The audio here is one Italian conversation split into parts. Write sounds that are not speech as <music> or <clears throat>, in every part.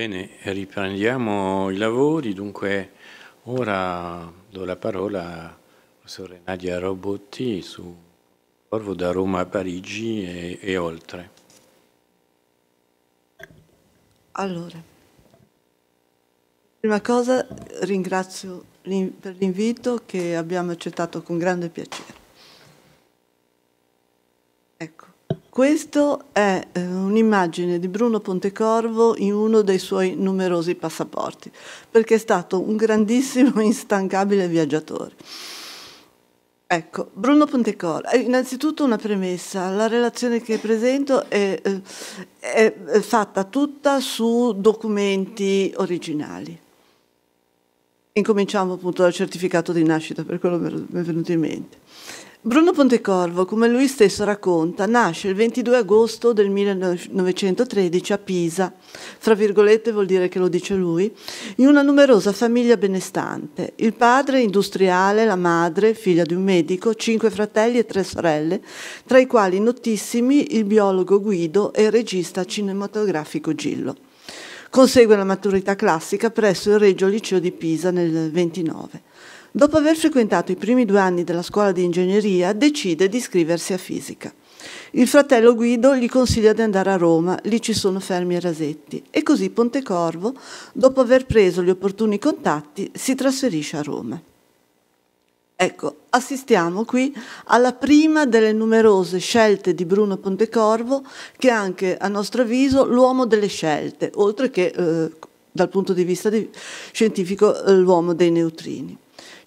Bene, riprendiamo i lavori, dunque ora do la parola a professora Nadia Robotti su Corvo da Roma a Parigi e, e oltre. Allora, prima cosa ringrazio per l'invito che abbiamo accettato con grande piacere. Ecco. Questa è eh, un'immagine di Bruno Pontecorvo in uno dei suoi numerosi passaporti, perché è stato un grandissimo, <laughs> instancabile viaggiatore. Ecco, Bruno Pontecorvo, eh, innanzitutto una premessa, la relazione che presento è, eh, è, è fatta tutta su documenti originali. Incominciamo appunto dal certificato di nascita, per quello mi è venuto in mente. Bruno Pontecorvo, come lui stesso racconta, nasce il 22 agosto del 1913 a Pisa, fra virgolette vuol dire che lo dice lui, in una numerosa famiglia benestante. Il padre industriale, la madre, figlia di un medico, cinque fratelli e tre sorelle, tra i quali notissimi il biologo Guido e il regista cinematografico Gillo. Consegue la maturità classica presso il Regio Liceo di Pisa nel 1929. Dopo aver frequentato i primi due anni della scuola di ingegneria, decide di iscriversi a fisica. Il fratello Guido gli consiglia di andare a Roma, lì ci sono fermi e rasetti. E così Pontecorvo, dopo aver preso gli opportuni contatti, si trasferisce a Roma. Ecco, assistiamo qui alla prima delle numerose scelte di Bruno Pontecorvo, che è anche a nostro avviso l'uomo delle scelte, oltre che eh, dal punto di vista di, scientifico eh, l'uomo dei neutrini.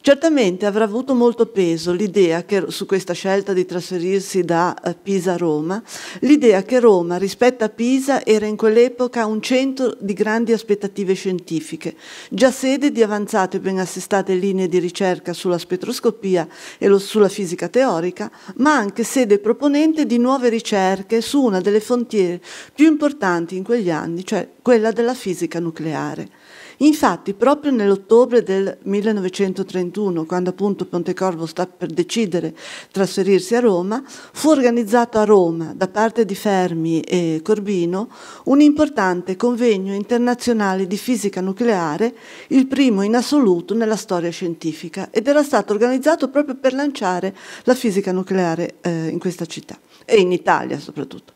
Certamente avrà avuto molto peso l'idea che su questa scelta di trasferirsi da eh, Pisa a Roma, l'idea che Roma rispetto a Pisa era in quell'epoca un centro di grandi aspettative scientifiche, già sede di avanzate e ben assestate linee di ricerca sulla spettroscopia e lo, sulla fisica teorica, ma anche sede proponente di nuove ricerche su una delle frontiere più importanti in quegli anni, cioè quella della fisica nucleare. Infatti, proprio nell'ottobre del 1931, quando appunto Pontecorvo sta per decidere trasferirsi a Roma, fu organizzato a Roma, da parte di Fermi e Corbino, un importante convegno internazionale di fisica nucleare, il primo in assoluto nella storia scientifica, ed era stato organizzato proprio per lanciare la fisica nucleare eh, in questa città e in Italia soprattutto.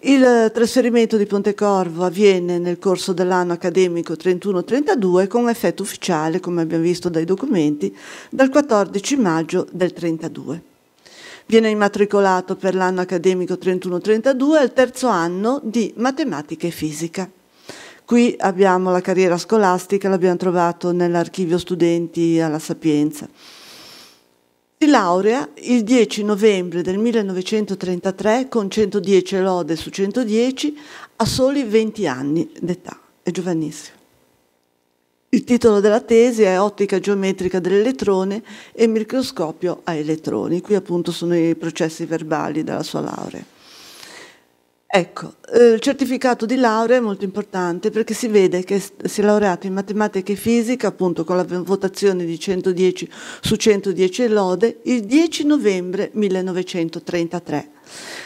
Il trasferimento di Pontecorvo avviene nel corso dell'anno accademico 31-32 con effetto ufficiale, come abbiamo visto dai documenti, dal 14 maggio del 32. Viene immatricolato per l'anno accademico 31-32 al terzo anno di matematica e fisica. Qui abbiamo la carriera scolastica, l'abbiamo trovato nell'archivio studenti alla Sapienza. Si laurea il 10 novembre del 1933 con 110 lode su 110 a soli 20 anni d'età, è giovanissimo. Il titolo della tesi è Ottica geometrica dell'elettrone e microscopio a elettroni. Qui appunto sono i processi verbali della sua laurea. Ecco, eh, il certificato di laurea è molto importante perché si vede che si è laureato in matematica e fisica, appunto con la votazione di 110 su 110 lode, il 10 novembre 1933.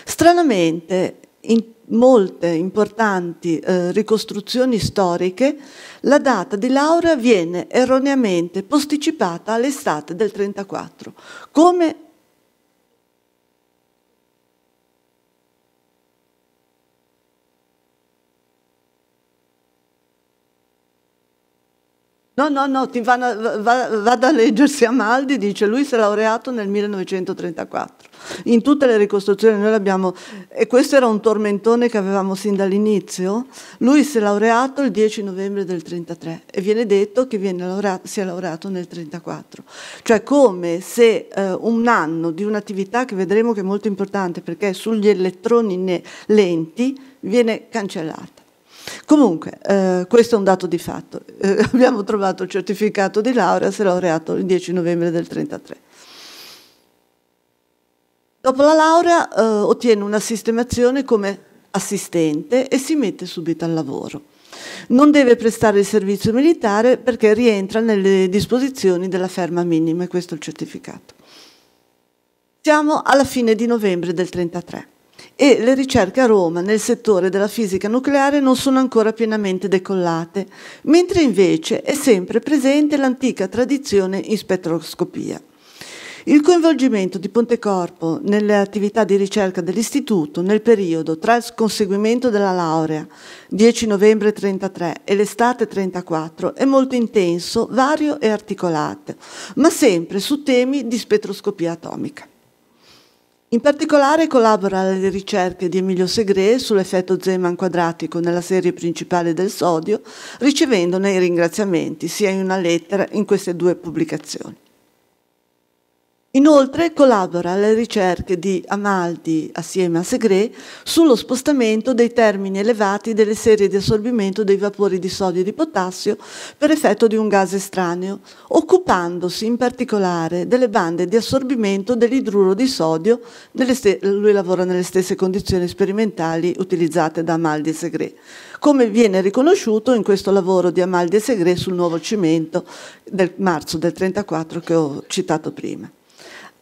Stranamente, in molte importanti eh, ricostruzioni storiche, la data di laurea viene erroneamente posticipata all'estate del 34, come No, no, no, ti vanno, va, vada a leggersi a Maldi, dice lui si è laureato nel 1934. In tutte le ricostruzioni noi l'abbiamo, e questo era un tormentone che avevamo sin dall'inizio, lui si è laureato il 10 novembre del 1933 e viene detto che viene laureato, si è laureato nel 1934. Cioè come se eh, un anno di un'attività che vedremo che è molto importante perché è sugli elettroni lenti viene cancellato. Comunque, eh, questo è un dato di fatto. Eh, <laughs> abbiamo trovato il certificato di laurea, si è laureato il 10 novembre del 1933. Dopo la laurea eh, ottiene una sistemazione come assistente e si mette subito al lavoro. Non deve prestare il servizio militare perché rientra nelle disposizioni della ferma minima e questo è il certificato. Siamo alla fine di novembre del 1933 e le ricerche a Roma nel settore della fisica nucleare non sono ancora pienamente decollate, mentre invece è sempre presente l'antica tradizione in spettroscopia. Il coinvolgimento di Pontecorpo nelle attività di ricerca dell'Istituto nel periodo tra il conseguimento della laurea 10 novembre 33 e l'estate 34 è molto intenso, vario e articolato, ma sempre su temi di spettroscopia atomica. In particolare collabora alle ricerche di Emilio Segre sull'effetto Zeeman quadratico nella serie principale del sodio, ricevendone i ringraziamenti sia in una lettera in queste due pubblicazioni. Inoltre collabora alle ricerche di Amaldi assieme a Segre sullo spostamento dei termini elevati delle serie di assorbimento dei vapori di sodio e di potassio per effetto di un gas estraneo, occupandosi in particolare delle bande di assorbimento dell'idruro di sodio, lui lavora nelle stesse condizioni sperimentali utilizzate da Amaldi e Segre, come viene riconosciuto in questo lavoro di Amaldi e Segre sul nuovo cimento del marzo del 1934 che ho citato prima.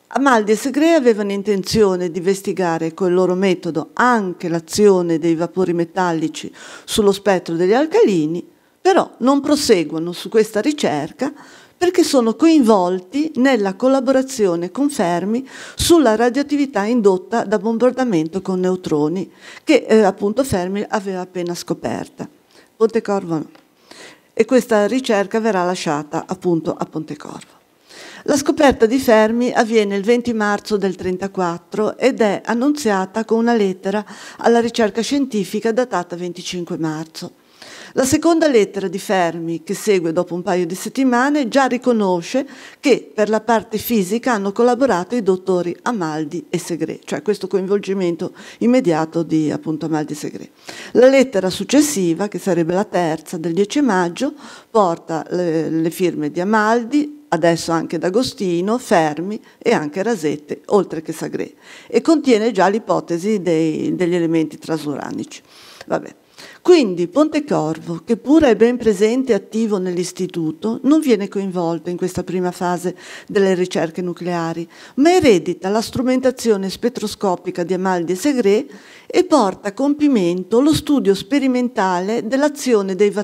Amaldes e Gre avevano intenzione di investigare col loro metodo anche l'azione dei vapori metallici sullo spettro degli alcalini, però non proseguono su questa ricerca perché sono coinvolti nella collaborazione con Fermi sulla radioattività indotta da bombardamento con neutroni che eh, appunto Fermi aveva appena scoperta. Pontecorvo no. E questa ricerca verrà lasciata appunto a Pontecorvo. La scoperta di Fermi avviene il 20 marzo del 1934 ed è annunziata con una lettera alla ricerca scientifica datata 25 marzo. La seconda lettera di Fermi, che segue dopo un paio di settimane, già riconosce che per la parte fisica hanno collaborato i dottori Amaldi e Segre, cioè questo coinvolgimento immediato di appunto, Amaldi e Segre. La lettera successiva, che sarebbe la terza del 10 maggio, porta le, le firme di Amaldi, adesso anche D'Agostino, Fermi e anche Rasette, oltre che Sagré, e contiene già l'ipotesi degli elementi trasuranici. Vabbè. Quindi Pontecorvo, che pure è ben presente e attivo nell'istituto, non viene coinvolto in questa prima fase delle ricerche nucleari, ma eredita la strumentazione spettroscopica di Amaldi e Segre e porta a compimento lo studio sperimentale dell'azione dei,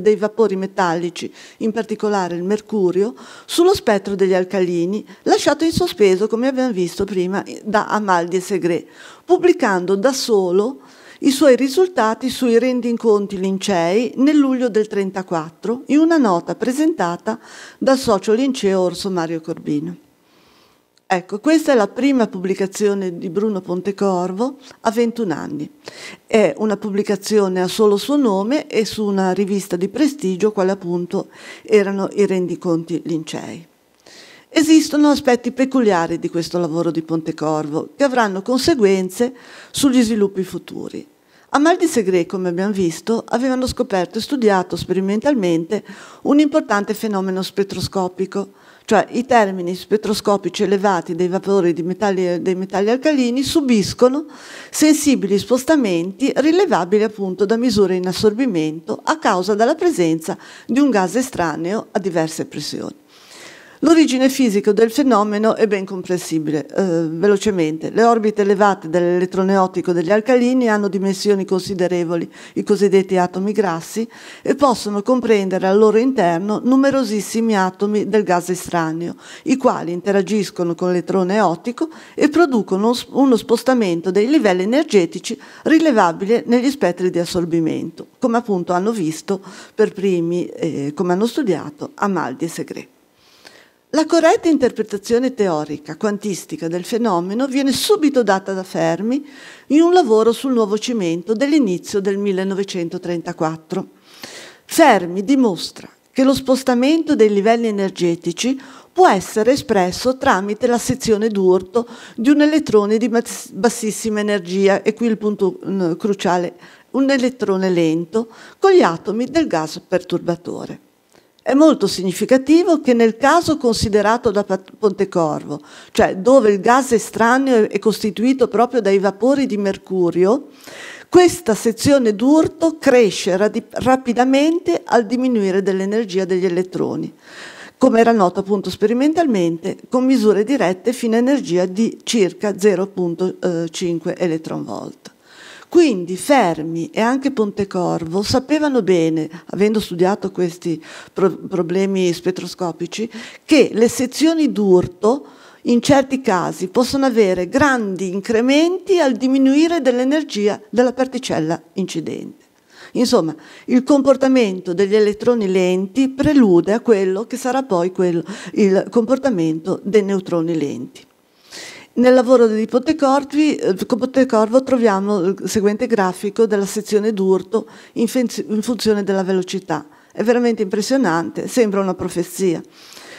dei vapori metallici, in particolare il mercurio, sullo spettro degli alcalini, lasciato in sospeso, come abbiamo visto prima, da Amaldi e Segre, pubblicando da solo i suoi risultati sui rendiconti lincei nel luglio del 1934 in una nota presentata dal socio linceo Orso Mario Corbino. Ecco, questa è la prima pubblicazione di Bruno Pontecorvo a 21 anni. È una pubblicazione a solo suo nome e su una rivista di prestigio quale appunto erano i rendiconti lincei. Esistono aspetti peculiari di questo lavoro di Pontecorvo che avranno conseguenze sugli sviluppi futuri. A Maldice Grey, come abbiamo visto, avevano scoperto e studiato sperimentalmente un importante fenomeno spettroscopico, cioè i termini spettroscopici elevati dei vapori metalli, dei metalli alcalini subiscono sensibili spostamenti rilevabili appunto da misure in assorbimento a causa della presenza di un gas estraneo a diverse pressioni. L'origine fisica del fenomeno è ben comprensibile, eh, velocemente. Le orbite elevate dell'elettrone ottico degli alcalini hanno dimensioni considerevoli, i cosiddetti atomi grassi, e possono comprendere al loro interno numerosissimi atomi del gas estraneo, i quali interagiscono con l'elettrone ottico e producono uno spostamento dei livelli energetici rilevabile negli spettri di assorbimento, come appunto hanno visto per primi, eh, come hanno studiato, Amaldi e Segre. La corretta interpretazione teorica, quantistica del fenomeno viene subito data da Fermi in un lavoro sul nuovo cimento dell'inizio del 1934. Fermi dimostra che lo spostamento dei livelli energetici può essere espresso tramite la sezione d'urto di un elettrone di bassissima energia, e qui il punto mm, cruciale, un elettrone lento, con gli atomi del gas perturbatore. È molto significativo che nel caso considerato da Pontecorvo, cioè dove il gas estraneo è costituito proprio dai vapori di mercurio, questa sezione d'urto cresce rapidamente al diminuire dell'energia degli elettroni, come era noto appunto sperimentalmente con misure dirette fino a energia di circa 0,5 eh, electron volt. Quindi Fermi e anche Pontecorvo sapevano bene, avendo studiato questi pro problemi spettroscopici, che le sezioni d'urto in certi casi possono avere grandi incrementi al diminuire dell'energia della particella incidente. Insomma, il comportamento degli elettroni lenti prelude a quello che sarà poi quello, il comportamento dei neutroni lenti. Nel lavoro di Pontecorvo eh, troviamo il seguente grafico della sezione d'urto in funzione della velocità. È veramente impressionante, sembra una profezia.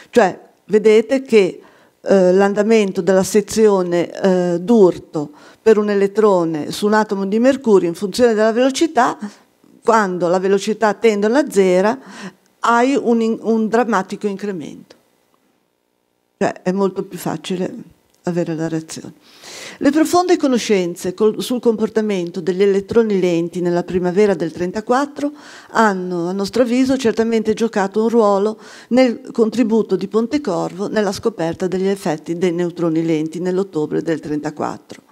Cioè, vedete che eh, l'andamento della sezione eh, d'urto per un elettrone su un atomo di mercurio in funzione della velocità, quando la velocità tende alla zero, hai un, un drammatico incremento. Cioè, è molto più facile avere la reazione. Le profonde conoscenze col, sul comportamento degli elettroni lenti nella primavera del 1934 hanno, a nostro avviso, certamente giocato un ruolo nel contributo di Pontecorvo nella scoperta degli effetti dei neutroni lenti nell'ottobre del 1934.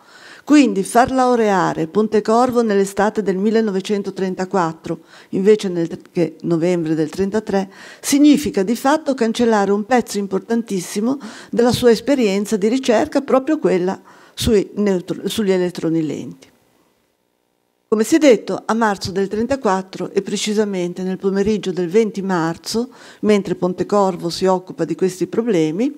Quindi far laureare Pontecorvo nell'estate del 1934 invece nel, che novembre del 1933 significa di fatto cancellare un pezzo importantissimo della sua esperienza di ricerca, proprio quella sui, sugli elettroni lenti. Come si è detto, a marzo del 34 e precisamente nel pomeriggio del 20 marzo, mentre Pontecorvo si occupa di questi problemi,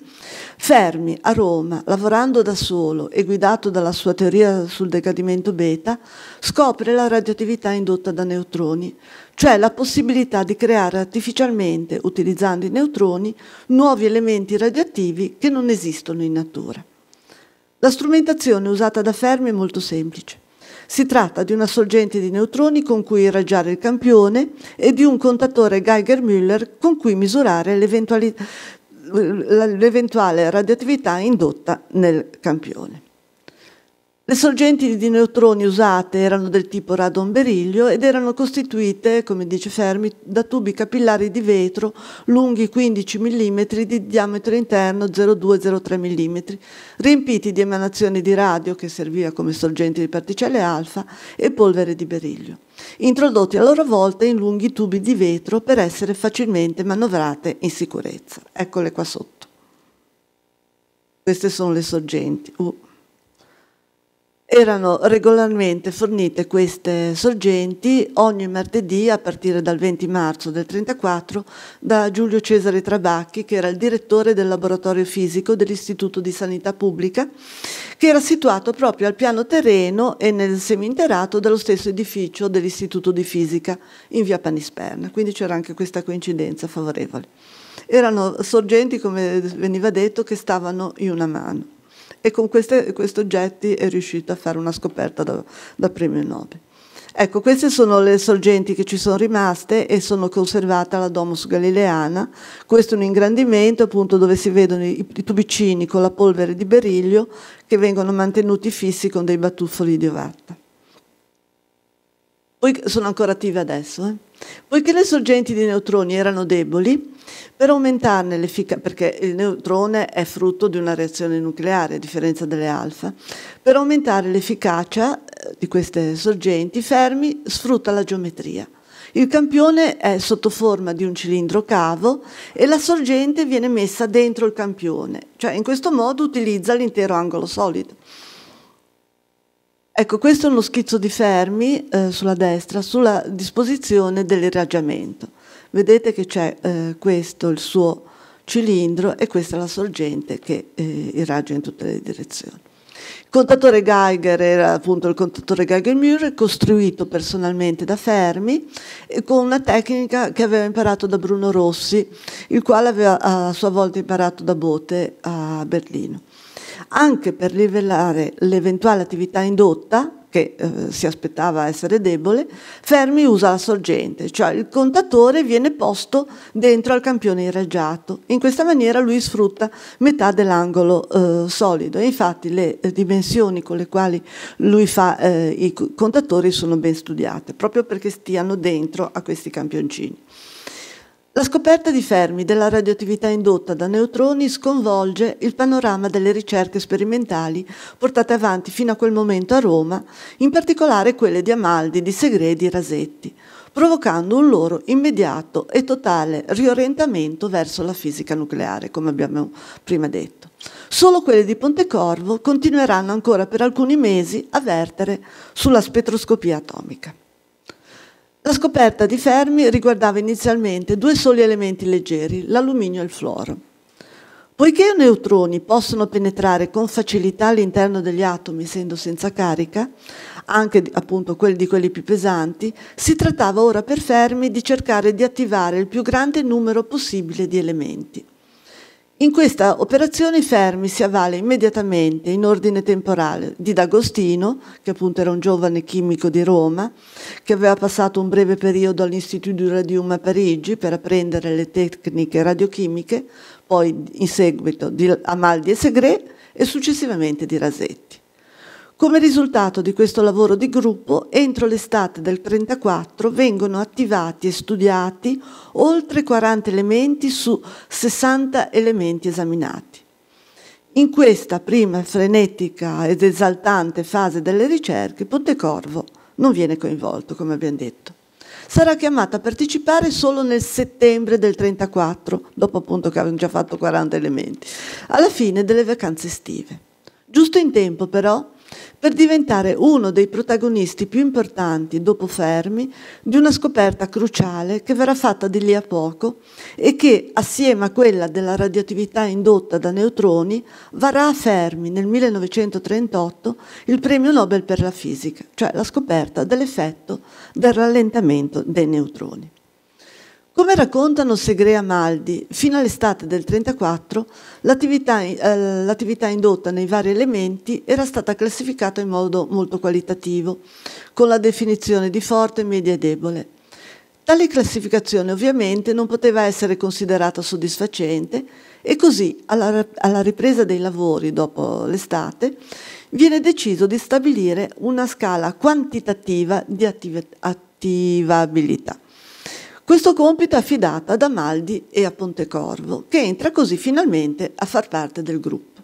Fermi a Roma, lavorando da solo e guidato dalla sua teoria sul decadimento beta, scopre la radioattività indotta da neutroni, cioè la possibilità di creare artificialmente, utilizzando i neutroni, nuovi elementi radioattivi che non esistono in natura. La strumentazione usata da Fermi è molto semplice. Si tratta di una sorgente di neutroni con cui irraggiare il campione e di un contatore Geiger-Müller con cui misurare l'eventuale radioattività indotta nel campione. Le sorgenti di neutroni usate erano del tipo radon beriglio ed erano costituite, come dice Fermi, da tubi capillari di vetro lunghi 15 mm di diametro interno 0,2-0,3 mm, riempiti di emanazioni di radio che serviva come sorgente di particelle alfa e polvere di beriglio, introdotti a loro volta in lunghi tubi di vetro per essere facilmente manovrate in sicurezza. Eccole qua sotto. Queste sono le sorgenti. Uh erano regolarmente fornite queste sorgenti ogni martedì a partire dal 20 marzo del 1934 da Giulio Cesare Trabacchi che era il direttore del laboratorio fisico dell'Istituto di Sanità Pubblica che era situato proprio al piano terreno e nel seminterrato dello stesso edificio dell'Istituto di Fisica in via Panisperna, quindi c'era anche questa coincidenza favorevole. Erano sorgenti, come veniva detto, che stavano in una mano e con questi oggetti è riuscito a fare una scoperta da, da premio Nobel. Ecco, queste sono le sorgenti che ci sono rimaste e sono conservate alla Domus Galileana. Questo è un ingrandimento appunto dove si vedono i, i tubicini con la polvere di beriglio che vengono mantenuti fissi con dei batuffoli di ovatta sono ancora attive adesso, eh? poiché le sorgenti di neutroni erano deboli, per aumentarne l'efficacia, perché il neutrone è frutto di una reazione nucleare, a differenza delle alfa, per aumentare l'efficacia eh, di queste sorgenti, Fermi sfrutta la geometria. Il campione è sotto forma di un cilindro cavo e la sorgente viene messa dentro il campione, cioè in questo modo utilizza l'intero angolo solido. Ecco, questo è uno schizzo di Fermi eh, sulla destra sulla disposizione dell'irraggiamento. Vedete che c'è eh, questo, il suo cilindro e questa è la sorgente che eh, irraggia in tutte le direzioni. Il contatore Geiger era appunto il contatore Geiger-Müller costruito personalmente da Fermi con una tecnica che aveva imparato da Bruno Rossi, il quale aveva a sua volta imparato da Bote a Berlino anche per rivelare l'eventuale attività indotta che eh, si aspettava essere debole, Fermi usa la sorgente, cioè il contatore viene posto dentro al campione irreggiato. In questa maniera lui sfrutta metà dell'angolo eh, solido e infatti le dimensioni con le quali lui fa eh, i contatori sono ben studiate, proprio perché stiano dentro a questi campioncini. La scoperta di Fermi della radioattività indotta da neutroni sconvolge il panorama delle ricerche sperimentali portate avanti fino a quel momento a Roma, in particolare quelle di Amaldi, di Segredi e Rasetti, provocando un loro immediato e totale riorientamento verso la fisica nucleare, come abbiamo prima detto. Solo quelle di Pontecorvo continueranno ancora per alcuni mesi a vertere sulla spettroscopia atomica. La scoperta di Fermi riguardava inizialmente due soli elementi leggeri, l'alluminio e il fluoro. Poiché i neutroni possono penetrare con facilità all'interno degli atomi essendo senza carica, anche appunto quelli di quelli più pesanti, si trattava ora per Fermi di cercare di attivare il più grande numero possibile di elementi. In questa operazione Fermi si avvale immediatamente, in ordine temporale, di D'Agostino, che appunto era un giovane chimico di Roma, che aveva passato un breve periodo all'Istituto di Radium a Parigi per apprendere le tecniche radiochimiche, poi in seguito di Amaldi e Segret e successivamente di Rasetti. Come risultato di questo lavoro di gruppo, entro l'estate del 1934 vengono attivati e studiati oltre 40 elementi su 60 elementi esaminati. In questa prima frenetica ed esaltante fase delle ricerche, Pontecorvo non viene coinvolto, come abbiamo detto. Sarà chiamato a partecipare solo nel settembre del 34, dopo appunto che avevano già fatto 40 elementi, alla fine delle vacanze estive. Giusto in tempo però per diventare uno dei protagonisti più importanti, dopo Fermi, di una scoperta cruciale che verrà fatta di lì a poco e che, assieme a quella della radioattività indotta da neutroni, varrà a Fermi nel 1938 il premio Nobel per la fisica, cioè la scoperta dell'effetto del rallentamento dei neutroni. Come raccontano Segrea Maldi, fino all'estate del 1934 l'attività, eh, l'attività indotta nei vari elementi era stata classificata in modo molto qualitativo, con la definizione di forte, media e debole. Tale classificazione ovviamente non poteva essere considerata soddisfacente e così alla, alla ripresa dei lavori dopo l'estate viene deciso di stabilire una scala quantitativa di attiv- attivabilità. Questo compito è affidato ad Amaldi e a Pontecorvo, che entra così finalmente a far parte del gruppo.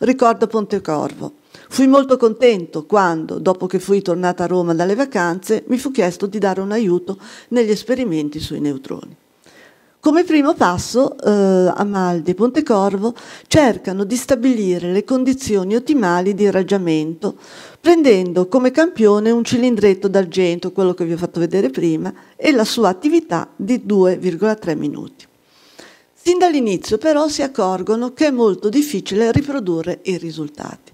Ricordo Pontecorvo. Fui molto contento quando, dopo che fui tornata a Roma dalle vacanze, mi fu chiesto di dare un aiuto negli esperimenti sui neutroni. Come primo passo, eh, Amaldi e Pontecorvo cercano di stabilire le condizioni ottimali di irraggiamento prendendo come campione un cilindretto d'argento, quello che vi ho fatto vedere prima, e la sua attività di 2,3 minuti. Sin dall'inizio però si accorgono che è molto difficile riprodurre i risultati.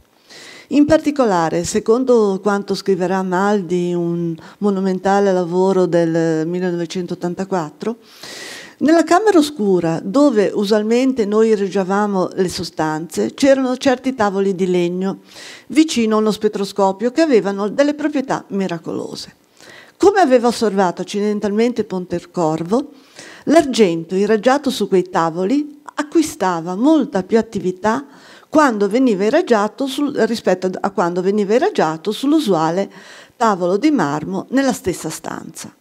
In particolare, secondo quanto scriverà Maldi, un monumentale lavoro del 1984, nella camera oscura, dove usualmente noi irraggiavamo le sostanze, c'erano certi tavoli di legno vicino a uno spettroscopio che avevano delle proprietà miracolose. Come aveva osservato accidentalmente Pontercorvo, l'argento irraggiato su quei tavoli acquistava molta più attività quando veniva irraggiato sul, rispetto a quando veniva irraggiato sull'usuale tavolo di marmo nella stessa stanza.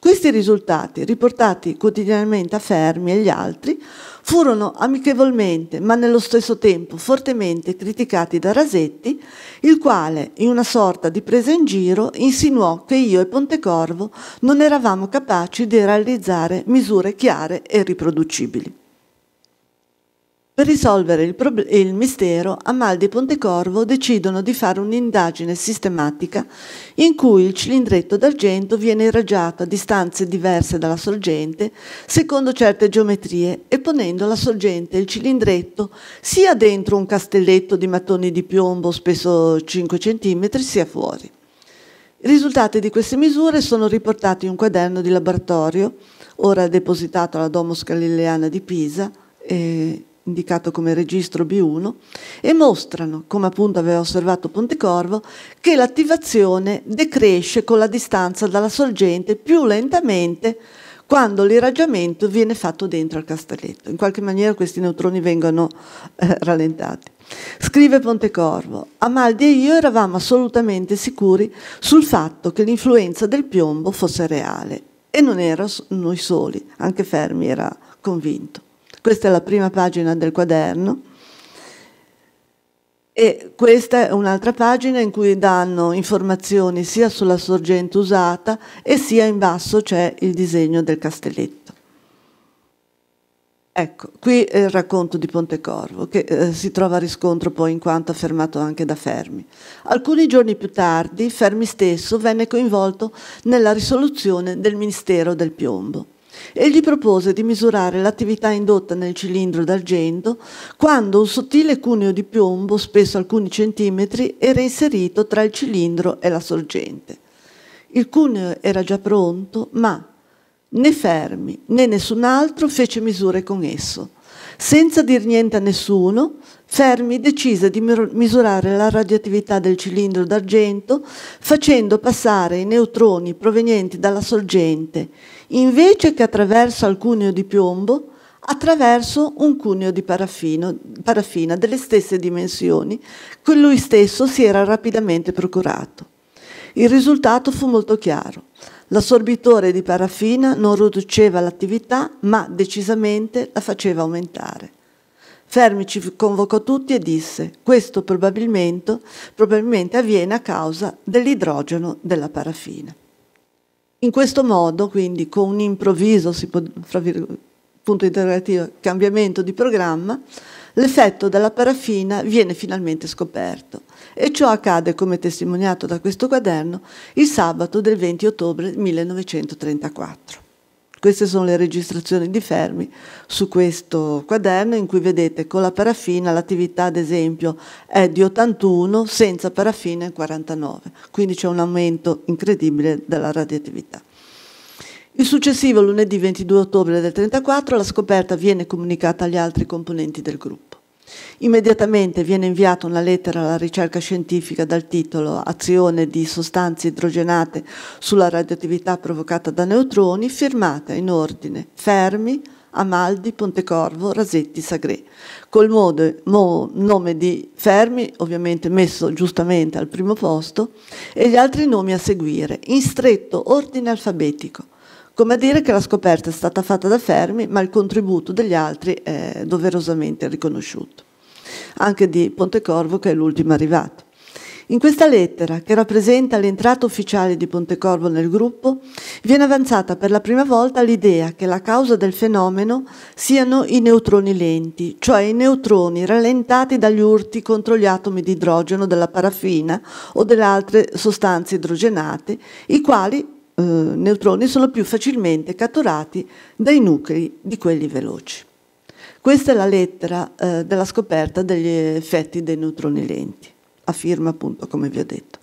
Questi risultati, riportati quotidianamente a Fermi e gli altri, furono amichevolmente, ma nello stesso tempo fortemente criticati da Rasetti, il quale, in una sorta di presa in giro, insinuò che io e Pontecorvo non eravamo capaci di realizzare misure chiare e riproducibili. Per risolvere il, il mistero, a Mal di Pontecorvo decidono di fare un'indagine sistematica in cui il cilindretto d'argento viene irraggiato a distanze diverse dalla sorgente, secondo certe geometrie, e ponendo la sorgente e il cilindretto sia dentro un castelletto di mattoni di piombo spesso 5 cm, sia fuori. I risultati di queste misure sono riportati in un quaderno di laboratorio, ora depositato alla Domus Galileana di Pisa, e indicato come registro B1, e mostrano, come appunto aveva osservato Pontecorvo, che l'attivazione decresce con la distanza dalla sorgente più lentamente quando l'irraggiamento viene fatto dentro al castelletto. In qualche maniera questi neutroni vengono eh, rallentati. Scrive Pontecorvo, Amaldi e io eravamo assolutamente sicuri sul fatto che l'influenza del piombo fosse reale e non era noi soli, anche Fermi era convinto. Questa è la prima pagina del quaderno. E questa è un'altra pagina in cui danno informazioni sia sulla sorgente usata e sia in basso c'è il disegno del castelletto. Ecco, qui è il racconto di Pontecorvo, che eh, si trova a riscontro poi in quanto affermato anche da Fermi. Alcuni giorni più tardi, Fermi stesso venne coinvolto nella risoluzione del Ministero del Piombo e gli propose di misurare l'attività indotta nel cilindro d'argento quando un sottile cuneo di piombo, spesso alcuni centimetri, era inserito tra il cilindro e la sorgente. Il cuneo era già pronto, ma né Fermi né nessun altro fece misure con esso. Senza dir niente a nessuno, Fermi decise di misurare la radioattività del cilindro d'argento facendo passare i neutroni provenienti dalla sorgente, invece che attraverso al cuneo di piombo, attraverso un cuneo di paraffino, paraffina delle stesse dimensioni che lui stesso si era rapidamente procurato. Il risultato fu molto chiaro. L'assorbitore di paraffina non riduceva l'attività, ma decisamente la faceva aumentare. Fermi ci convocò tutti e disse questo probabilmente, probabilmente avviene a causa dell'idrogeno della parafina. In questo modo, quindi, con un improvviso, si può, fra punto interrogativo, cambiamento di programma, l'effetto della parafina viene finalmente scoperto e ciò accade, come testimoniato da questo quaderno, il sabato del 20 ottobre 1934. Queste sono le registrazioni di Fermi su questo quaderno in cui vedete con la paraffina l'attività ad esempio è di 81, senza paraffina è 49, quindi c'è un aumento incredibile della radioattività. Il successivo lunedì 22 ottobre del 34 la scoperta viene comunicata agli altri componenti del gruppo. Immediatamente viene inviata una lettera alla ricerca scientifica dal titolo Azione di sostanze idrogenate sulla radioattività provocata da neutroni, firmata in ordine Fermi, Amaldi, Pontecorvo, Rasetti, Sagré. Col modo, mo, nome di Fermi, ovviamente messo giustamente al primo posto, e gli altri nomi a seguire, in stretto ordine alfabetico. Come a dire che la scoperta è stata fatta da Fermi, ma il contributo degli altri è doverosamente riconosciuto, anche di Pontecorvo che è l'ultimo arrivato. In questa lettera, che rappresenta l'entrata ufficiale di Pontecorvo nel gruppo, viene avanzata per la prima volta l'idea che la causa del fenomeno siano i neutroni lenti, cioè i neutroni rallentati dagli urti contro gli atomi di idrogeno della paraffina o delle altre sostanze idrogenate, i quali eh, neutroni sono più facilmente catturati dai nuclei di quelli veloci. Questa è la lettera eh, della scoperta degli effetti dei neutroni lenti, a firma appunto come vi ho detto.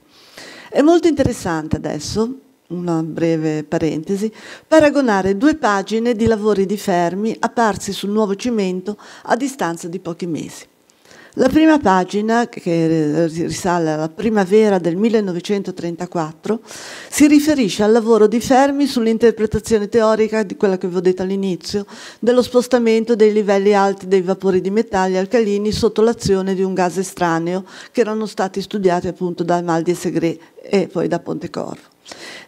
È molto interessante adesso, una breve parentesi, paragonare due pagine di lavori di Fermi apparsi sul nuovo cimento a distanza di pochi mesi. La prima pagina, che risale alla primavera del 1934, si riferisce al lavoro di Fermi sull'interpretazione teorica di quella che vi ho detto all'inizio, dello spostamento dei livelli alti dei vapori di metalli alcalini sotto l'azione di un gas estraneo che erano stati studiati appunto da Maldi e Segre e poi da Pontecorvo.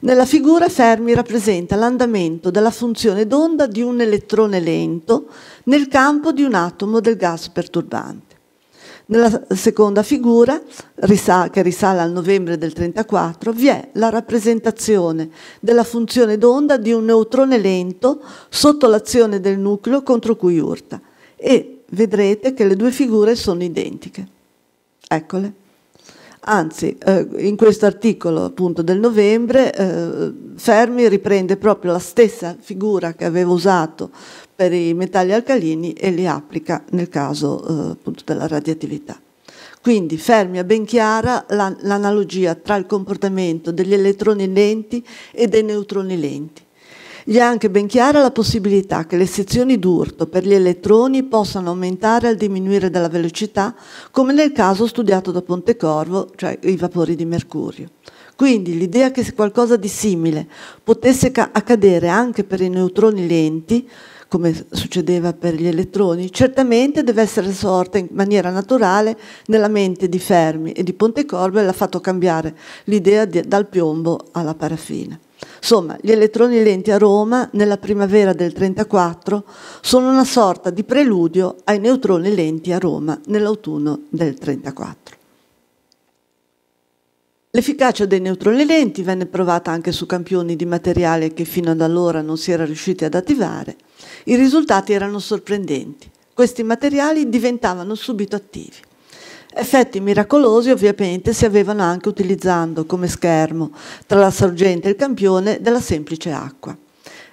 Nella figura Fermi rappresenta l'andamento della funzione d'onda di un elettrone lento nel campo di un atomo del gas perturbante. Nella seconda figura, che risale al novembre del 34, vi è la rappresentazione della funzione d'onda di un neutrone lento sotto l'azione del nucleo contro cui urta e vedrete che le due figure sono identiche. Eccole. Anzi, eh, in questo articolo appunto del novembre, eh, Fermi riprende proprio la stessa figura che aveva usato per i metalli alcalini e li applica nel caso eh, appunto della radioattività. Quindi Fermi ha ben chiara l'analogia tra il comportamento degli elettroni lenti e dei neutroni lenti gli è anche ben chiara la possibilità che le sezioni d'urto per gli elettroni possano aumentare al diminuire della velocità, come nel caso studiato da Pontecorvo, cioè i vapori di mercurio. Quindi l'idea che qualcosa di simile potesse accadere anche per i neutroni lenti, come succedeva per gli elettroni, certamente deve essere sorta in maniera naturale nella mente di Fermi e di Pontecorvo e l'ha fatto cambiare l'idea dal piombo alla parafina. Insomma, gli elettroni lenti a Roma, nella primavera del 34, sono una sorta di preludio ai neutroni lenti a Roma nell'autunno del 34. L'efficacia dei neutroni lenti venne provata anche su campioni di materiale che fino ad allora non si era riusciti ad attivare. I risultati erano sorprendenti. Questi materiali diventavano subito attivi. Effetti miracolosi ovviamente si avevano anche utilizzando come schermo tra la sorgente e il campione della semplice acqua.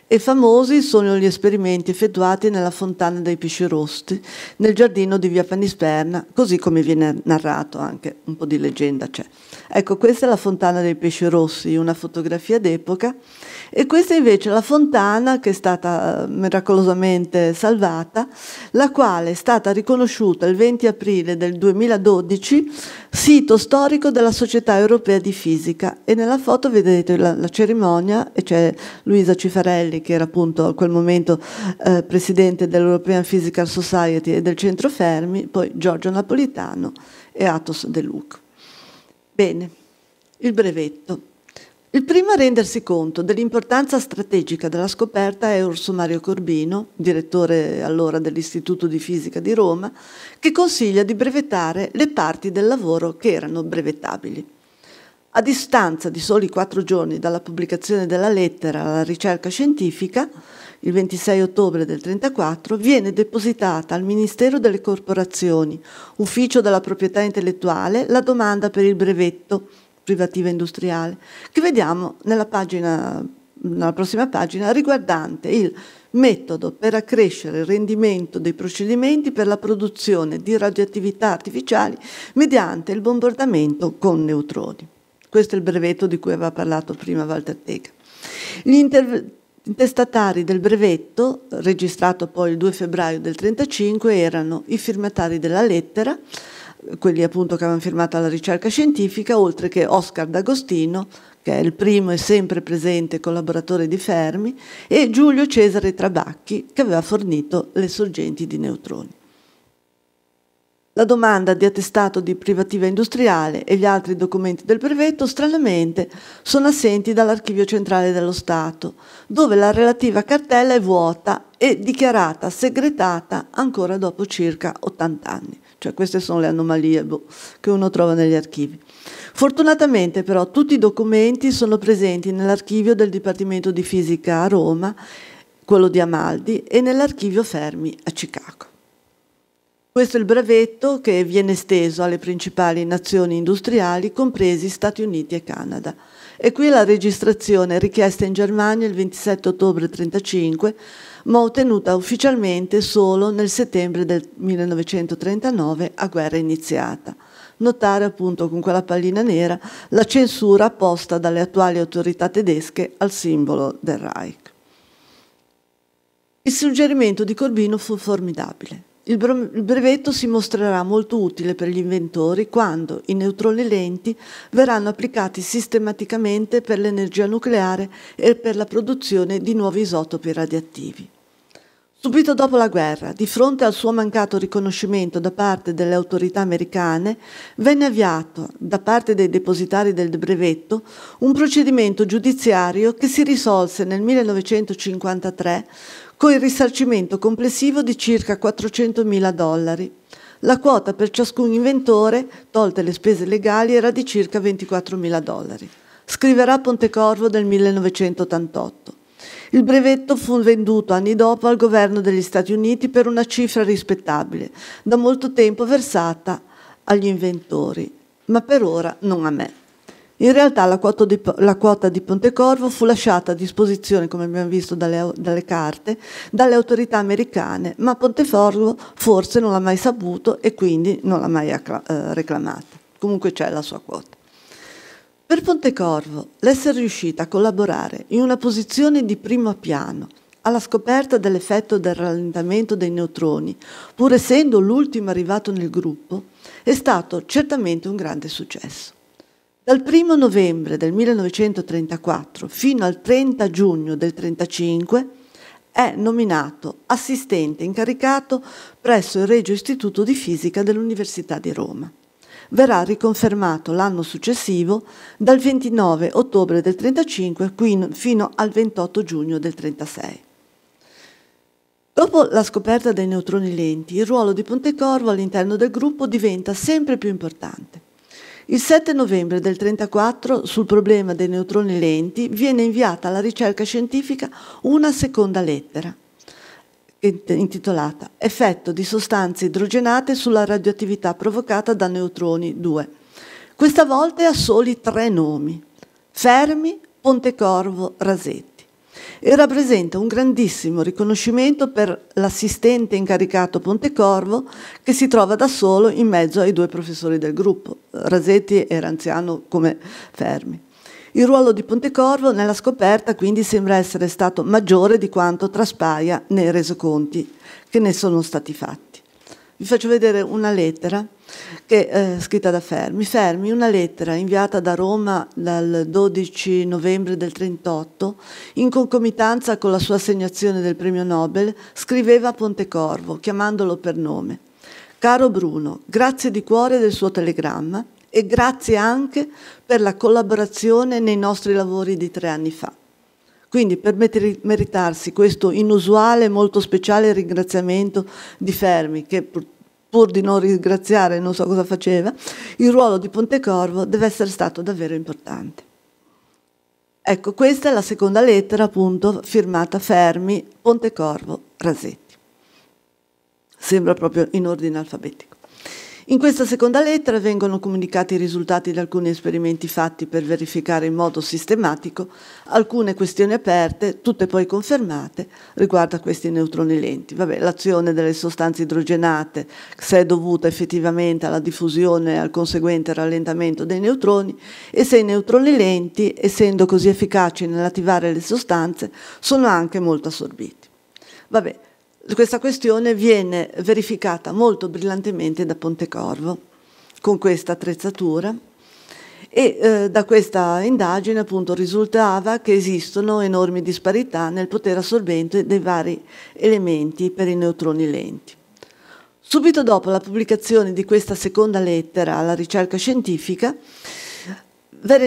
E famosi sono gli esperimenti effettuati nella fontana dei pesci rosti, nel giardino di via Panisperna, così come viene narrato anche, un po' di leggenda c'è. Ecco, questa è la fontana dei pesci rossi, una fotografia d'epoca, e questa invece è la fontana che è stata eh, miracolosamente salvata, la quale è stata riconosciuta il 20 aprile del 2012 sito storico della Società Europea di Fisica e nella foto vedete la, la cerimonia e c'è Luisa Cifarelli che era appunto a quel momento eh, presidente dell'European Physical Society e del Centro Fermi, poi Giorgio Napolitano e Atos De Luca. Bene, il brevetto. Il primo a rendersi conto dell'importanza strategica della scoperta è Orso Mario Corbino, direttore allora dell'Istituto di Fisica di Roma, che consiglia di brevettare le parti del lavoro che erano brevettabili. A distanza di soli quattro giorni dalla pubblicazione della lettera alla ricerca scientifica, il 26 ottobre del 1934, viene depositata al Ministero delle Corporazioni, ufficio della proprietà intellettuale, la domanda per il brevetto privativo industriale, che vediamo nella, pagina, nella prossima pagina riguardante il metodo per accrescere il rendimento dei procedimenti per la produzione di radioattività artificiali mediante il bombardamento con neutroni. Questo è il brevetto di cui aveva parlato prima Walter Tega. Gli interventi Intestatari del brevetto, registrato poi il 2 febbraio del 1935, erano i firmatari della lettera, quelli appunto che avevano firmato la ricerca scientifica, oltre che Oscar D'Agostino, che è il primo e sempre presente collaboratore di Fermi, e Giulio Cesare Trabacchi, che aveva fornito le sorgenti di neutroni. La domanda di attestato di privativa industriale e gli altri documenti del brevetto, stranamente, sono assenti dall'Archivio Centrale dello Stato, dove la relativa cartella è vuota e dichiarata segretata ancora dopo circa 80 anni. Cioè queste sono le anomalie boh, che uno trova negli archivi. Fortunatamente però tutti i documenti sono presenti nell'archivio del Dipartimento di Fisica a Roma, quello di Amaldi, e nell'archivio Fermi a Chicago. Questo è il brevetto che viene esteso alle principali nazioni industriali, compresi Stati Uniti e Canada. E qui la registrazione richiesta in Germania il 27 ottobre 1935, ma ottenuta ufficialmente solo nel settembre del 1939 a guerra iniziata. Notare appunto con quella pallina nera la censura posta dalle attuali autorità tedesche al simbolo del Reich. Il suggerimento di Corbino fu formidabile. Il brevetto si mostrerà molto utile per gli inventori quando i neutroni lenti verranno applicati sistematicamente per l'energia nucleare e per la produzione di nuovi isotopi radioattivi. Subito dopo la guerra, di fronte al suo mancato riconoscimento da parte delle autorità americane, venne avviato, da parte dei depositari del brevetto, un procedimento giudiziario che si risolse nel 1953 con il risarcimento complessivo di circa 400.000 dollari. La quota per ciascun inventore, tolte le spese legali, era di circa 24.000 dollari. Scriverà Pontecorvo nel 1988. Il brevetto fu venduto anni dopo al governo degli Stati Uniti per una cifra rispettabile, da molto tempo versata agli inventori, ma per ora non a me. In realtà la quota, di, la quota di, Pontecorvo fu lasciata a disposizione, come abbiamo visto dalle, dalle carte, dalle autorità americane, ma Pontecorvo forse non l'ha mai saputo e quindi non l'ha mai eh, reclamata. Comunque c'è la sua quota. Per Pontecorvo, l'essere riuscita a collaborare in una posizione di primo piano alla scoperta dell'effetto del rallentamento dei neutroni, pur essendo l'ultimo arrivato nel gruppo, è stato certamente un grande successo. Dal 1 novembre del 1934 fino al 30 giugno del 1935 è nominato assistente incaricato presso il Regio Istituto di Fisica dell'Università di Roma. Verrà riconfermato l'anno successivo dal 29 ottobre del 1935 fino al 28 giugno del 1936. Dopo la scoperta dei neutroni lenti, il ruolo di Pontecorvo all'interno del gruppo diventa sempre più importante. Il 7 novembre del 1934 sul problema dei neutroni lenti viene inviata alla ricerca scientifica una seconda lettera intitolata Effetto di sostanze idrogenate sulla radioattività provocata da neutroni 2. Questa volta ha soli tre nomi, Fermi, Pontecorvo, Rasetti e rappresenta un grandissimo riconoscimento per l'assistente incaricato Pontecorvo che si trova da solo in mezzo ai due professori del gruppo, Rasetti e Ranziano come fermi. Il ruolo di Pontecorvo nella scoperta quindi sembra essere stato maggiore di quanto traspaia nei resoconti che ne sono stati fatti. Vi faccio vedere una lettera che è eh, scritta da Fermi. Fermi, una lettera inviata da Roma dal 12 novembre del 1938, in concomitanza con la sua assegnazione del premio Nobel, scriveva a Pontecorvo, chiamandolo per nome. Caro Bruno, grazie di cuore del suo telegramma e grazie anche per la collaborazione nei nostri lavori di tre anni fa. Quindi per meritarsi questo inusuale e molto speciale ringraziamento di Fermi, che purtroppo pur di non ringraziare, non so cosa faceva, il ruolo di Pontecorvo deve essere stato davvero importante. Ecco, questa è la seconda lettera, appunto, firmata Fermi, Pontecorvo, Rasetti. Sembra proprio in ordine alfabetico. In questa seconda lettera vengono comunicati i risultati di alcuni esperimenti fatti per verificare in modo sistematico alcune questioni aperte, tutte poi confermate, riguardo a questi neutroni lenti. Vabbè, l'azione delle sostanze idrogenate, se è dovuta effettivamente alla diffusione e al conseguente rallentamento dei neutroni, e se i neutroni lenti, essendo così efficaci nell'attivare le sostanze, sono anche molto assorbiti. Vabbè, questa questione viene verificata molto brillantemente da Pontecorvo con questa attrezzatura e eh, da questa indagine appunto risultava che esistono enormi disparità nel potere assorbente dei vari elementi per i neutroni lenti. Subito dopo la pubblicazione di questa seconda lettera alla ricerca scientifica,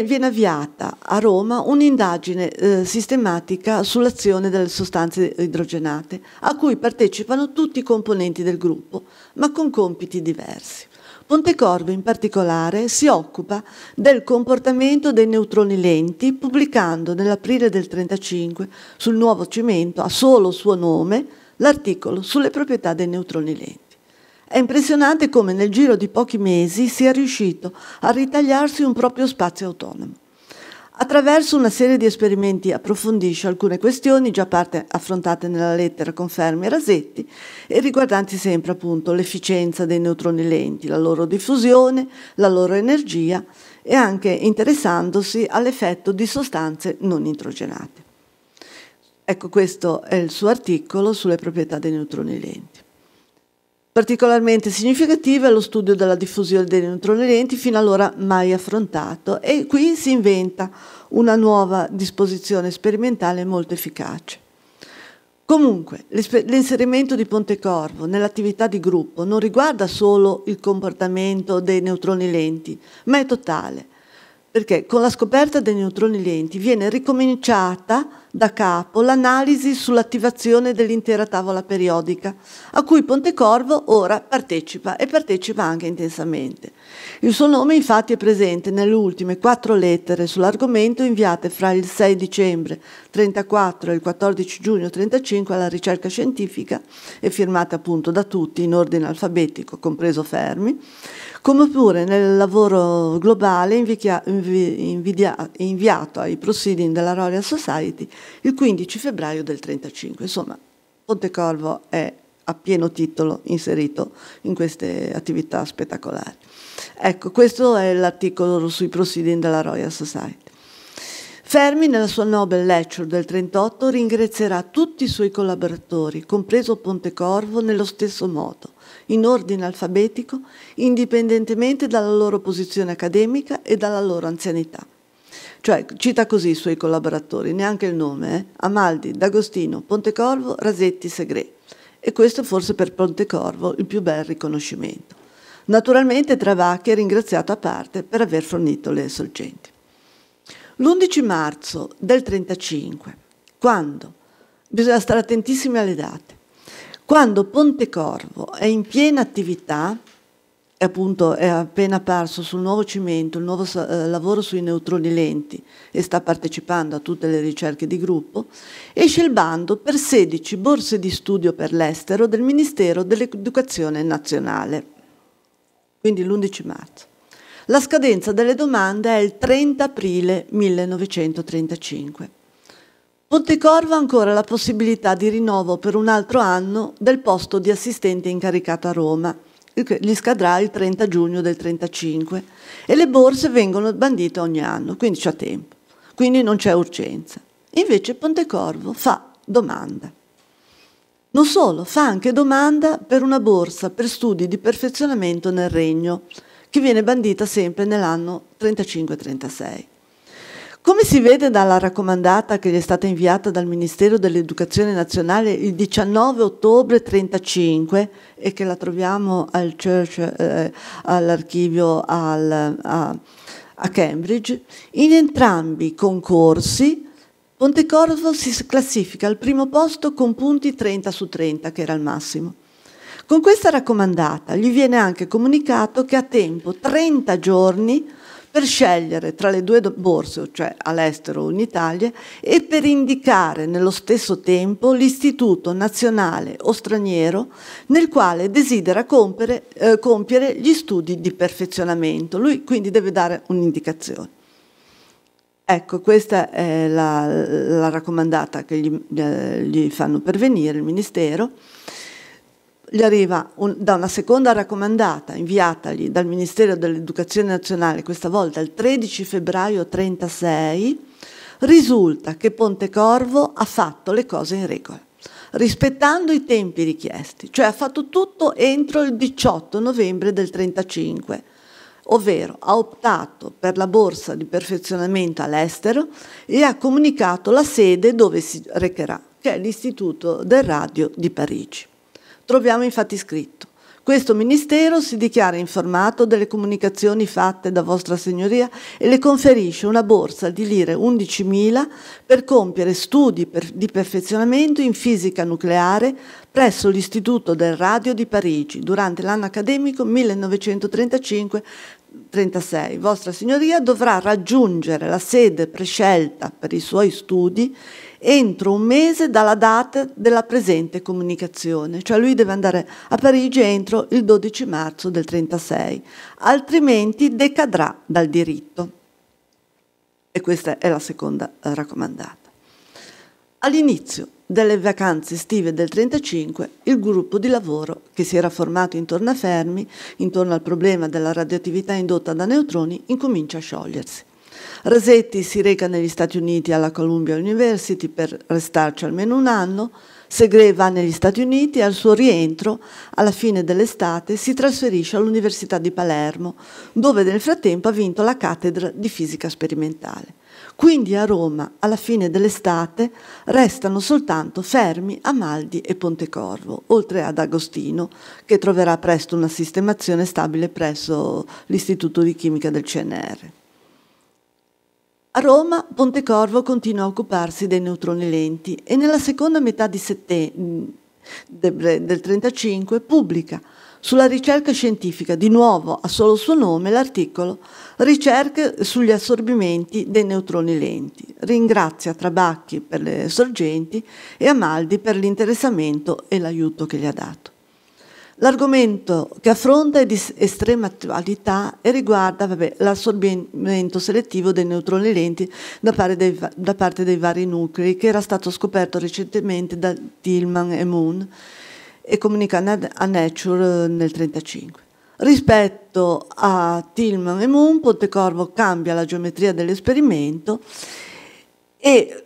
viene avviata a Roma un'indagine eh, sistematica sull'azione delle sostanze idrogenate, a cui partecipano tutti i componenti del gruppo, ma con compiti diversi. Pontecorvo in particolare si occupa del comportamento dei neutroni lenti pubblicando nell'aprile del 1935 sul nuovo cimento a solo suo nome l'articolo sulle proprietà dei neutroni lenti. È impressionante come nel giro di pochi mesi sia riuscito a ritagliarsi un proprio spazio autonomo. Attraverso una serie di esperimenti approfondisce alcune questioni già parte affrontate nella lettera con Fermi e Rasetti e riguardanti sempre appunto l'efficienza dei neutroni lenti, la loro diffusione, la loro energia e anche interessandosi all'effetto di sostanze non idrogenate. Ecco questo è il suo articolo sulle proprietà dei neutroni lenti. Particolarmente significativa è lo studio della diffusione dei neutroni lenti, fino allora mai affrontato, e qui si inventa una nuova disposizione sperimentale molto efficace. Comunque, l'inserimento di Pontecorvo nell'attività di gruppo non riguarda solo il comportamento dei neutroni lenti, ma è totale perché con la scoperta dei neutroni lenti viene ricominciata da capo l'analisi sull'attivazione dell'intera tavola periodica, a cui Pontecorvo ora partecipa e partecipa anche intensamente. Il suo nome infatti è presente nelle ultime quattro lettere sull'argomento inviate fra il 6 dicembre 34 e il 14 giugno 35 alla ricerca scientifica e firmate appunto da tutti in ordine alfabetico, compreso Fermi, come pure nel lavoro globale invia invia inviato ai Proceeding della Royal Society il 15 febbraio del 35. Insomma, Pontecorvo è a pieno titolo inserito in queste attività spettacolari. Ecco, questo è l'articolo sui proceeding della Royal Society. Fermi nella sua Nobel Lecture del 38, ringrazierà tutti i suoi collaboratori, compreso Pontecorvo, nello stesso modo, in ordine alfabetico, indipendentemente dalla loro posizione accademica e dalla loro anzianità. Cioè, cita così i suoi collaboratori, neanche il nome, eh? Amaldi, D'Agostino, Pontecorvo, Rasetti, Segre. E questo è forse per Pontecorvo il più bel riconoscimento. Naturalmente Travacchi è ringraziato a parte per aver fornito le sorgenti. L'11 marzo del 1935, quando, bisogna stare attentissimi alle date, quando Pontecorvo è in piena attività, e appunto è appena apparso sul nuovo cimento il nuovo eh, lavoro sui neutroni lenti e sta partecipando a tutte le ricerche di gruppo, esce il bando per 16 borse di studio per l'estero del Ministero dell'Educazione Nazionale quindi l'11 marzo. La scadenza delle domande è il 30 aprile 1935. Pontecorvo ha ancora la possibilità di rinnovo per un altro anno del posto di assistente incaricato a Roma, che gli scadrà il 30 giugno del 35 e le borse vengono bandite ogni anno, quindi c'è tempo, quindi non c'è urgenza. Invece Pontecorvo fa domanda. Non solo, fa anche domanda per una borsa per studi di perfezionamento nel Regno, che viene bandita sempre nell'anno 35-36. Come si vede dalla raccomandata che gli è stata inviata dal Ministero dell'Educazione Nazionale il 19 ottobre 35 e che la troviamo al eh, all'archivio al, a, a Cambridge, in entrambi i concorsi Pontecorvo si classifica al primo posto con punti 30 su 30, che era il massimo. Con questa raccomandata gli viene anche comunicato che ha tempo 30 giorni per scegliere tra le due borse, cioè all'estero o in Italia, e per indicare nello stesso tempo l'istituto nazionale o straniero nel quale desidera compere, eh, compiere gli studi di perfezionamento. Lui quindi deve dare un'indicazione. Ecco, questa è la, la raccomandata che gli, eh, gli, fanno pervenire il Ministero. Gli arriva un, da una seconda raccomandata inviatagli dal Ministero dell'Educazione Nazionale, questa volta il 13 febbraio 36, risulta che Pontecorvo ha fatto le cose in regola, rispettando i tempi richiesti, cioè ha fatto tutto entro il 18 novembre del 35 ovvero ha optato per la borsa di perfezionamento all'estero e ha comunicato la sede dove si recherà, che è l'Istituto del Radio di Parigi. Troviamo infatti scritto questo Ministero si dichiara informato delle comunicazioni fatte da Vostra Signoria e le conferisce una borsa di lire 11.000 per compiere studi per di perfezionamento in fisica nucleare presso l'Istituto del Radio di Parigi durante l'anno accademico 1935 36. Vostra Signoria dovrà raggiungere la sede prescelta per i suoi studi entro un mese dalla data della presente comunicazione, cioè lui deve andare a Parigi entro il 12 marzo del 36, altrimenti decadrà dal diritto. E questa è la seconda eh, raccomandata. All'inizio dalle vacanze estive del 35, il gruppo di lavoro, che si era formato intorno a Fermi, intorno al problema della radioattività indotta da neutroni, incomincia a sciogliersi. Rasetti si reca negli Stati Uniti alla Columbia University per restarci almeno un anno, Segre va negli Stati Uniti e al suo rientro, alla fine dell'estate, si trasferisce all'Università di Palermo, dove nel frattempo ha vinto la cattedra di fisica sperimentale. Quindi a Roma, alla fine dell'estate, restano soltanto Fermi, Amaldi e Pontecorvo, oltre ad Agostino, che troverà presto una sistemazione stabile presso l'Istituto di Chimica del CNR. A Roma Pontecorvo continua a occuparsi dei neutroni lenti e nella seconda metà di settem- del 1935 pubblica sulla ricerca scientifica, di nuovo a solo suo nome, l'articolo ricerche sugli assorbimenti dei neutroni lenti. Ringrazia Trabacchi per le sorgenti e Amaldi per l'interessamento e l'aiuto che gli ha dato. L'argomento che affronta è di estrema attualità e riguarda l'assorbimento selettivo dei neutroni lenti da parte, dei, da parte, dei, vari nuclei, che era stato scoperto recentemente da Tillman e Moon e comunicata a Nature eh, nel 1935. Rispetto a Tillman e Moon, Pontecorvo cambia la geometria dell'esperimento e,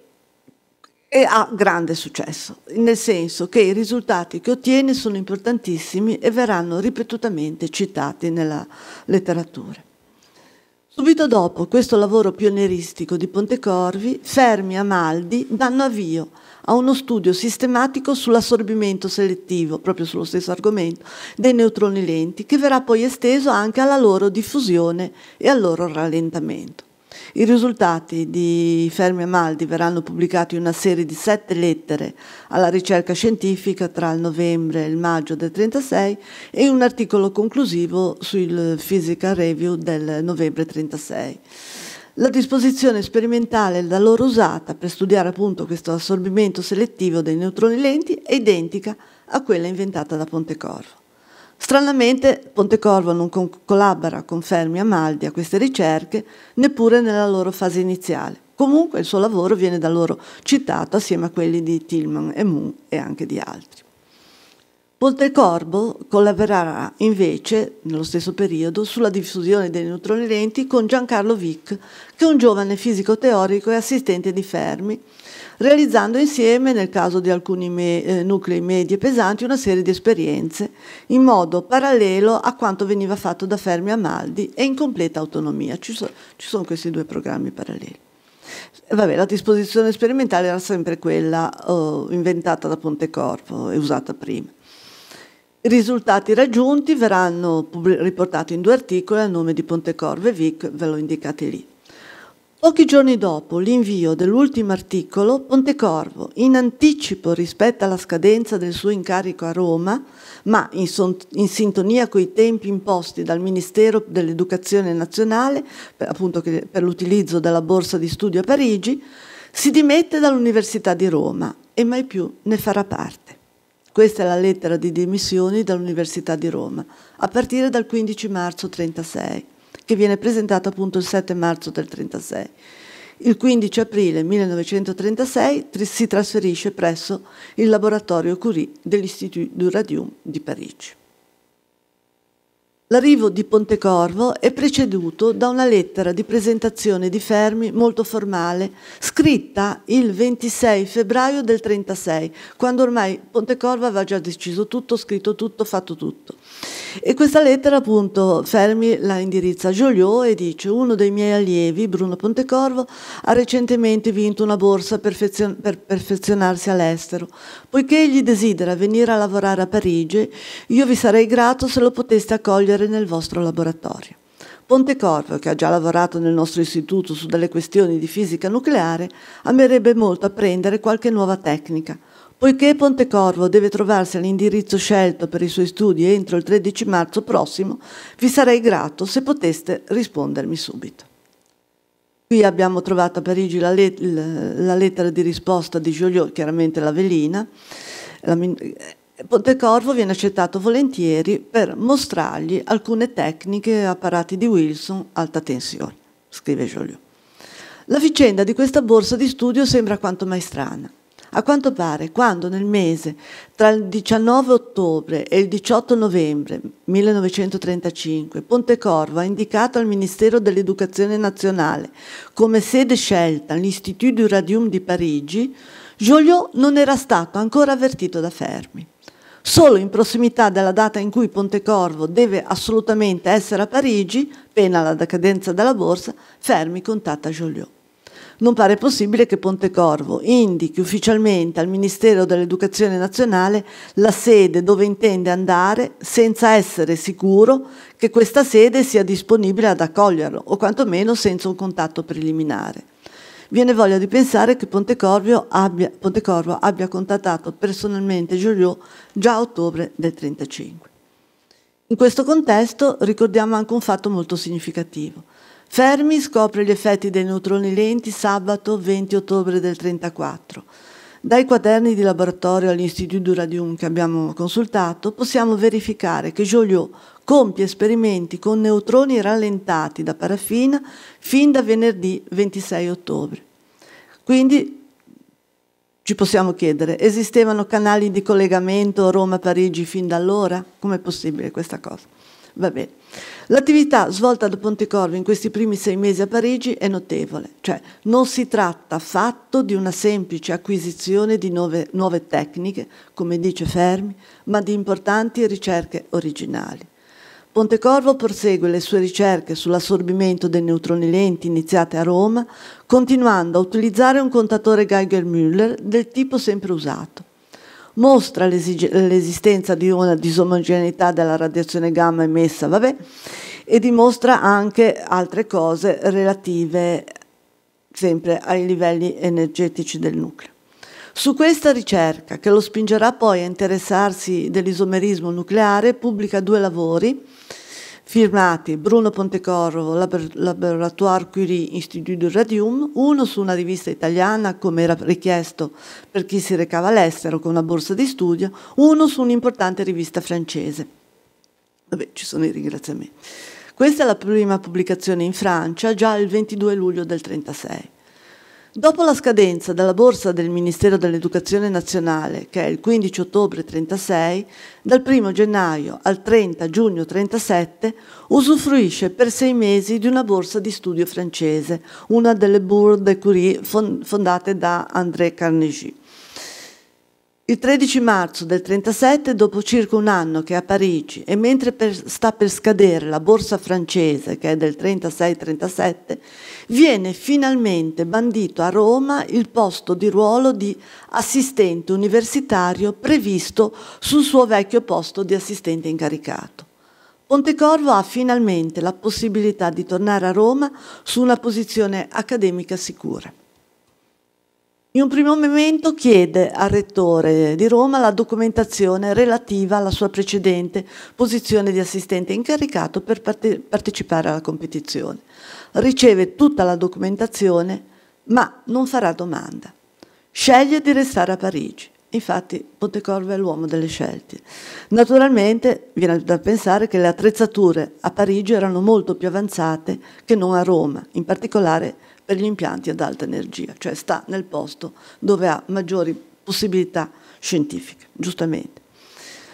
e ha grande successo, nel senso che i risultati che ottiene sono importantissimi e verranno ripetutamente citati nella letteratura. Subito dopo questo lavoro pionieristico di Pontecorvi, Fermi e Amaldi danno avvio a uno studio sistematico sull'assorbimento selettivo, proprio sullo stesso argomento, dei neutroni lenti, che verrà poi esteso anche alla loro diffusione e al loro rallentamento. I risultati di Fermi e Maldi verranno pubblicati in una serie di sette lettere alla ricerca scientifica tra il novembre e il maggio del 1936 e in un articolo conclusivo sul Physical Review del novembre 1936. La disposizione sperimentale da loro usata per studiare appunto questo assorbimento selettivo dei neutroni lenti è identica a quella inventata da Pontecorvo. Stranamente Pontecorvo non collabora con Fermi e Amaldi a queste ricerche, neppure nella loro fase iniziale. Comunque il suo lavoro viene da loro citato assieme a quelli di Tillman e Moon e anche di altri. Pontecorvo collaborerà invece, nello stesso periodo, sulla diffusione dei neutroni lenti con Giancarlo Vic, che è un giovane fisico teorico e assistente di Fermi, realizzando insieme, nel caso di alcuni me eh, nuclei medi e pesanti, una serie di esperienze, in modo parallelo a quanto veniva fatto da Fermi a Maldi e in completa autonomia. Ci, so ci sono questi due programmi paralleli. Eh, vabbè, la disposizione sperimentale era sempre quella oh, inventata da Pontecorvo e usata prima. I risultati raggiunti verranno riportati in due articoli a nome di Pontecorvo e Vic, ve lo indicate lì. Pochi giorni dopo l'invio dell'ultimo articolo, Pontecorvo, in anticipo rispetto alla scadenza del suo incarico a Roma, ma in, in sintonia con i tempi imposti dal Ministero dell'Educazione Nazionale per, per l'utilizzo della borsa di studio a Parigi, si dimette dall'Università di Roma e mai più ne farà parte. Questa è la lettera di dimissioni dall'Università di Roma, a partire dal 15 marzo 1936, che viene presentata appunto il 7 marzo del 1936. Il 15 aprile 1936 si trasferisce presso il laboratorio Curie dell'Institut du Radium di Parigi. L'arrivo di Pontecorvo è preceduto da una lettera di presentazione di Fermi molto formale, scritta il 26 febbraio del 36, quando ormai Pontecorvo aveva già deciso tutto, scritto tutto, fatto tutto. E questa lettera appunto Fermi la indirizza a Joliot e dice uno dei miei allievi, Bruno Pontecorvo, ha recentemente vinto una borsa per perfezionarsi all'estero. Poiché egli desidera venire a lavorare a Parigi, io vi sarei grato se lo poteste accogliere nel vostro laboratorio. Pontecorvo, che ha già lavorato nel nostro istituto su delle questioni di fisica nucleare, amerebbe molto apprendere qualche nuova tecnica – poiché Pontecorvo deve trovarsi all'indirizzo scelto per i suoi studi entro il 13 marzo prossimo, vi sarei grato se poteste rispondermi subito. Qui abbiamo trovato a Parigi la, let la lettera di risposta di Joliot, chiaramente la velina. La Pontecorvo viene accettato volentieri per mostrargli alcune tecniche e apparati di Wilson alta tensione, scrive Joliot. La vicenda di questa borsa di studio sembra quanto mai strana. A quanto pare, quando nel mese tra il 19 ottobre e il 18 novembre 1935 Pontecorvo ha indicato al Ministero dell'Educazione Nazionale come sede scelta l'Institut du Radium di Parigi, Joliot non era stato ancora avvertito da Fermi. Solo in prossimità della data in cui Pontecorvo deve assolutamente essere a Parigi, pena la decadenza della borsa, Fermi contatta Joliot non pare possibile che Pontecorvo indichi ufficialmente al Ministero dell'Educazione Nazionale la sede dove intende andare senza essere sicuro che questa sede sia disponibile ad accoglierlo o quantomeno senza un contatto preliminare viene voglia di pensare che Pontecorvo abbia, Pontecorvo abbia contattato personalmente Joliot già a ottobre del 1935. In questo contesto ricordiamo anche un fatto molto significativo. Fermi scopre gli effetti dei neutroni lenti sabato 20 ottobre del 1934. Dai quaderni di laboratorio all'Instituto Duradium che abbiamo consultato possiamo verificare che Joliot compie esperimenti con neutroni rallentati da paraffina fin da venerdì 26 ottobre. Quindi ci possiamo chiedere, esistevano canali di collegamento Roma-Parigi fin da allora? Com'è possibile questa cosa? Va bene. L'attività svolta da Pontecorvo in questi primi sei mesi a Parigi è notevole, cioè non si tratta affatto di una semplice acquisizione di nuove, nuove tecniche, come dice Fermi, ma di importanti ricerche originali. Pontecorvo prosegue le sue ricerche sull'assorbimento dei neutroni lenti iniziate a Roma, continuando a utilizzare un contatore Geiger-Müller del tipo sempre usato mostra l'esistenza di una disomogeneità della radiazione gamma emessa, vabbè, e dimostra anche altre cose relative sempre ai livelli energetici del nucleo. Su questa ricerca, che lo spingerà poi a interessarsi dell'isomerismo nucleare, pubblica due lavori, firmati Bruno Pontecorvo, Laboratoire Curie Institut du Radium, uno su una rivista italiana come era richiesto per chi si recava all'estero con una borsa di studio, uno su un'importante rivista francese. Vabbè, ci sono i ringraziamenti. Questa è la prima pubblicazione in Francia, già il 22 luglio del 1936. Dopo la scadenza della borsa del Ministero dell'Educazione Nazionale, che è il 15 ottobre 36, dal 1 gennaio al 30 giugno 37 usufruisce per sei mesi di una borsa di studio francese, una delle Bourde de Curie fondate da André Carnegie. Il 13 marzo del 1937, dopo circa un anno che è a Parigi e mentre per, sta per scadere la borsa francese, che è del 36-37, viene finalmente bandito a Roma il posto di ruolo di assistente universitario previsto sul suo vecchio posto di assistente incaricato. Pontecorvo ha finalmente la possibilità di tornare a Roma su una posizione accademica sicura. In un primo momento chiede al Rettore di Roma la documentazione relativa alla sua precedente posizione di assistente incaricato per parte partecipare alla competizione. Riceve tutta la documentazione ma non farà domanda. Sceglie di restare a Parigi. Infatti Pontecorvo è l'uomo delle scelte. Naturalmente viene da pensare che le attrezzature a Parigi erano molto più avanzate che non a Roma, in particolare per gli impianti ad alta energia, cioè sta nel posto dove ha maggiori possibilità scientifiche, giustamente.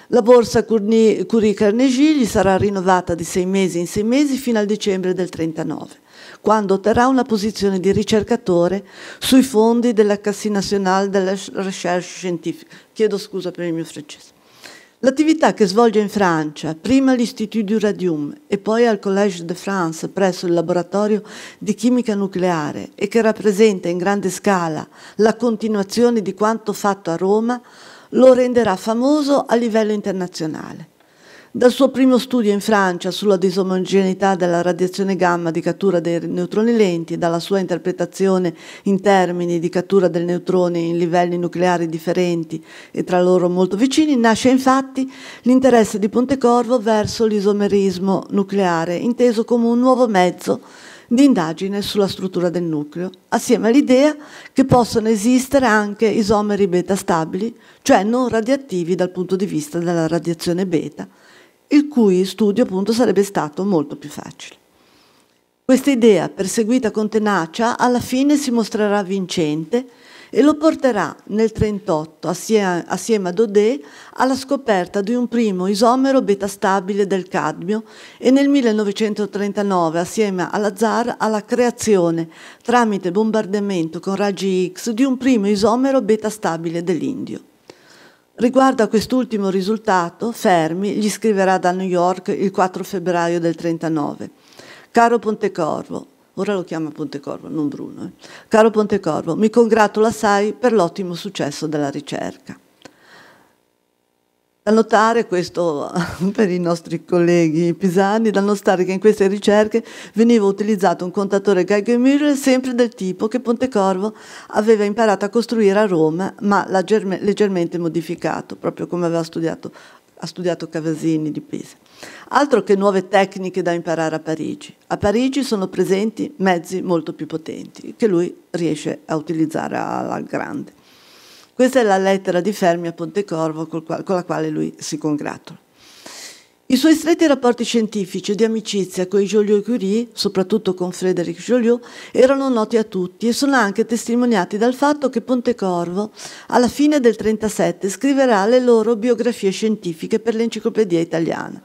La borsa Curie-Carnegie gli sarà rinnovata di sei mesi in sei mesi fino al dicembre del 39, quando otterrà una posizione di ricercatore sui fondi della Cassa Nazionale della Recherche Scientifica. Chiedo scusa per il mio francese. L'attività che svolge in Francia, prima all'Institut du Radium e poi al Collège de France presso il laboratorio di chimica nucleare e che rappresenta in grande scala la continuazione di quanto fatto a Roma, lo renderà famoso a livello internazionale. Dal suo primo studio in Francia sulla disomogeneità della radiazione gamma di cattura dei neutroni lenti e dalla sua interpretazione in termini di cattura del neutrone in livelli nucleari differenti e tra loro molto vicini, nasce infatti l'interesse di Pontecorvo verso l'isomerismo nucleare, inteso come un nuovo mezzo di indagine sulla struttura del nucleo, assieme all'idea che possono esistere anche isomeri beta stabili, cioè non radioattivi dal punto di vista della radiazione beta il cui studio appunto sarebbe stato molto più facile. Questa idea, perseguita con tenacia, alla fine si mostrerà vincente e lo porterà nel 1938, assieme, a Daudet, alla scoperta di un primo isomero beta stabile del cadmio e nel 1939, assieme a Lazar, alla creazione, tramite bombardamento con raggi X, di un primo isomero beta stabile dell'indio. Riguardo a quest'ultimo risultato, Fermi gli scriverà da New York il 4 febbraio del 39. Caro Pontecorvo, ora lo chiama Pontecorvo, non Bruno. Eh. Caro Pontecorvo, mi congratulo assai per l'ottimo successo della ricerca. Da notare questo <laughs> per i nostri colleghi pisani, da notare che in queste ricerche veniva utilizzato un contatore Geiger-Müller sempre del tipo che Pontecorvo aveva imparato a costruire a Roma, ma leggermente modificato, proprio come aveva studiato, ha studiato Cavasini di Pisa. Altro che nuove tecniche da imparare a Parigi. A Parigi sono presenti mezzi molto più potenti che lui riesce a utilizzare alla grande. Questa è la lettera di Fermi a Pontecorvo con la quale lui si congratula. I suoi stretti rapporti scientifici e di amicizia con i Joliot Curie, soprattutto con Frédéric Joliot, erano noti a tutti e sono anche testimoniati dal fatto che Pontecorvo, alla fine del 1937, scriverà le loro biografie scientifiche per l'Enciclopedia Italiana.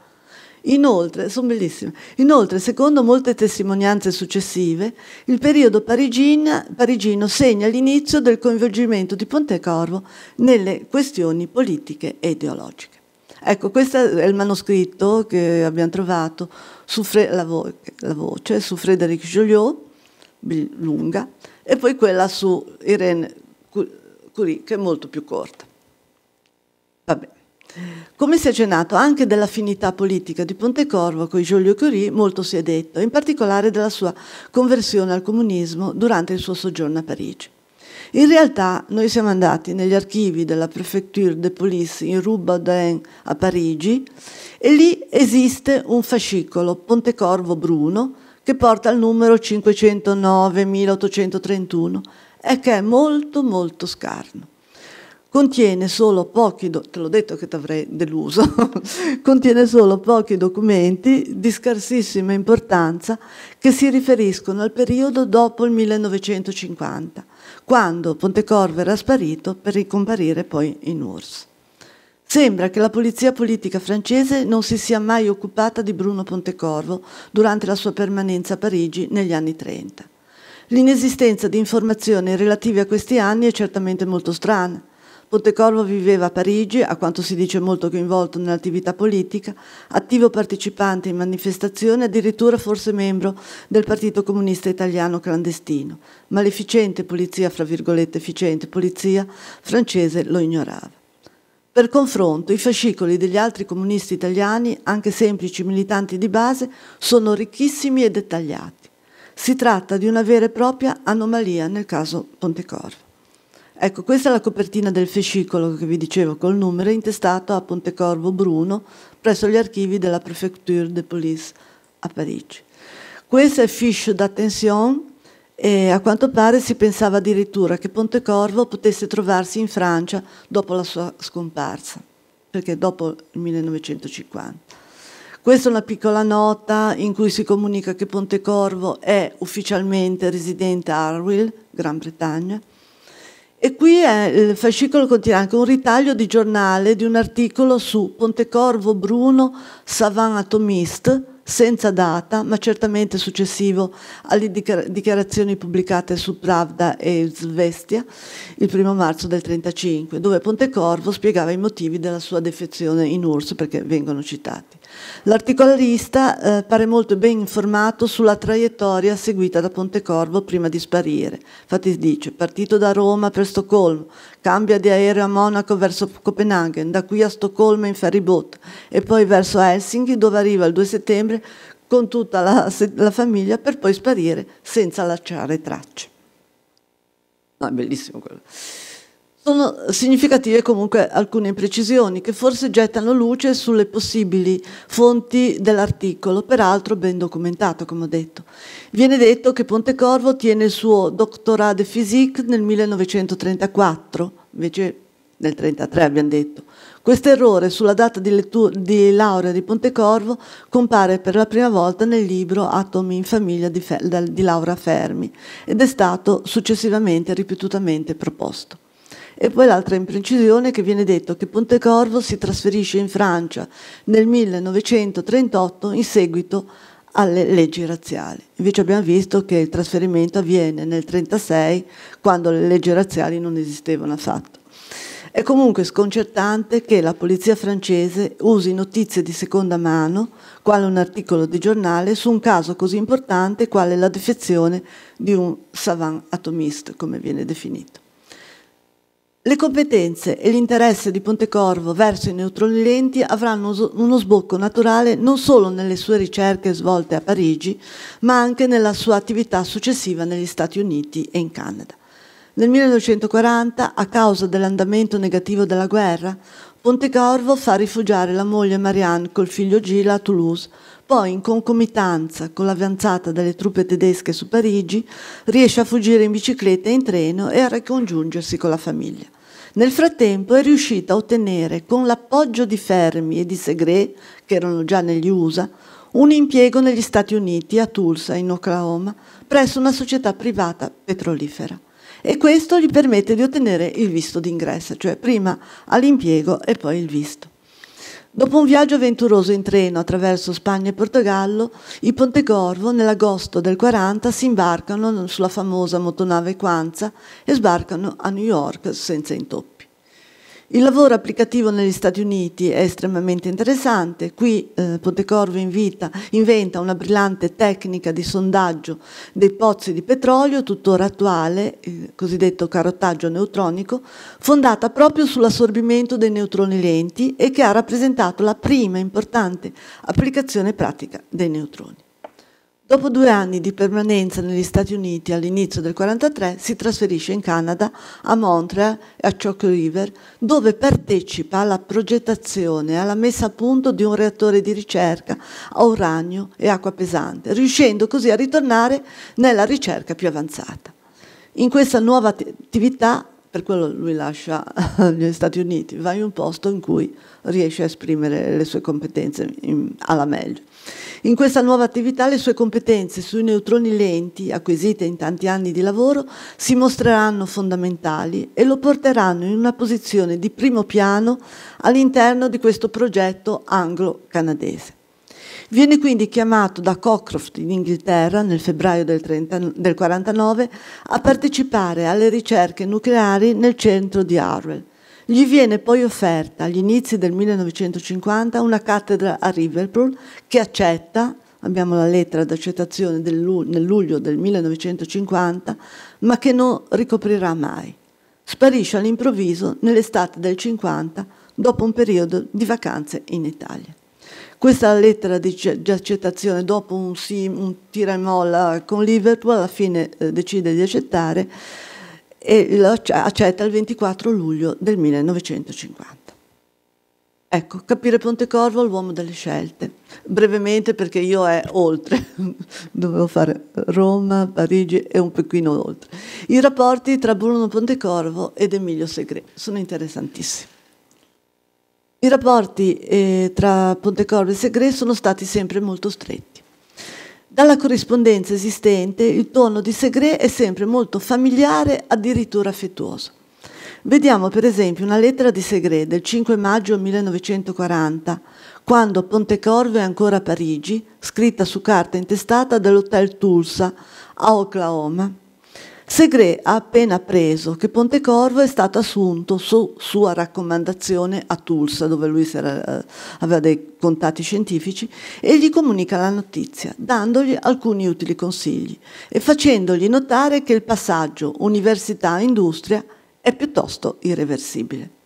Inoltre, sono bellissime, inoltre, secondo molte testimonianze successive, il periodo parigina, parigino segna l'inizio del coinvolgimento di Pontecorvo nelle questioni politiche e ideologiche. Ecco, questo è il manoscritto che abbiamo trovato, su Fre- la, vo- la voce, su Frédéric Joliot, lunga, e poi quella su Irene Curie, che è molto più corta. Va bene. Come si è accennato anche dell'affinità politica di Pontecorvo con Giulio Curie, molto si è detto, in particolare della sua conversione al comunismo durante il suo soggiorno a Parigi. In realtà noi siamo andati negli archivi della Prefecture de Police in Rue Baudin a Parigi e lì esiste un fascicolo Pontecorvo Bruno che porta il numero 509.831 e che è molto molto scarno contiene solo pochi, te l'ho detto che ti avrei deluso, <laughs> contiene solo pochi documenti di scarsissima importanza che si riferiscono al periodo dopo il 1950, quando Pontecorvo era sparito per ricomparire poi in URSS. Sembra che la polizia politica francese non si sia mai occupata di Bruno Pontecorvo durante la sua permanenza a Parigi negli anni 30. L'inesistenza di informazioni relative a questi anni è certamente molto strana, Pontecorvo viveva a Parigi, a quanto si dice molto coinvolto nell'attività politica, attivo partecipante in manifestazioni, addirittura forse membro del Partito Comunista Italiano clandestino. Ma l'efficiente polizia, fra virgolette efficiente polizia, francese lo ignorava. Per confronto, i fascicoli degli altri comunisti italiani, anche semplici militanti di base, sono ricchissimi e dettagliati. Si tratta di una vera e propria anomalia nel caso Pontecorvo. Ecco, questa è la copertina del fascicolo che vi dicevo col numero intestato a Pontecorvo Bruno presso gli archivi della Prefecture de Police a Parigi. Questo è Fiche d'Attention e a quanto pare si pensava addirittura che Pontecorvo potesse trovarsi in Francia dopo la sua scomparsa, perché dopo il 1950. Questa è una piccola nota in cui si comunica che Pontecorvo è ufficialmente residente a Harwell, Gran Bretagna, e qui è, eh, il fascicolo contiene anche un ritaglio di giornale di un articolo su Pontecorvo Bruno, savant atomiste, senza data, ma certamente successivo alle dichiarazioni pubblicate su Pravda e Svestia il 1 marzo del 1935, dove Pontecorvo spiegava i motivi della sua defezione in URSS, perché vengono citati. L'articolarista eh, pare molto ben informato sulla traiettoria seguita da Pontecorvo prima di sparire. Infatti dice, partito da Roma per Stoccolma, cambia di aereo a Monaco verso Copenaghen, da qui a Stoccolma in ferry boat e poi verso Helsinki dove arriva il 2 settembre con tutta la, la famiglia per poi sparire senza lasciare tracce. No, ah, è bellissimo quello. Sono significative comunque alcune imprecisioni che forse gettano luce sulle possibili fonti dell'articolo, peraltro ben documentato, come ho detto. Viene detto che Pontecorvo tiene il suo doctorat de physique nel 1934, invece nel 1933 abbiamo detto. Questo errore sulla data di, di, laurea di Pontecorvo compare per la prima volta nel libro Atomi in famiglia di, di Laura Fermi ed è stato successivamente ripetutamente proposto. E poi l'altra imprecisione che viene detto che Pontecorvo si trasferisce in Francia nel 1938 in seguito alle leggi razziali. Invece abbiamo visto che il trasferimento avviene nel 1936 quando le leggi razziali non esistevano affatto. È comunque sconcertante che la polizia francese usi notizie di seconda mano, quale un articolo di giornale, su un caso così importante quale la defezione di un savant atomista, come viene definito. Le competenze e l'interesse di Pontecorvo verso i neutroni lenti avranno uno sbocco naturale non solo nelle sue ricerche svolte a Parigi, ma anche nella sua attività successiva negli Stati Uniti e in Canada. Nel 1940, a causa dell'andamento negativo della guerra, Pontecorvo fa rifugiare la moglie Marianne col figlio Gila a Toulouse, poi, in concomitanza con l'avanzata delle truppe tedesche su Parigi, riesce a fuggire in bicicletta e in treno e a ricongiungersi con la famiglia. Nel frattempo è riuscita a ottenere, con l'appoggio di Fermi e di Segre, che erano già negli USA, un impiego negli Stati Uniti, a Tulsa, in Oklahoma, presso una società privata petrolifera. E questo gli permette di ottenere il visto d'ingresso, cioè prima all'impiego e poi il visto. Dopo un viaggio avventuroso in treno attraverso Spagna e Portogallo, i Pontecorvo nell'agosto del 40 si imbarcano sulla famosa motonave Quanza e sbarcano a New York senza intoppi. Il lavoro applicativo negli Stati Uniti è estremamente interessante, qui eh, Pontecorvo invita, inventa una brillante tecnica di sondaggio dei pozzi di petrolio, tuttora attuale, il cosiddetto carottaggio neutronico, fondata proprio sull'assorbimento dei neutroni lenti e che ha rappresentato la prima importante applicazione pratica dei neutroni. Dopo due anni di permanenza negli Stati Uniti all'inizio del 1943 si trasferisce in Canada, a Montreal e a Chalk River, dove partecipa alla progettazione e alla messa a punto di un reattore di ricerca a uranio e acqua pesante, riuscendo così a ritornare nella ricerca più avanzata. In questa nuova attività per quello lui lascia <laughs> gli Stati Uniti, va in un posto in cui riesce a esprimere le sue competenze alla meglio. In questa nuova attività le sue competenze sui neutroni lenti, acquisite in tanti anni di lavoro, si mostreranno fondamentali e lo porteranno in una posizione di primo piano all'interno di questo progetto anglo-canadese. Viene quindi chiamato da Cockcroft in Inghilterra nel febbraio del 1949 a partecipare alle ricerche nucleari nel centro di Harwell gli viene poi offerta agli inizi del 1950 una cattedra a Liverpool che accetta, abbiamo la lettera d'accettazione nel luglio del 1950, ma che non ricoprirà mai. Sparisce all'improvviso nell'estate del 50 dopo un periodo di vacanze in Italia. Questa lettera di, di accettazione, dopo un, sì, un tira e molla con Liverpool, alla fine eh, decide di accettare e lo accetta il 24 luglio del 1950. Ecco, capire Pontecorvo, l'uomo delle scelte. Brevemente perché io è oltre, <laughs> dovevo fare Roma, Parigi e un pochino oltre. I rapporti tra Bruno Pontecorvo ed Emilio Segre sono interessantissimi. I rapporti eh, tra Pontecorvo e Segre sono stati sempre molto stretti. Dalla corrispondenza esistente il tono di Segre è sempre molto familiare, addirittura affettuoso. Vediamo per esempio una lettera di Segre del 5 maggio 1940, quando Pontecorvo è ancora a Parigi, scritta su carta intestata dall'Hotel Tulsa a Oklahoma. Segre ha appena appreso che Pontecorvo è stato assunto su sua raccomandazione a Tulsa, dove lui era, eh, aveva dei contatti scientifici, e gli comunica la notizia, dandogli alcuni utili consigli e facendogli notare che il passaggio università-industria è piuttosto irreversibile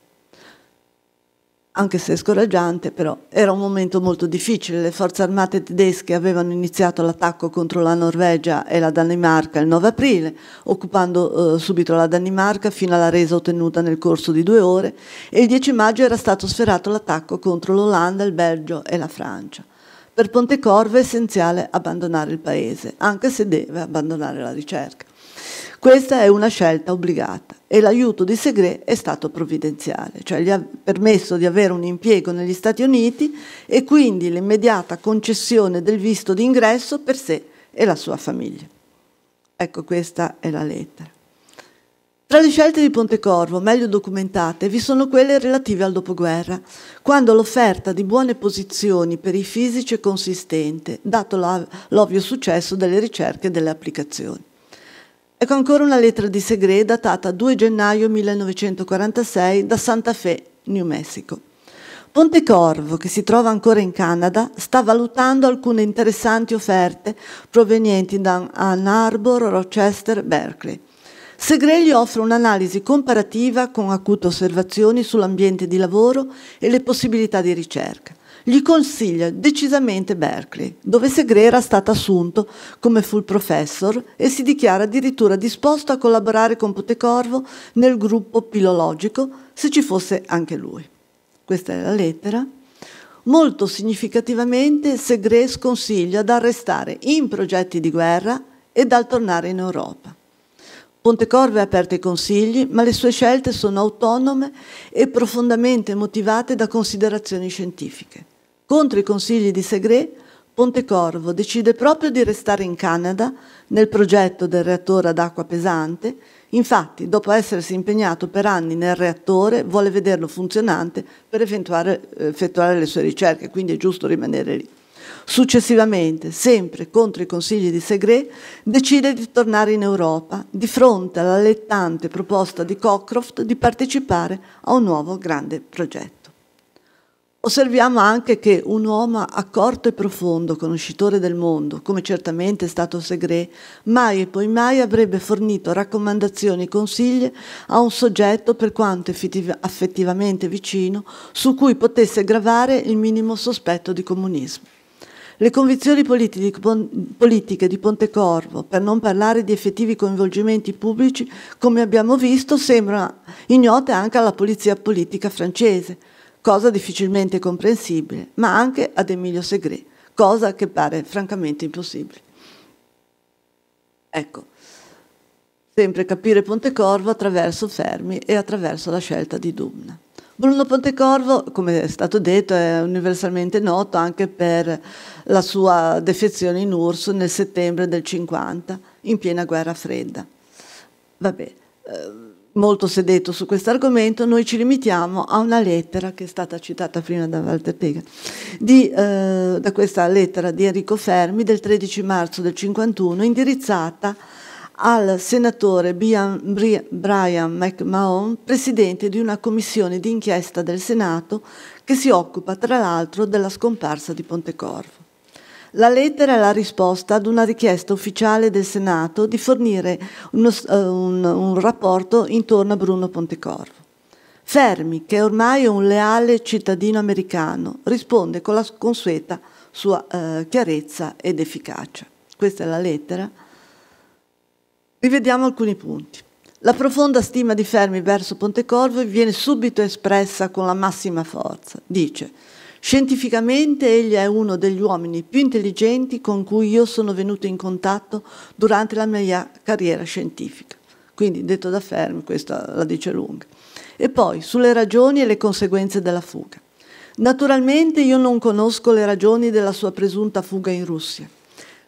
anche se scoraggiante, però era un momento molto difficile. Le forze armate tedesche avevano iniziato l'attacco contro la Norvegia e la Danimarca il 9 aprile, occupando eh, subito la Danimarca fino alla resa ottenuta nel corso di due ore, e il 10 maggio era stato sferrato l'attacco contro l'Olanda, il Belgio e la Francia. Per Pontecorvo è essenziale abbandonare il paese, anche se deve abbandonare la ricerca. Questa è una scelta obbligata e l'aiuto di Segre è stato provvidenziale, cioè gli ha permesso di avere un impiego negli Stati Uniti e quindi l'immediata concessione del visto d'ingresso per sé e la sua famiglia. Ecco, questa è la lettera. Tra le scelte di Pontecorvo, meglio documentate, vi sono quelle relative al dopoguerra, quando l'offerta di buone posizioni per i fisici è consistente, dato l'ovvio successo delle ricerche e delle applicazioni. Ecco ancora una lettera di Segre datata 2 gennaio 1946 da Santa Fe, New Mexico. Pontecorvo, che si trova ancora in Canada, sta valutando alcune interessanti offerte provenienti da Ann Arbor, Rochester, Berkeley. Segre gli offre un'analisi comparativa con acute osservazioni sull'ambiente di lavoro e le possibilità di ricerca gli consiglia decisamente Berkeley, dove Segre era stato assunto come full professor e si dichiara addirittura disposto a collaborare con Potecorvo nel gruppo pilologico se ci fosse anche lui. Questa è la lettera. Molto significativamente Segre sconsiglia dal restare in progetti di guerra e dal tornare in Europa. Pontecorvo è aperto ai consigli, ma le sue scelte sono autonome e profondamente motivate da considerazioni scientifiche. Contro i consigli di Segre, Pontecorvo decide proprio di restare in Canada nel progetto del reattore ad acqua pesante, infatti dopo essersi impegnato per anni nel reattore vuole vederlo funzionante per effettuare, effettuare le sue ricerche, quindi è giusto rimanere lì. Successivamente, sempre contro i consigli di Segre, decide di tornare in Europa di fronte all'allettante proposta di Cockcroft di partecipare a un nuovo grande progetto. Osserviamo anche che un uomo accorto e profondo, conoscitore del mondo, come certamente è stato Segre, mai e poi mai avrebbe fornito raccomandazioni e consigli a un soggetto per quanto affettivamente vicino, su cui potesse gravare il minimo sospetto di comunismo. Le convinzioni politiche di Pontecorvo, per non parlare di effettivi coinvolgimenti pubblici, come abbiamo visto, sembrano ignote anche alla polizia politica francese cosa difficilmente comprensibile, ma anche ad Emilio Segre, cosa che pare francamente impossibile. Ecco, sempre capire Pontecorvo attraverso Fermi e attraverso la scelta di Dumna. Bruno Pontecorvo, come è stato detto, è universalmente noto anche per la sua defezione in Urso nel settembre del 50, in piena guerra fredda. Vabbè, eh, molto seduto su questo argomento, noi ci limitiamo a una lettera che è stata citata prima da Walter Pega, di, eh, da questa lettera di Enrico Fermi del 13 marzo del 51 indirizzata al senatore Brian McMahon, presidente di una commissione d'inchiesta del Senato che si occupa tra l'altro della scomparsa di Pontecorvo. La lettera è la risposta ad una richiesta ufficiale del Senato di fornire uno, eh, un, un rapporto intorno a Bruno Pontecorvo. Fermi, che ormai è un leale cittadino americano, risponde con la consueta sua eh, chiarezza ed efficacia. Questa è la lettera. Rivediamo alcuni punti. La profonda stima di Fermi verso Pontecorvo viene subito espressa con la massima forza. Dice Scientificamente egli è uno degli uomini più intelligenti con cui io sono venuto in contatto durante la mia carriera scientifica. Quindi, detto da Fermi, questa la dice lunga. E poi sulle ragioni e le conseguenze della fuga. Naturalmente io non conosco le ragioni della sua presunta fuga in Russia.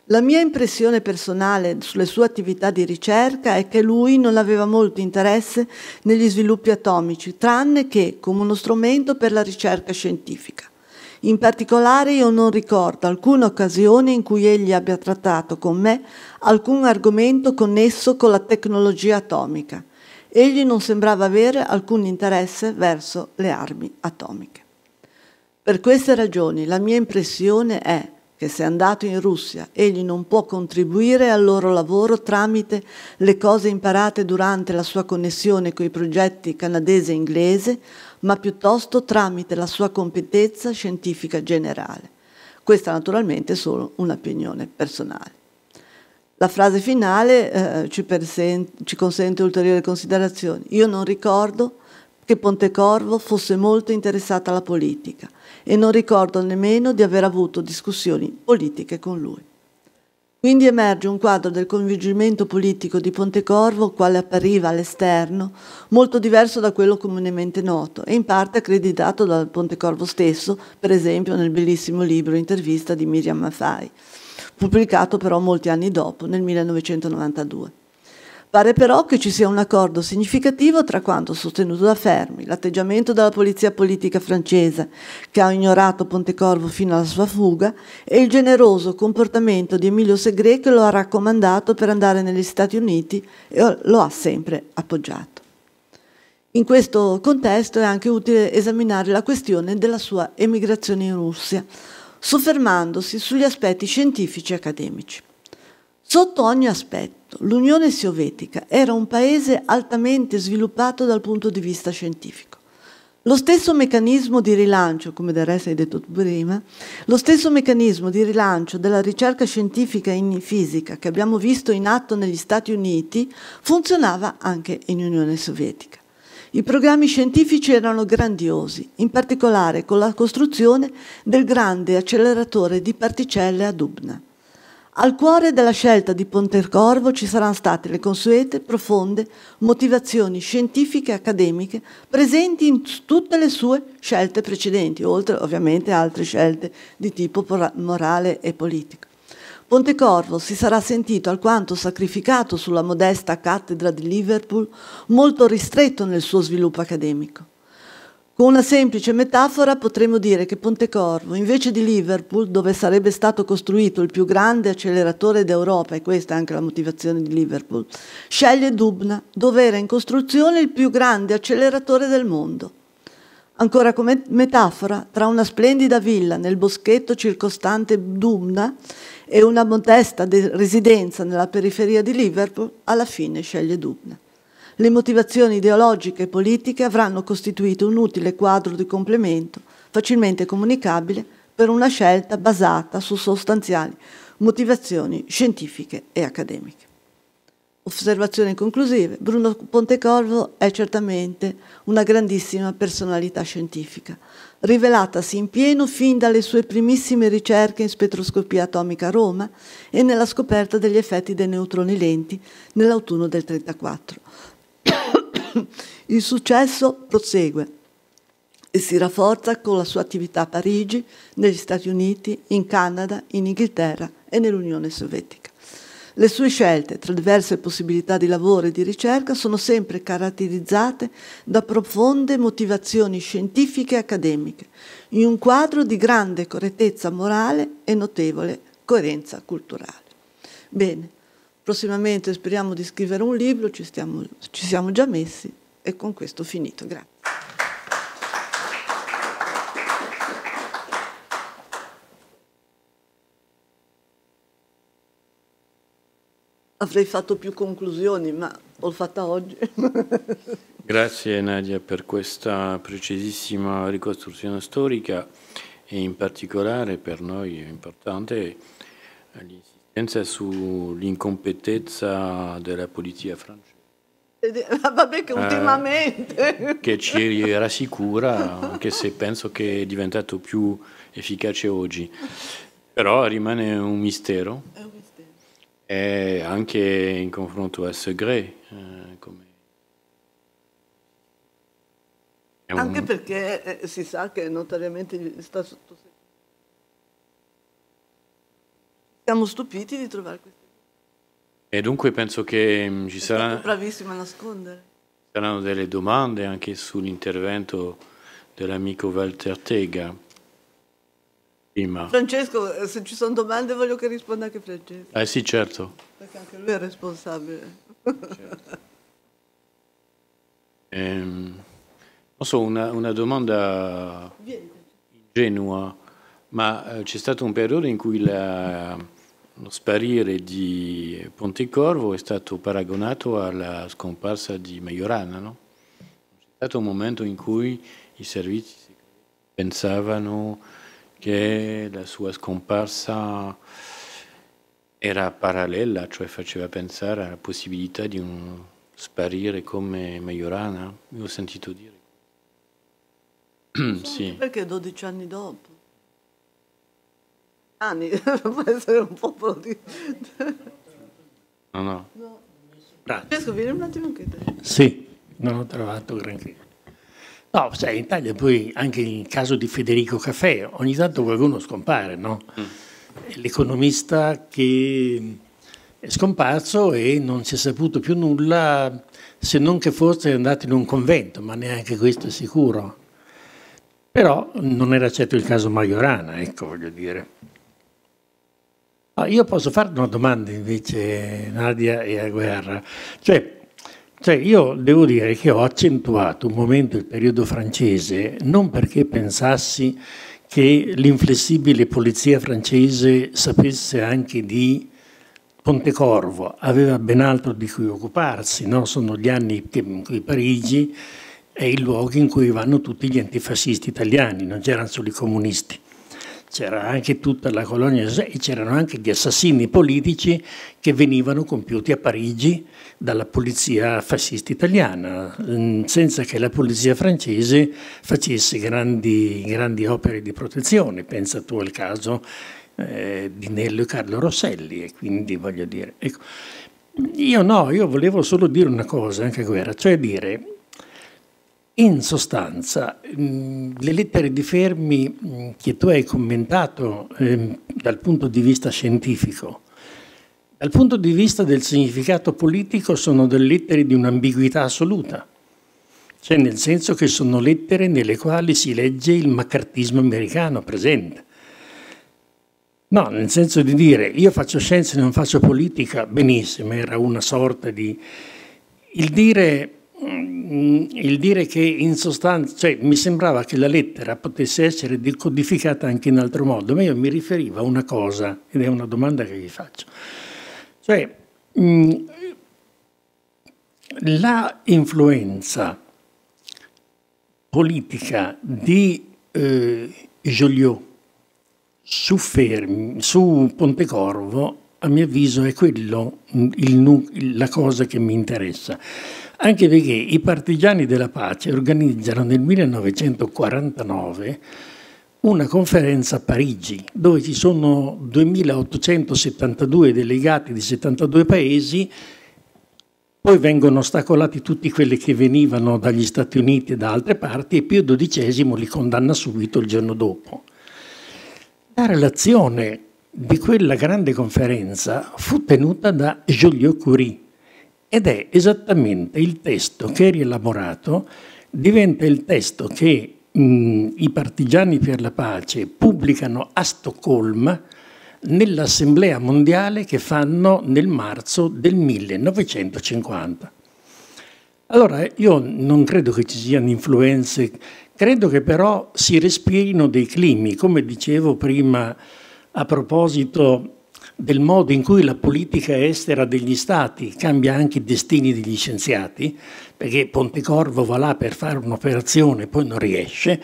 La mia impressione personale sulle sue attività di ricerca è che lui non aveva molto interesse negli sviluppi atomici, tranne che come uno strumento per la ricerca scientifica. In particolare io non ricordo alcuna occasione in cui egli abbia trattato con me alcun argomento connesso con la tecnologia atomica. Egli non sembrava avere alcun interesse verso le armi atomiche. Per queste ragioni la mia impressione è che se è andato in Russia egli non può contribuire al loro lavoro tramite le cose imparate durante la sua connessione con i progetti canadese e inglese ma piuttosto tramite la sua competenza scientifica generale. Questa naturalmente è solo un'opinione personale. La frase finale eh, ci, ci consente ulteriori considerazioni. Io non ricordo che Pontecorvo fosse molto interessata alla politica e non ricordo nemmeno di aver avuto discussioni politiche con lui. Quindi emerge un quadro del coinvolgimento politico di Pontecorvo, quale appariva all'esterno, molto diverso da quello comunemente noto e in parte accreditato dal Pontecorvo stesso, per esempio nel bellissimo libro Intervista di Miriam Maffai, pubblicato però molti anni dopo, nel 1992. Pare però che ci sia un accordo significativo tra quanto sostenuto da Fermi, l'atteggiamento della polizia politica francese, che ha ignorato Pontecorvo fino alla sua fuga, e il generoso comportamento di Emilio Segre che lo ha raccomandato per andare negli Stati Uniti e lo ha sempre appoggiato. In questo contesto è anche utile esaminare la questione della sua emigrazione in Russia, soffermandosi sugli aspetti scientifici e accademici. Sotto ogni aspetto, L'Unione Sovietica era un paese altamente sviluppato dal punto di vista scientifico. Lo stesso meccanismo di rilancio, come del resto hai detto prima, lo stesso meccanismo di rilancio della ricerca scientifica in fisica che abbiamo visto in atto negli Stati Uniti funzionava anche in Unione Sovietica. I programmi scientifici erano grandiosi, in particolare con la costruzione del grande acceleratore di particelle a Dubna. Al cuore della scelta di Pontecorvo ci saranno state le consuete, profonde motivazioni scientifiche e accademiche presenti in tutte le sue scelte precedenti, oltre ovviamente a altre scelte di tipo morale e politico. Pontecorvo si sarà sentito alquanto sacrificato sulla modesta cattedra di Liverpool, molto ristretto nel suo sviluppo accademico. Con una semplice metafora potremmo dire che Pontecorvo, invece di Liverpool, dove sarebbe stato costruito il più grande acceleratore d'Europa, e questa è anche la motivazione di Liverpool, sceglie Dubna, dove era in costruzione il più grande acceleratore del mondo. Ancora come metafora, tra una splendida villa nel boschetto circostante Dubna e una modesta residenza nella periferia di Liverpool, alla fine sceglie Dubna le motivazioni ideologiche e politiche avranno costituito un utile quadro di complemento, facilmente comunicabile, per una scelta basata su sostanziali motivazioni scientifiche e accademiche. Osservazioni conclusive. Bruno Pontecorvo è certamente una grandissima personalità scientifica, rivelatasi in pieno fin dalle sue primissime ricerche in spettroscopia atomica a Roma e nella scoperta degli effetti dei neutroni lenti nell'autunno del 1934. <coughs> Il successo prosegue e si rafforza con la sua attività a Parigi, negli Stati Uniti, in Canada, in Inghilterra e nell'Unione Sovietica. Le sue scelte, tra diverse possibilità di lavoro e di ricerca, sono sempre caratterizzate da profonde motivazioni scientifiche e accademiche, in un quadro di grande correttezza morale e notevole coerenza culturale. Bene, Prossimamente speriamo di scrivere un libro, ci, stiamo, ci siamo già messi e con questo finito. Grazie. Avrei fatto più conclusioni, ma l'ho fatta oggi. <laughs> Grazie Nadia per questa precisissima ricostruzione storica e in particolare per noi è importante gli sull'incompetenza della polizia francese. Eh, <laughs> vabbè che eh, ultimamente... Eh, <laughs> che ci rassicura, anche se penso che è diventato più efficace oggi. Però rimane un mistero. È un mistero. E anche in confronto al segreto. Eh, come... Anche perché eh, si sa che notoriamente sta sotto siamo stupiti di trovare queste e dunque penso che mm, ci saranno. Bravissima a nascondere. Saranno delle domande anche sull'intervento dell'amico Walter Tega. Prima. Francesco, eh, se ci sono domande voglio che risponda anche Francesco. Eh sì, certo. Perché anche lui è responsabile. Certo. <laughs> ehm, posso una, una domanda ingenua, ma eh, c'è stato un periodo in cui la lo sparire di Pontecorvo è stato paragonato alla scomparsa di Majorana, no? C'è stato un momento in cui i servizi pensavano che la sua scomparsa era parallela, cioè faceva pensare alla possibilità di un sparire come Majorana. Io ho sentito dire. sì. <clears throat> Perché 12 anni dopo? anni, <laughs> può essere un popolo di... No, no. no. Francesco, vieni un attimo anche te. Sì, non ho trovato granché. No, sai, in Italia poi anche il caso di Federico Caffè, ogni tanto qualcuno scompare, no? Mm. L'economista che è scomparso e non si è saputo più nulla, se non che forse è andato in un convento, ma neanche questo è sicuro. Però non era certo il caso Majorana, ecco, voglio dire. Ah, io posso fare una domanda invece, Nadia e a Guerra. Cioè, cioè, io devo dire che ho accentuato un momento il periodo francese non perché pensassi che l'inflessibile polizia francese sapesse anche di Pontecorvo, aveva ben altro di cui occuparsi, no? sono gli anni che, in cui Parigi è il luogo in cui vanno tutti gli antifascisti italiani, non c'erano solo i comunisti c'era anche tutta la colonia, e c'erano anche gli assassini politici che venivano compiuti a Parigi dalla polizia fascista italiana, mm, senza che la polizia francese facesse grandi, grandi opere di protezione. Pensa tu al caso eh, di Nello e Carlo Rosselli, e quindi voglio dire... Ecco, io no, io volevo solo dire una cosa, anche guerra, cioè dire in sostanza, mm, le lettere di Fermi mm, che tu hai commentato eh, dal punto di vista scientifico, dal punto di vista del significato politico sono delle lettere di un'ambiguità assoluta, cioè nel senso che sono lettere nelle quali si legge il macartismo americano presente. No, nel senso di dire io faccio scienza e non faccio politica, benissimo, era una sorta di... Il dire Mm, il dire che in sostanza, cioè mi sembrava che la lettera potesse essere decodificata anche in altro modo, ma io mi riferivo a una cosa, ed è una domanda che vi faccio. Cioè, mm, la influenza politica di eh, Joliot su, Fermi, su Pontecorvo a mio avviso è quello mm, il, la cosa che mi interessa. Anche perché i partigiani della pace organizzano nel 1949 una conferenza a Parigi dove ci sono 2872 delegati di 72 paesi, poi vengono ostacolati tutti quelli che venivano dagli Stati Uniti e da altre parti e Pio XII li condanna subito il giorno dopo. La relazione di quella grande conferenza fu tenuta da Joliot Curie ed è esattamente il testo che rielaborato diventa il testo che mh, mm, i partigiani per la pace pubblicano a Stoccolma nell'assemblea mondiale che fanno nel marzo del 1950. Allora, io non credo che ci siano influenze, credo che però si respirino dei climi, come dicevo prima a proposito del modo in cui la politica estera degli stati cambia anche i destini degli scienziati, perché Pontecorvo va là per fare un'operazione e poi non riesce,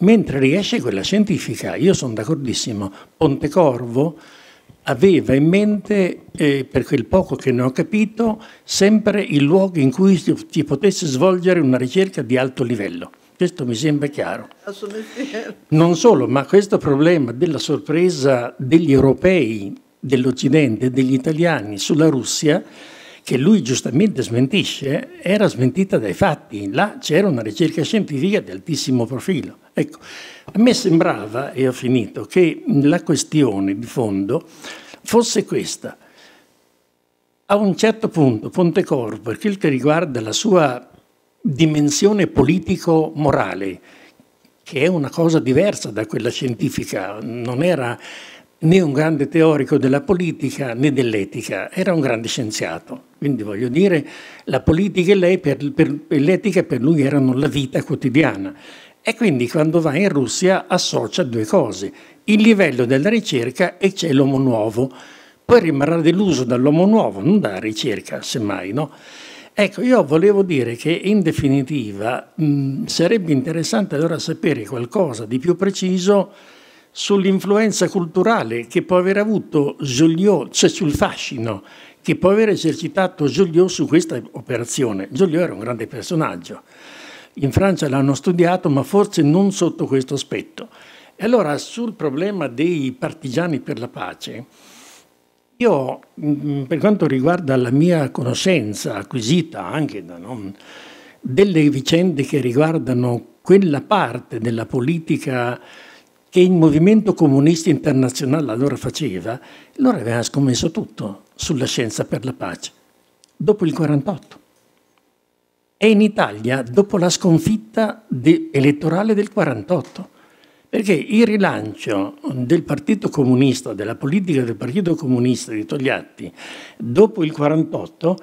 mentre riesce quella scientifica. Io sono d'accordissimo, Pontecorvo aveva in mente, eh, per quel poco che ne ho capito, sempre il luogo in cui si potesse svolgere una ricerca di alto livello. Questo mi sembra chiaro. Non solo, ma questo problema della sorpresa degli europei, dell'Occidente, degli italiani sulla Russia, che lui giustamente smentisce, era smentita dai fatti. Là c'era una ricerca scientifica di altissimo profilo. Ecco, a me sembrava, e ho finito, che la questione di fondo fosse questa. A un certo punto Pontecorvo, per quel che riguarda la sua dimensione politico-morale, che è una cosa diversa da quella scientifica, non era né un grande teorico della politica né dell'etica, era un grande scienziato. Quindi voglio dire, la politica e, per, per, e l'etica per lui erano la vita quotidiana. E quindi quando va in Russia associa due cose, il livello della ricerca e c'è l'uomo nuovo. Poi rimarrà deluso dall'uomo nuovo, non dalla ricerca, semmai, no? Ecco, io volevo dire che in definitiva mh, sarebbe interessante allora sapere qualcosa di più preciso sull'influenza culturale che può aver avuto Joliot, cioè sul fascino che può aver esercitato Joliot su questa operazione. Joliot era un grande personaggio. In Francia l'hanno studiato, ma forse non sotto questo aspetto. E allora sul problema dei partigiani per la pace, io, mm, per quanto riguarda la mia conoscenza acquisita anche da non, delle vicende che riguardano quella parte della politica che il movimento comunista internazionale allora faceva, allora aveva scommesso tutto sulla scienza per la pace, dopo il 48. E in Italia, dopo la sconfitta de elettorale del 48 perché il rilancio del Partito Comunista, della politica del Partito Comunista di Togliatti dopo il 48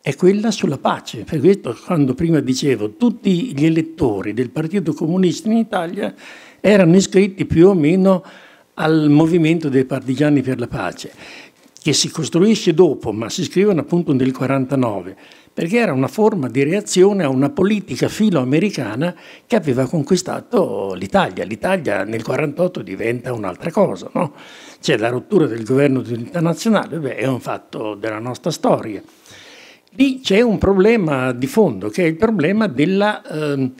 è quella sulla pace. Per questo quando prima dicevo tutti gli elettori del Partito Comunista in Italia erano iscritti più o meno al movimento dei partigiani per la pace, che si costruisce dopo, ma si scrivono appunto nel 49 perché era una forma di reazione a una politica filoamericana che aveva conquistato l'Italia. L'Italia nel 1948 diventa un'altra cosa, no? c'è la rottura del governo di unità nazionale, beh, è un fatto della nostra storia. Lì c'è un problema di fondo, che è il problema della... Ehm,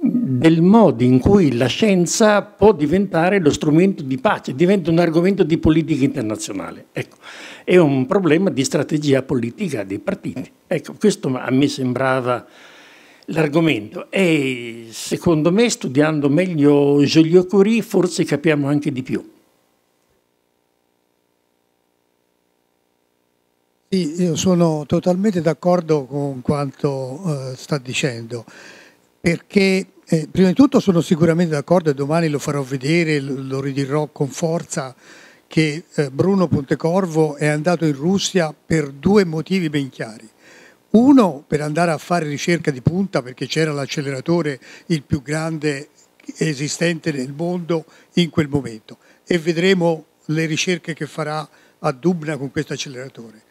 del modo in cui la scienza può diventare lo strumento di pace, diventa un argomento di politica internazionale. Ecco, è un problema di strategia politica dei partiti. Ecco, questo a me sembrava l'argomento e secondo me studiando meglio Joliot Curie forse capiamo anche di più. Sì, io sono totalmente d'accordo con quanto eh, sta dicendo perché eh, prima di tutto sono sicuramente d'accordo e domani lo farò vedere, lo ridirò con forza, che eh, Bruno Pontecorvo è andato in Russia per due motivi ben chiari. Uno, per andare a fare ricerca di punta, perché c'era l'acceleratore il più grande esistente nel mondo in quel momento e vedremo le ricerche che farà a Dubna con questo acceleratore,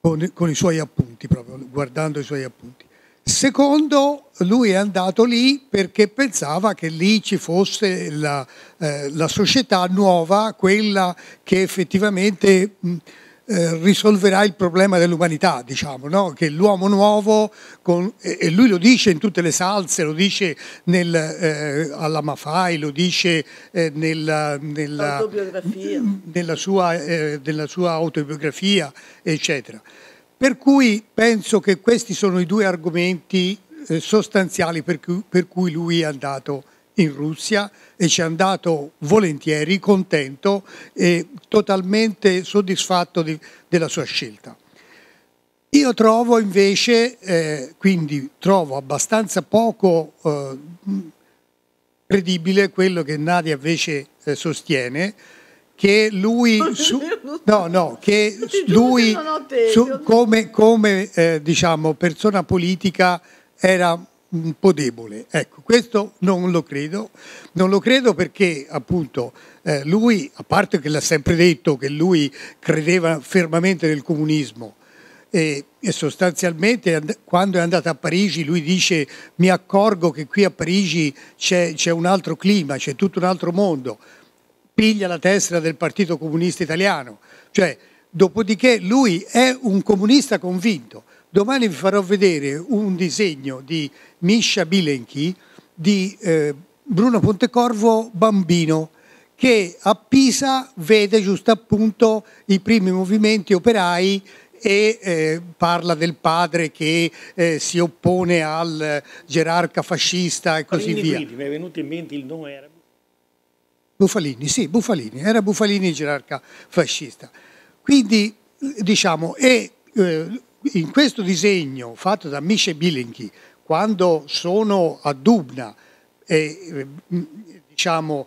con, con i suoi appunti proprio, guardando i suoi appunti. Secondo, lui è andato lì perché pensava che lì ci fosse la, eh, la società nuova, quella che effettivamente mh, eh, risolverà il problema dell'umanità, diciamo, no? che l'uomo nuovo, con, e lui lo dice in tutte le salse, lo dice nel, eh, alla Mafai, lo dice nella, eh, nella, nella, sua, eh, nella sua autobiografia, eccetera. Per cui penso che questi sono i due argomenti eh, sostanziali per cui, per cui lui è andato in Russia e ci è andato volentieri, contento e totalmente soddisfatto di, della sua scelta. Io trovo invece, eh, quindi trovo abbastanza poco eh, credibile quello che Nadia invece eh, sostiene, che lui, su, no, no, che lui su, come, come eh, diciamo, persona politica era un po' debole. Ecco, questo non lo credo, non lo credo perché appunto eh, lui, a parte che l'ha sempre detto che lui credeva fermamente nel comunismo, e, sostanzialmente quando è andato a Parigi lui dice mi accorgo che qui a Parigi c'è, un altro clima, c'è tutto un altro mondo piglia la tessera del Partito Comunista Italiano. Cioè, dopodiché lui è un comunista convinto. Domani vi farò vedere un disegno di Misha Bilenchi di eh, Bruno Pontecorvo bambino che a Pisa vede giusto appunto i primi movimenti operai e eh, parla del padre che eh, si oppone al gerarca fascista e così Parini via. Guidi, mi è venuto in mente il nome era Bufalini, sì, Bufalini, era Bufalini il gerarca fascista. Quindi, diciamo, e, eh, in questo disegno fatto da Misce Bilenchi, quando sono a Dubna, eh, diciamo,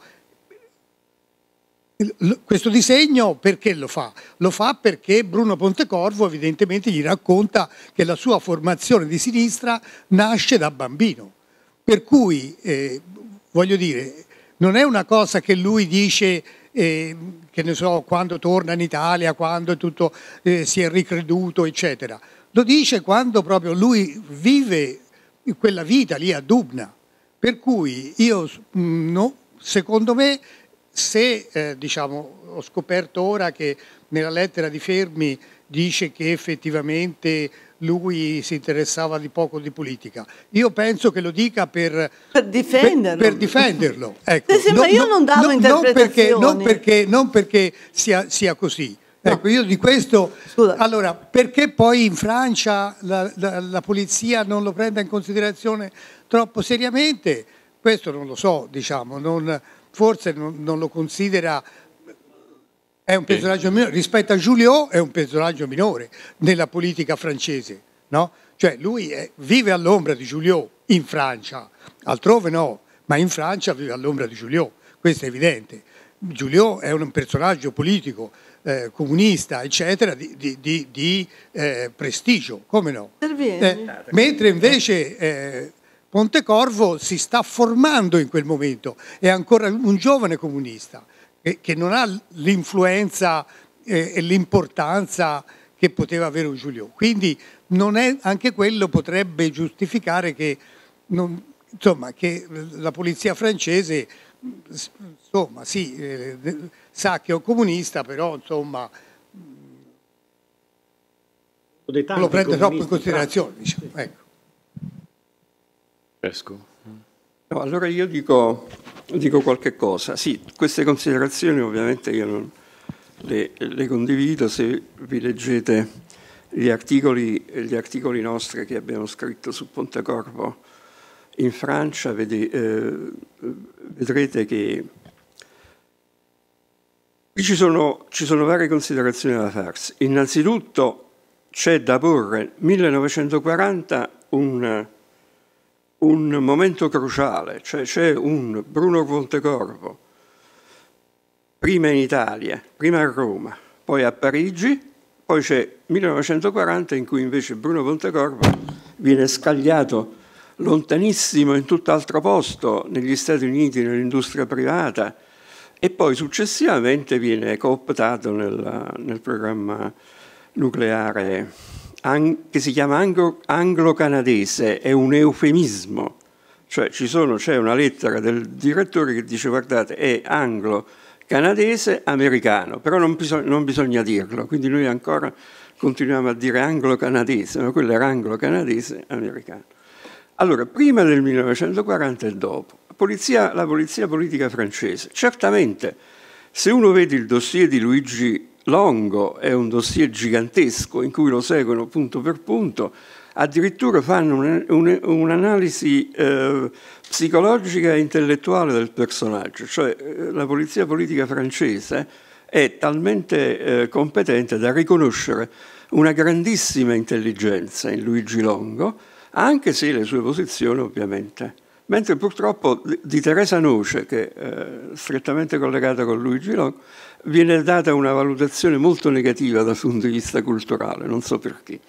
questo disegno perché lo fa? Lo fa perché Bruno Pontecorvo evidentemente gli racconta che la sua formazione di sinistra nasce da bambino. Per cui, eh, voglio dire, non è una cosa che lui dice eh, che ne so, quando torna in Italia, quando tutto eh, si è ricreduto, eccetera. Lo dice quando proprio lui vive quella vita lì a Dubna. Per cui io, mm, no, secondo me, se eh, diciamo, ho scoperto ora che nella lettera di Fermi dice che effettivamente lui si interessava di poco di politica. Io penso che lo dica per, per difenderlo. Per, per difenderlo. <laughs> Ecco. Sì, sì, no, ma io non davo no, interpretazioni. Non perché, non perché, non perché sia, sia, così. No. Ecco, io di questo... Scusa. Allora, perché poi in Francia la, la, la polizia non lo prenda in considerazione troppo seriamente? Questo non lo so, diciamo, non, forse non, non lo considera è un personaggio minore, rispetto a Giulio è un personaggio minore nella politica francese, no? Cioè lui è, vive all'ombra di Giulio in Francia, altrove no, ma in Francia vive all'ombra di Giulio, questo è evidente. Giulio è un personaggio politico, eh, comunista, eccetera, di, di, di, di eh, prestigio, come no? Eh, certo. mentre invece eh, Pontecorvo si sta formando in quel momento, è ancora un giovane comunista che, non ha l'influenza eh, e l'importanza che poteva avere un Giulio. Quindi è, anche quello potrebbe giustificare che, non, insomma, che la polizia francese insomma, sì, eh, sa che è un comunista, però insomma, lo prende troppo in considerazione. Diciamo. Ecco. Esco. No, allora io dico, dico, qualche cosa. Sì, queste considerazioni ovviamente io non le, le condivido se vi leggete gli articoli, gli articoli, nostri che abbiamo scritto su Pontecorvo in Francia, vede, eh, vedrete che qui ci sono, ci sono varie considerazioni da farsi. Innanzitutto c'è da porre 1940 un un momento cruciale, cioè c'è un Bruno Pontecorvo, prima in Italia, prima a Roma, poi a Parigi, poi c'è 1940 in cui invece Bruno Pontecorvo viene scagliato lontanissimo in tutt'altro posto, negli Stati Uniti, nell'industria privata, e poi successivamente viene cooptato nel, nel programma nucleare che si chiama anglo-canadese, è un eufemismo. Cioè c'è una lettera del direttore che dice guardate è anglo-canadese americano, però non bisogna, non bisogna dirlo, quindi noi ancora continuiamo a dire anglo-canadese, ma quello era anglo-canadese americano. Allora, prima del 1940 e dopo, polizia, la polizia politica francese, certamente se uno vede il dossier di Luigi longo, è un dossier gigantesco in cui lo seguono punto per punto, addirittura fanno un'analisi eh, psicologica e intellettuale del personaggio, cioè eh, la polizia politica francese è talmente eh, competente da riconoscere una grandissima intelligenza in Luigi Longo, anche se le sue posizioni ovviamente. Mentre purtroppo di Teresa Noce, che è eh, strettamente collegata con Luigi Longo, viene data una valutazione molto negativa dal punto di vista culturale, non so perché.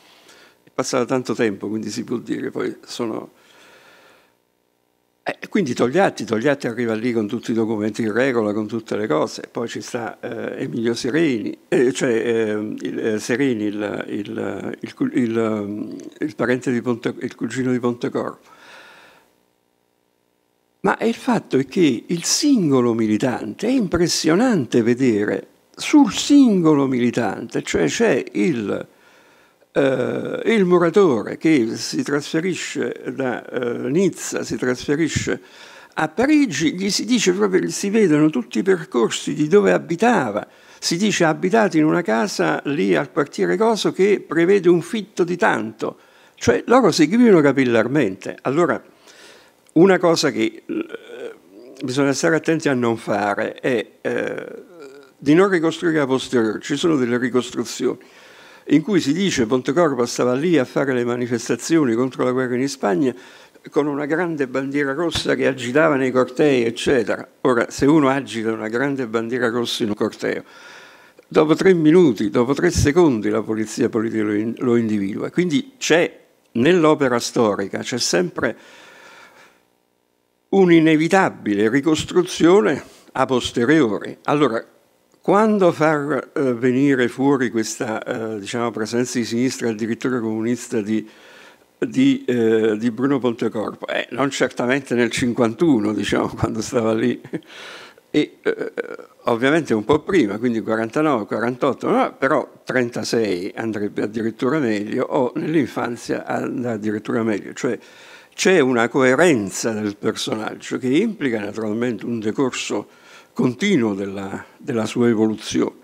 È passato tanto tempo, quindi si può dire, poi sono... Eh, quindi Togliatti, Togliatti arriva lì con tutti i documenti in regola, con tutte le cose, poi ci sta eh, Emilio Sereni, eh, cioè ehm, il, eh, Sereni, il, il, il, il, parente di Ponte, il cugino di Pontecorvo ma il fatto è che il singolo militante è impressionante vedere sul singolo militante, cioè c'è il, eh, il, muratore che si trasferisce da eh, Nizza, si trasferisce a Parigi, gli si dice proprio, si vedono tutti i percorsi di dove abitava, si dice abitato in una casa lì al quartiere Coso che prevede un fitto di tanto, cioè loro seguivano capillarmente. Allora, una cosa che eh, bisogna stare attenti a non fare è eh, di non ricostruire a posteriori, ci sono delle ricostruzioni in cui si dice che Pontecorvo stava lì a fare le manifestazioni contro la guerra in Spagna con una grande bandiera rossa che agitava nei cortei, eccetera. Ora, se uno agita una grande bandiera rossa in un corteo, dopo tre minuti, dopo tre secondi la polizia politica lo, in, lo individua. Quindi c'è nell'opera storica, c'è sempre un'inevitabile ricostruzione a posteriori. Allora, quando far eh, venire fuori questa eh, diciamo, presenza di sinistra addirittura comunista di, di, eh, di Bruno Pontecorpo? Eh, non certamente nel 51, diciamo, <laughs> quando stava lì, e eh, ovviamente un po' prima, quindi 49, 48, no, però 36 andrebbe addirittura meglio, o nell'infanzia andrà addirittura meglio. Cioè, c'è una coerenza del personaggio che implica naturalmente un decorso continuo della, della sua evoluzione.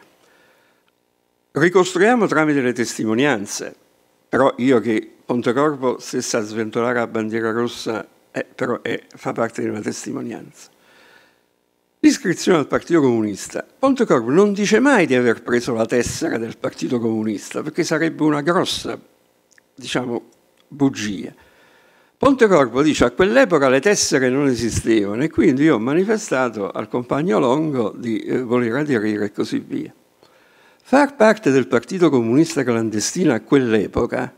Ricostruiamo tramite le testimonianze, però io che Pontecorvo stessa a sventolare la bandiera rossa eh, però eh, fa parte di una testimonianza. L'iscrizione al Partito Comunista. Pontecorvo non dice mai di aver preso la tessera del Partito Comunista, perché sarebbe una grossa, diciamo, bugia. Pontecorvo dice a quell'epoca le tessere non esistevano e quindi io ho manifestato al compagno Longo di eh, voler aderire e così via. Far parte del Partito Comunista Clandestino a quell'epoca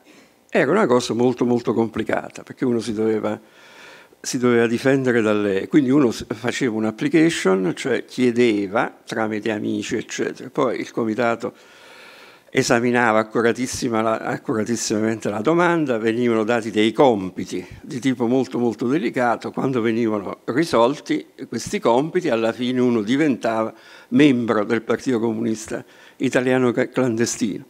era una cosa molto molto complicata perché uno si doveva, si doveva difendere dalle... quindi uno faceva un'application, cioè chiedeva tramite amici eccetera, poi il comitato esaminava accuratissima, accuratissimamente la domanda, venivano dati dei compiti di tipo molto molto delicato, quando venivano risolti questi compiti alla fine uno diventava membro del Partito Comunista Italiano clandestino.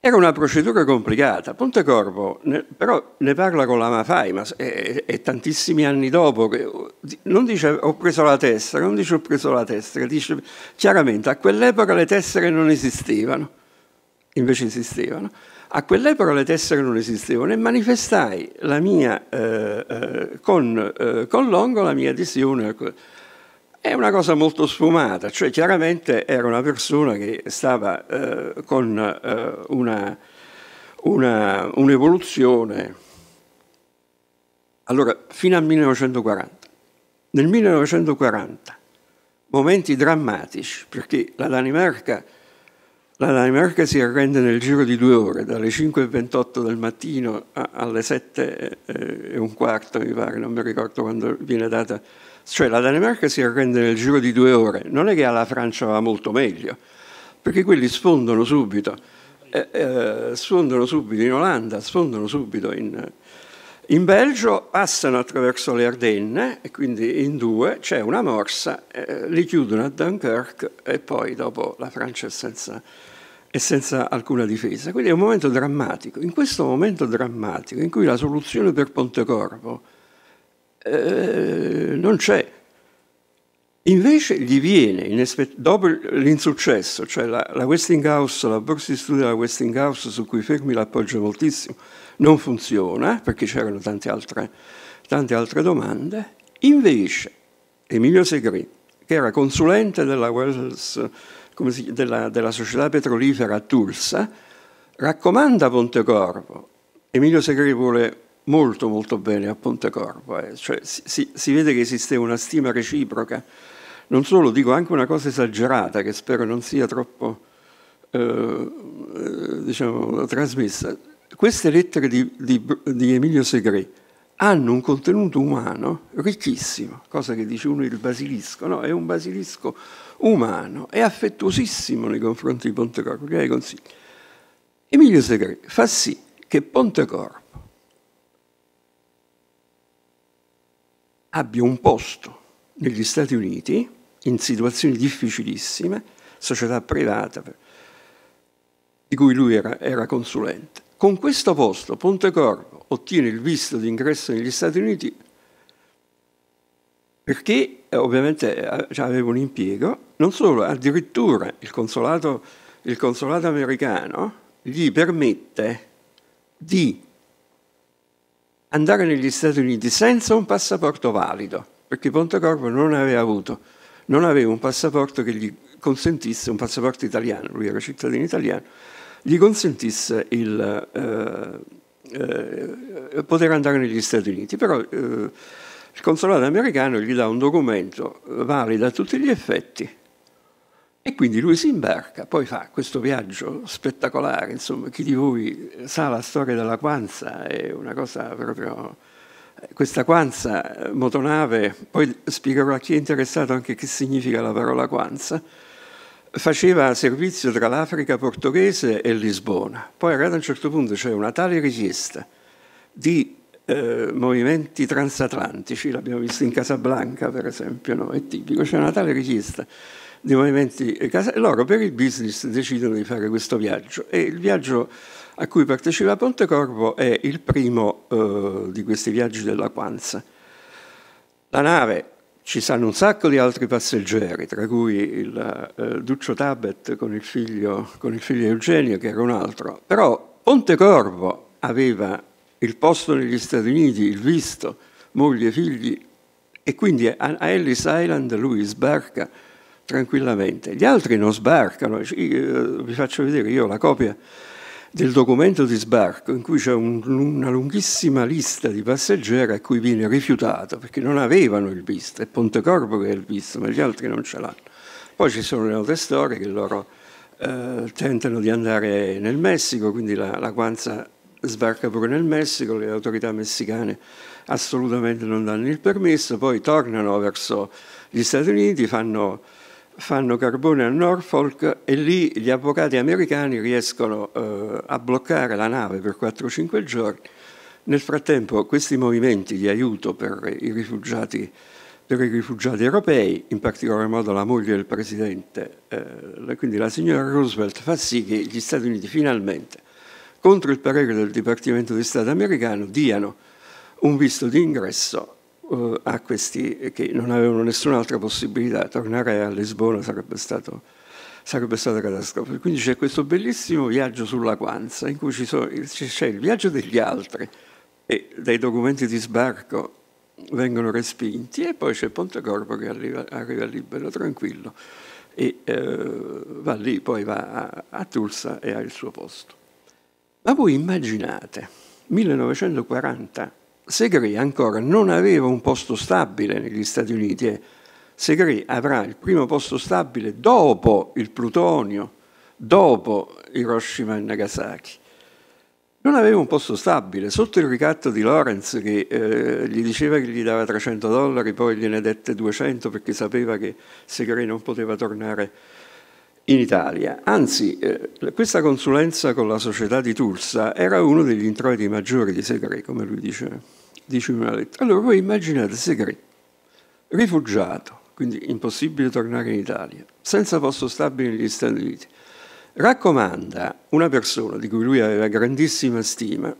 Era una procedura complicata. Pontecorvo ne, però ne parla con la Mafai, ma e, e tantissimi anni dopo, uh, non dice ho preso la tessera, non dice ho preso la tessera, dice chiaramente a quell'epoca le tessere non esistevano invece esistevano. A quell'epoca le tessere non esistevano e manifestai la mia, eh, eh, con, eh, con, Longo la mia adesione. È una cosa molto sfumata, cioè chiaramente era una persona che stava eh, con eh, un'evoluzione. allora, fino al 1940. Nel 1940, momenti drammatici, perché la Danimarca la Danimarca si arrende nel giro di due ore, dalle 5.28 del mattino alle 7.15, mi pare, non mi ricordo quando viene data. Cioè la Danimarca si arrende nel giro di due ore, non è che alla Francia va molto meglio, perché quelli sfondano subito, eh, eh, sfondano subito in Olanda, sfondano subito in, in Belgio passano attraverso le Ardenne e quindi in due c'è una morsa, eh, li chiudono a Dunkirk e poi dopo la Francia è senza, è senza alcuna difesa. Quindi è un momento drammatico. In questo momento drammatico in cui la soluzione per Pontecorvo eh, non c'è, Invece gli viene, dopo l'insuccesso, cioè la, la Westinghouse, la borsa di studio della Westinghouse su cui Fermi l'appoggia moltissimo, non funziona, perché c'erano tante altre, tante altre domande. Invece Emilio Segre, che era consulente della, Wells, si, della, della società petrolifera a Tulsa, raccomanda Pontecorvo. Emilio Segre vuole molto molto bene a Pontecorvo, eh. cioè, si, si, vede che esiste una stima reciproca. Non solo, dico anche una cosa esagerata che spero non sia troppo eh, eh diciamo, trasmessa queste lettere di, di, di Emilio Segre hanno un contenuto umano ricchissimo, cosa che dice uno il basilisco, no? È un basilisco umano, è affettuosissimo nei confronti di Pontecorpo, che consigli. Emilio Segre fa sì che Pontecorpo abbia un posto negli Stati Uniti in situazioni difficilissime, società privata di cui lui era, era consulente. Con questo posto Pontecorvo ottiene il visto d'ingresso negli Stati Uniti perché eh, ovviamente eh, cioè, aveva un impiego, non solo, addirittura il consolato, il consolato americano gli permette di andare negli Stati Uniti senza un passaporto valido, perché Pontecorvo non aveva avuto, non aveva un passaporto che gli consentisse, un passaporto italiano, lui era cittadino italiano, gli consentisse il, eh, eh, poter andare negli Stati Uniti. Però eh, il consolato americano gli dà un documento valido a tutti gli effetti e quindi lui si imbarca, poi fa questo viaggio spettacolare, insomma chi di voi sa la storia della Quanza, è una cosa proprio... Eh, questa Quanza motonave, poi spiegherò a chi è interessato anche che significa la parola Quanza, faceva servizio tra l'Africa portoghese e Lisbona. Poi ad un certo punto c'è una tale richiesta di eh, movimenti transatlantici, l'abbiamo visto in Casablanca per esempio, no? è tipico, c'è una tale richiesta di movimenti e loro per il business decidono di fare questo viaggio e il viaggio a cui partecipa Pontecorvo è il primo eh, di questi viaggi della Quanza. La nave ci stanno un sacco di altri passeggeri, tra cui il eh, Duccio Tabet con il, figlio, con il, figlio, Eugenio, che era un altro. Però Corvo aveva il posto negli Stati Uniti, il visto, moglie, e figli, e quindi a, a Ellis Island lui sbarca tranquillamente. Gli altri non sbarcano, eh, vi faccio vedere io la copia del documento di sbarco in cui c'è un, una lunghissima lista di passeggeri a cui viene rifiutato perché non avevano il visto, è Pontecorvo che ha il visto, ma gli altri non ce l'hanno. Poi ci sono le altre storie che loro eh, tentano di andare nel Messico, quindi la, la Guanza sbarca pure nel Messico, le autorità messicane assolutamente non danno il permesso, poi tornano verso gli Stati Uniti, fanno fanno carbone a Norfolk e lì gli avvocati americani riescono eh, a bloccare la nave per 4-5 giorni. Nel frattempo questi movimenti di aiuto per i, rifugiati, per i rifugiati europei, in particolar modo la moglie del presidente, eh, quindi la signora Roosevelt, fa sì che gli Stati Uniti finalmente, contro il parere del Dipartimento di Stato americano, diano un visto di ingresso uh, a questi che non avevano nessun'altra possibilità, tornare a Lisbona sarebbe stato sarebbe stata catastrofica. Quindi c'è questo bellissimo viaggio sulla Quanza in cui c'è il viaggio degli altri e dai documenti di sbarco vengono respinti e poi c'è Ponte Corpo che arriva, arriva, libero, tranquillo e eh, va lì, poi va a, a Tulsa e ha il suo posto. Ma voi immaginate, 1940 Segre ancora non aveva un posto stabile negli Stati Uniti e eh. Segre avrà il primo posto stabile dopo il plutonio, dopo Hiroshima e Nagasaki. Non aveva un posto stabile, sotto il ricatto di Lawrence che eh, gli diceva che gli dava 300 dollari, poi gliene dette 200 perché sapeva che Segre non poteva tornare in Italia. Anzi, eh, questa consulenza con la società di Tulsa era uno degli introiti maggiori di Segre, come lui dice, dice in una lettera. Allora voi immaginate Segre, rifugiato, quindi impossibile tornare in Italia, senza posto stabile negli Stati Uniti, raccomanda una persona di cui lui aveva grandissima stima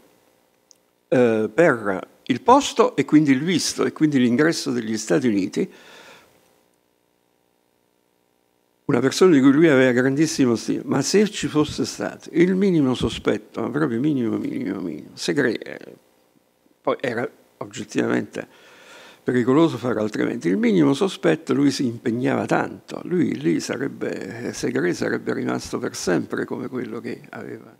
eh, per il posto e quindi il visto e quindi l'ingresso degli Stati Uniti una persona di cui lui aveva grandissimo stima, ma se ci fosse stato il minimo sospetto, ma proprio minimo, minimo, minimo, segreto, eh, poi era oggettivamente pericoloso fare altrimenti, il minimo sospetto lui si impegnava tanto, lui lì sarebbe, eh, segreto sarebbe rimasto per sempre come quello che aveva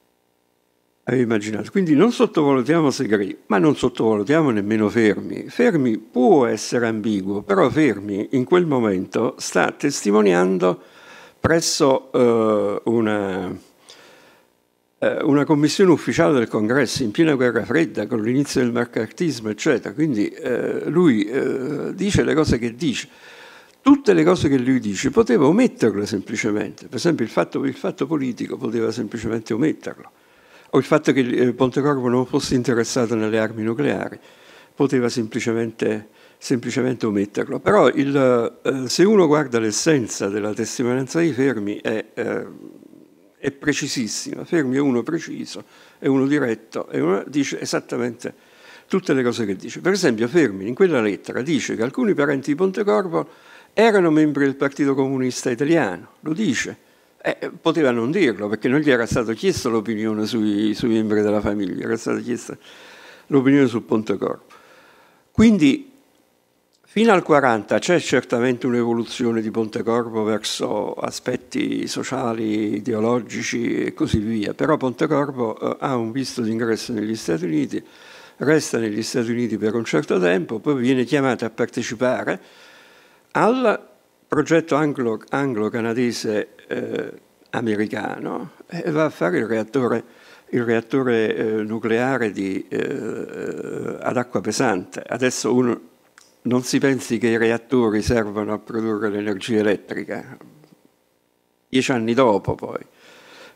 aveva immaginato. Quindi non sottovalutiamo Segre, ma non sottovalutiamo nemmeno Fermi. Fermi può essere ambiguo, però Fermi in quel momento sta testimoniando presso eh, una, eh, una, commissione ufficiale del congresso in piena guerra fredda, con l'inizio del marcartismo, eccetera. Quindi eh, lui eh, dice le cose che dice tutte le cose che lui dice poteva ometterle semplicemente, per esempio il fatto, il fatto politico poteva semplicemente ometterlo o il fatto che eh, Pontecorvo non fosse interessato nelle armi nucleari, poteva semplicemente, semplicemente ometterlo. Però il, eh, se uno guarda l'essenza della testimonianza di Fermi è, eh, è, precisissima. Fermi è uno preciso, è uno diretto, è uno, dice esattamente tutte le cose che dice. Per esempio Fermi in quella lettera dice che alcuni parenti di Pontecorvo erano membri del Partito Comunista Italiano, lo dice, eh, eh poteva non dirlo perché non gli era stato chiesto l'opinione sui, sui membri della famiglia, era stata chiesta l'opinione sul ponte corpo. Quindi fino al 40 c'è certamente un'evoluzione di ponte corpo verso aspetti sociali, ideologici e così via, però Pontecorpo eh, ha un visto d'ingresso negli Stati Uniti, resta negli Stati Uniti per un certo tempo, poi viene chiamato a partecipare al progetto anglo-canadese eh, americano e va a fare il reattore, il reattore eh, nucleare di, eh, ad acqua pesante. Adesso uno non si pensi che i reattori servano a produrre l'energia elettrica. Dieci anni dopo poi,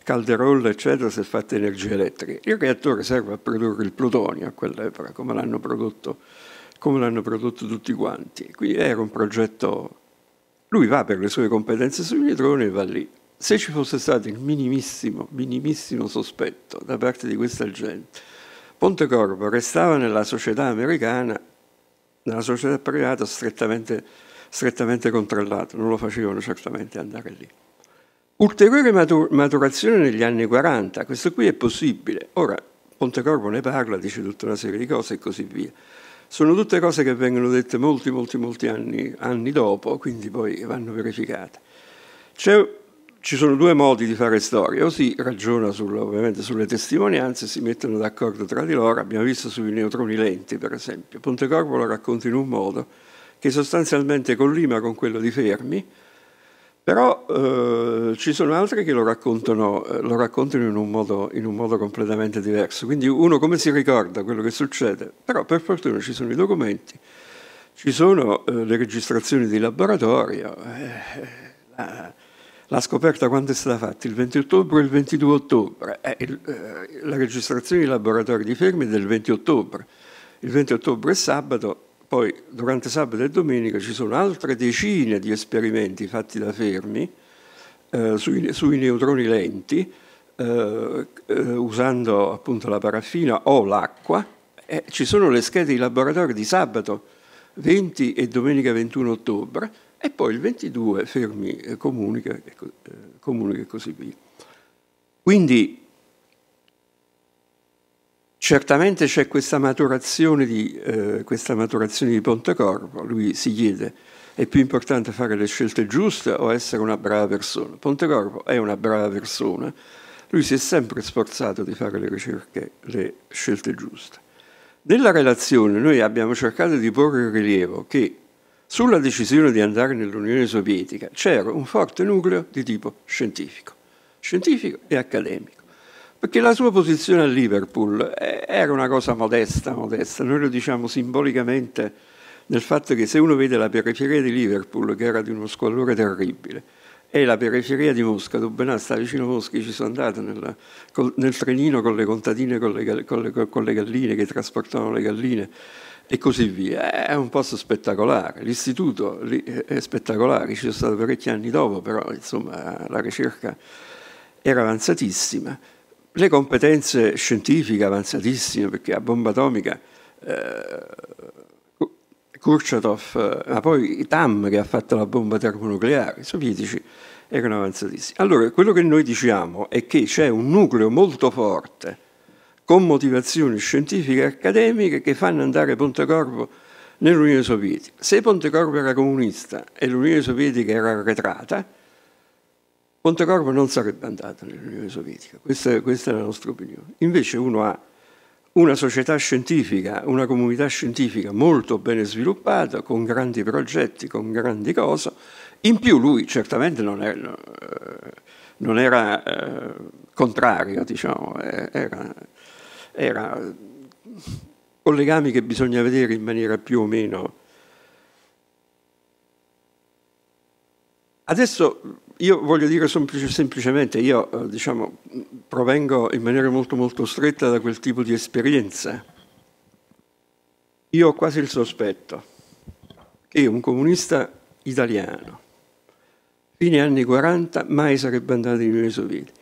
Calderol eccetera si è fatta energia elettrica. Il reattore serve a produrre il plutonio a quell'epoca, come l'hanno prodotto, come l'hanno prodotto tutti quanti. Quindi era un progetto lui va per le sue competenze sul mietrone e va lì. Se ci fosse stato il minimissimo, minimissimo sospetto da parte di questa gente, Pontecorvo restava nella società americana, nella società privata strettamente, strettamente controllata, non lo facevano certamente andare lì. Ulteriore maturazione negli anni 40, questo qui è possibile. Ora Pontecorvo ne parla, dice tutta una serie di cose e così via. Sono tutte cose che vengono dette molti, molti, molti anni, anni dopo, quindi poi vanno verificate. C'è, ci sono due modi di fare storia, o si ragiona sulla, ovviamente sulle testimonianze, si mettono d'accordo tra di loro, abbiamo visto sui neutroni lenti per esempio, Pontecorvo lo racconta in un modo che sostanzialmente collima con quello di Fermi, però eh, ci sono altri che lo raccontano, eh, lo raccontano in, un modo, in, un modo, completamente diverso. Quindi uno come si ricorda quello che succede? Però per fortuna ci sono i documenti, ci sono eh, le registrazioni di laboratorio. Eh, la, la, scoperta quando è stata fatta? Il 20 ottobre e il 22 ottobre. Eh, il, la registrazione di laboratorio di Fermi è del 20 ottobre. Il 20 ottobre è sabato, poi durante sabato e domenica ci sono altre decine di esperimenti fatti da Fermi eh, sui, sui, neutroni lenti, eh, eh usando appunto la paraffina o l'acqua. ci sono le schede di laboratorio di sabato 20 e domenica 21 ottobre e poi il 22 Fermi comunica, comunica e così via. Quindi Certamente c'è questa maturazione di, eh, questa maturazione di Pontecorvo, lui si chiede è più importante fare le scelte giuste o essere una brava persona? Pontecorvo è una brava persona, lui si è sempre sforzato di fare le ricerche, le scelte giuste. Nella relazione noi abbiamo cercato di porre in rilievo che sulla decisione di andare nell'Unione Sovietica c'era un forte nucleo di tipo scientifico, scientifico e accademico perché la sua posizione a Liverpool eh, era una cosa modesta, modesta. Noi lo diciamo simbolicamente nel fatto che se uno vede la periferia di Liverpool, che era di uno squallore terribile, e la periferia di Mosca, Dubenà sta vicino a Mosca, ci sono andato nella, nel trenino con le contadine, con le, con, le, con le galline che trasportavano le galline e così via. È un posto spettacolare, l'istituto è spettacolare, ci sono stato parecchi anni dopo, però insomma la ricerca era avanzatissima le competenze scientifiche avanzatissime, perché a bomba atomica eh, Kurchatov, eh, ma poi TAM che ha fatto la bomba termonucleare, i sovietici erano avanzatissimi. Allora, quello che noi diciamo è che c'è un nucleo molto forte, con motivazioni scientifiche e accademiche, che fanno andare Pontecorvo nell'Unione Sovietica. Se Pontecorvo era comunista e l'Unione Sovietica era arretrata, Pontecorvo non sarebbe andato nell'Unione Sovietica, questa, questa è la nostra opinione. Invece uno ha una società scientifica, una comunità scientifica molto ben sviluppata, con grandi progetti, con grandi cose. In più lui certamente non era, eh, non era eh, contrario, diciamo, eh, era, era, con legami che bisogna vedere in maniera più o meno... Adesso io voglio dire semplice, semplicemente, io eh, diciamo, provengo in maniera molto molto stretta da quel tipo di esperienza. Io ho quasi il sospetto che un comunista italiano, fine anni 40, mai sarebbe andato in Unione Sovietica.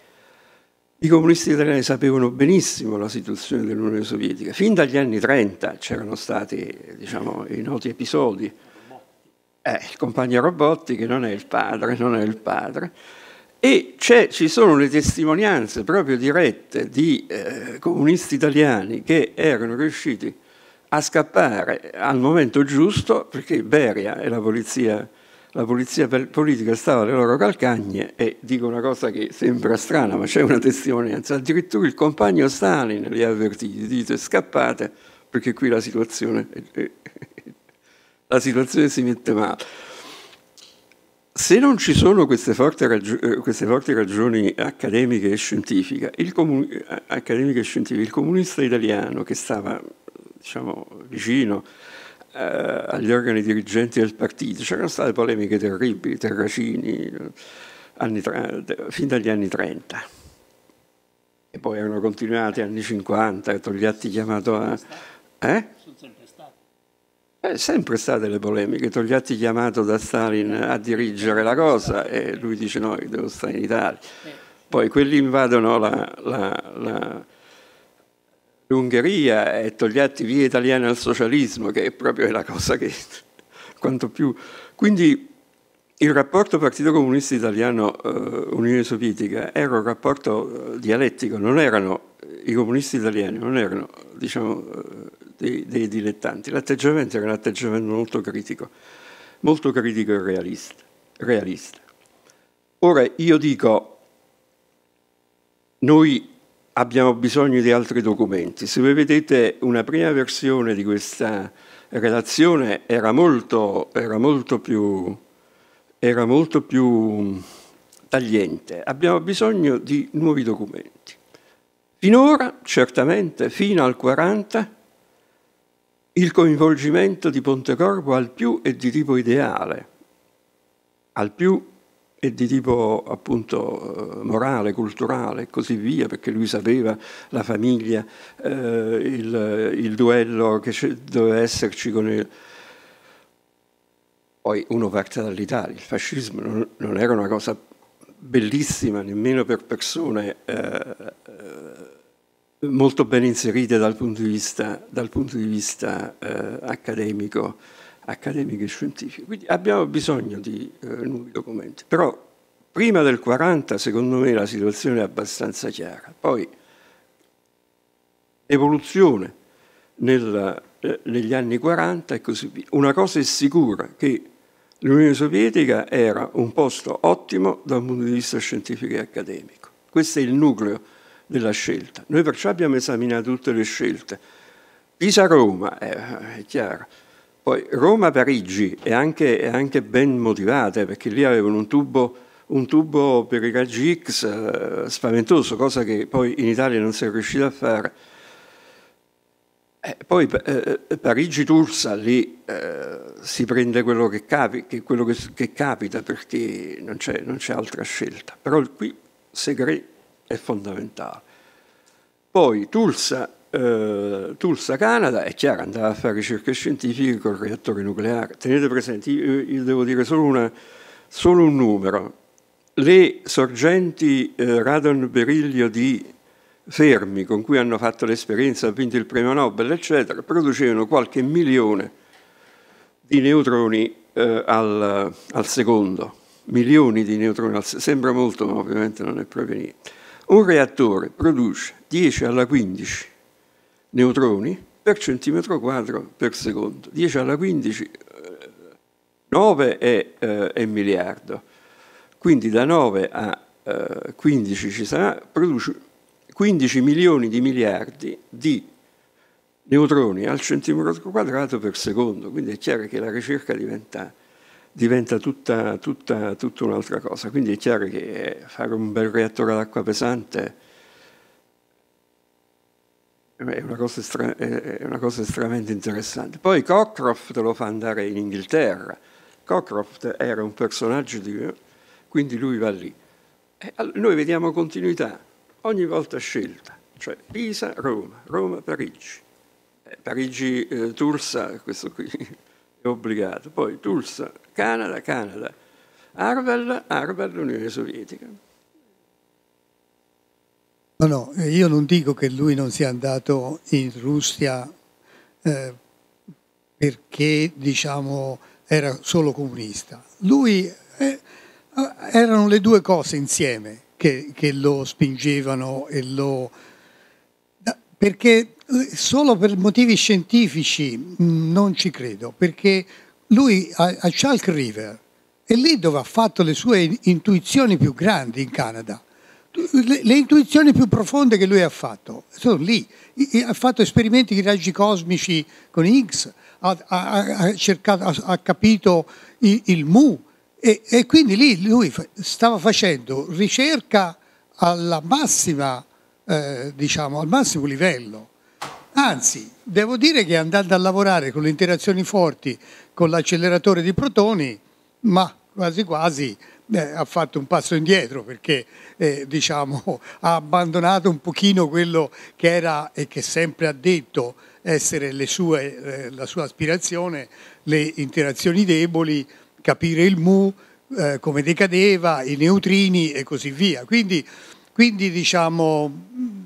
I comunisti italiani sapevano benissimo la situazione dell'Unione Sovietica. Fin dagli anni 30 c'erano stati diciamo, i noti episodi è il compagno Robotti che non è il padre, non è il padre. E ci sono le testimonianze proprio dirette di eh, comunisti italiani che erano riusciti a scappare al momento giusto perché Beria e la polizia, la polizia politica stava alle loro calcagne e dico una cosa che sembra strana ma c'è una testimonianza, addirittura il compagno Stalin li ha avvertiti, dite scappate perché qui la situazione è, la situazione si mette male. Se non ci sono queste forti, raggi- eh, queste forti ragioni accademiche e scientifiche, il, comun- eh, accademiche e scientifiche, il comunista italiano che stava diciamo, vicino eh, agli organi dirigenti del partito, c'erano state polemiche terribili, Terracini, tra- fin dagli anni 30, e poi erano continuate anni 50, Togliatti chiamato a... Eh? Eh, sempre state le polemiche, Togliatti chiamato da Stalin a dirigere la cosa e lui dice no, io devo stare in Italia. Poi quelli invadono la, la, la, l'Ungheria e Togliatti via italiana al socialismo, che è proprio la cosa che <laughs> quanto più... Quindi il rapporto Partito Comunista Italiano-Unione eh, Sovietica era un rapporto eh, dialettico, non erano, i comunisti italiani non erano diciamo, eh, dei, dei dilettanti. L'atteggiamento era un atteggiamento molto critico, molto critico e realista. realista. Ora io dico, noi abbiamo bisogno di altri documenti. Se voi vedete una prima versione di questa relazione era molto, era molto, più, era molto più tagliente. Abbiamo bisogno di nuovi documenti. Finora, certamente, fino al 40, il coinvolgimento di Pontecorvo al più è di tipo ideale, al più è di tipo appunto eh, morale, culturale e così via, perché lui sapeva la famiglia, eh, il, il, duello che doveva esserci con il... Poi uno parte dall'Italia, il fascismo non, non era una cosa bellissima nemmeno per persone eh, molto ben inserite dal punto di vista, punto di vista eh, accademico, accademico, e scientifico. Quindi abbiamo bisogno di eh, nuovi documenti. Però prima del 40 secondo me la situazione è abbastanza chiara. Poi evoluzione nella, eh, negli anni 40 e così via. Una cosa è sicura che l'Unione Sovietica era un posto ottimo dal punto di vista scientifico e accademico. Questo è il nucleo della scelta. Noi perciò abbiamo esaminato tutte le scelte. Pisa-Roma, eh, è chiaro. Poi Roma-Parigi è anche, è anche ben motivata, perché lì avevano un tubo, un tubo per i raggi X eh, spaventoso, cosa che poi in Italia non si è riuscita a fare. Eh, poi eh, eh Parigi-Tursa, lì eh, si prende quello che, capi, che, quello che, che capita, perché non c'è, altra scelta. Però qui segreto è fondamentale. Poi Tulsa, eh, Tulsa Canada, è chiaro, andava a fare ricerche scientifiche col reattore nucleare. Tenete presente, io, io devo dire solo, una, solo, un numero. Le sorgenti eh, radon beriglio di Fermi, con cui hanno fatto l'esperienza, ha vinto il premio Nobel, eccetera, producevano qualche milione di neutroni eh, al, al, secondo. Milioni di neutroni al secondo. Sembra molto, ma ovviamente non è proprio niente. Un reattore produce 10 alla 15 neutroni per centimetro quadro per secondo. 10 alla 15, 9 eh, è, eh, è miliardo. Quindi da 9 a 15 eh, ci sarà, produce 15 milioni di miliardi di neutroni al centimetro quadrato per secondo. Quindi è chiaro che la ricerca diventa diventa tutta, tutta, tutta un'altra cosa. Quindi è chiaro che eh, fare un bel reattore ad acqua pesante è una, cosa estra- è una cosa estremamente interessante. Poi Cockcroft lo fa andare in Inghilterra. Cockcroft era un personaggio di... quindi lui va lì. E noi vediamo continuità, ogni volta scelta, cioè Pisa, Roma, Roma, Parigi. Eh, Parigi, eh, Tursa, questo qui, obbligato. Poi Tulsa, Canada, Canada. Harvard, Harvard, Unione Sovietica. No, no, eh, io non dico che lui non sia andato in Russia eh, perché, diciamo, era solo comunista. Lui eh, erano le due cose insieme che, che lo spingevano e lo... Perché Solo per motivi scientifici mm, non ci credo, perché lui a, Chalk River è lì dove ha fatto le sue intuizioni più grandi in Canada. Le, le intuizioni più profonde che lui ha fatto sono lì. ha fatto esperimenti di raggi cosmici con Higgs, ha, ha, ha, cercato, ha capito il, il mu e, e, quindi lì lui stava facendo ricerca alla massima, eh, diciamo, al massimo livello. Anzi, devo dire che andando a lavorare con le interazioni forti, con l'acceleratore di protoni, ma quasi quasi eh, ha fatto un passo indietro perché eh, diciamo, ha abbandonato un pochino quello che era e che sempre ha detto essere sue, eh, la sua aspirazione, le interazioni deboli, capire il mu, eh, come decadeva, i neutrini e così via. Quindi, quindi diciamo,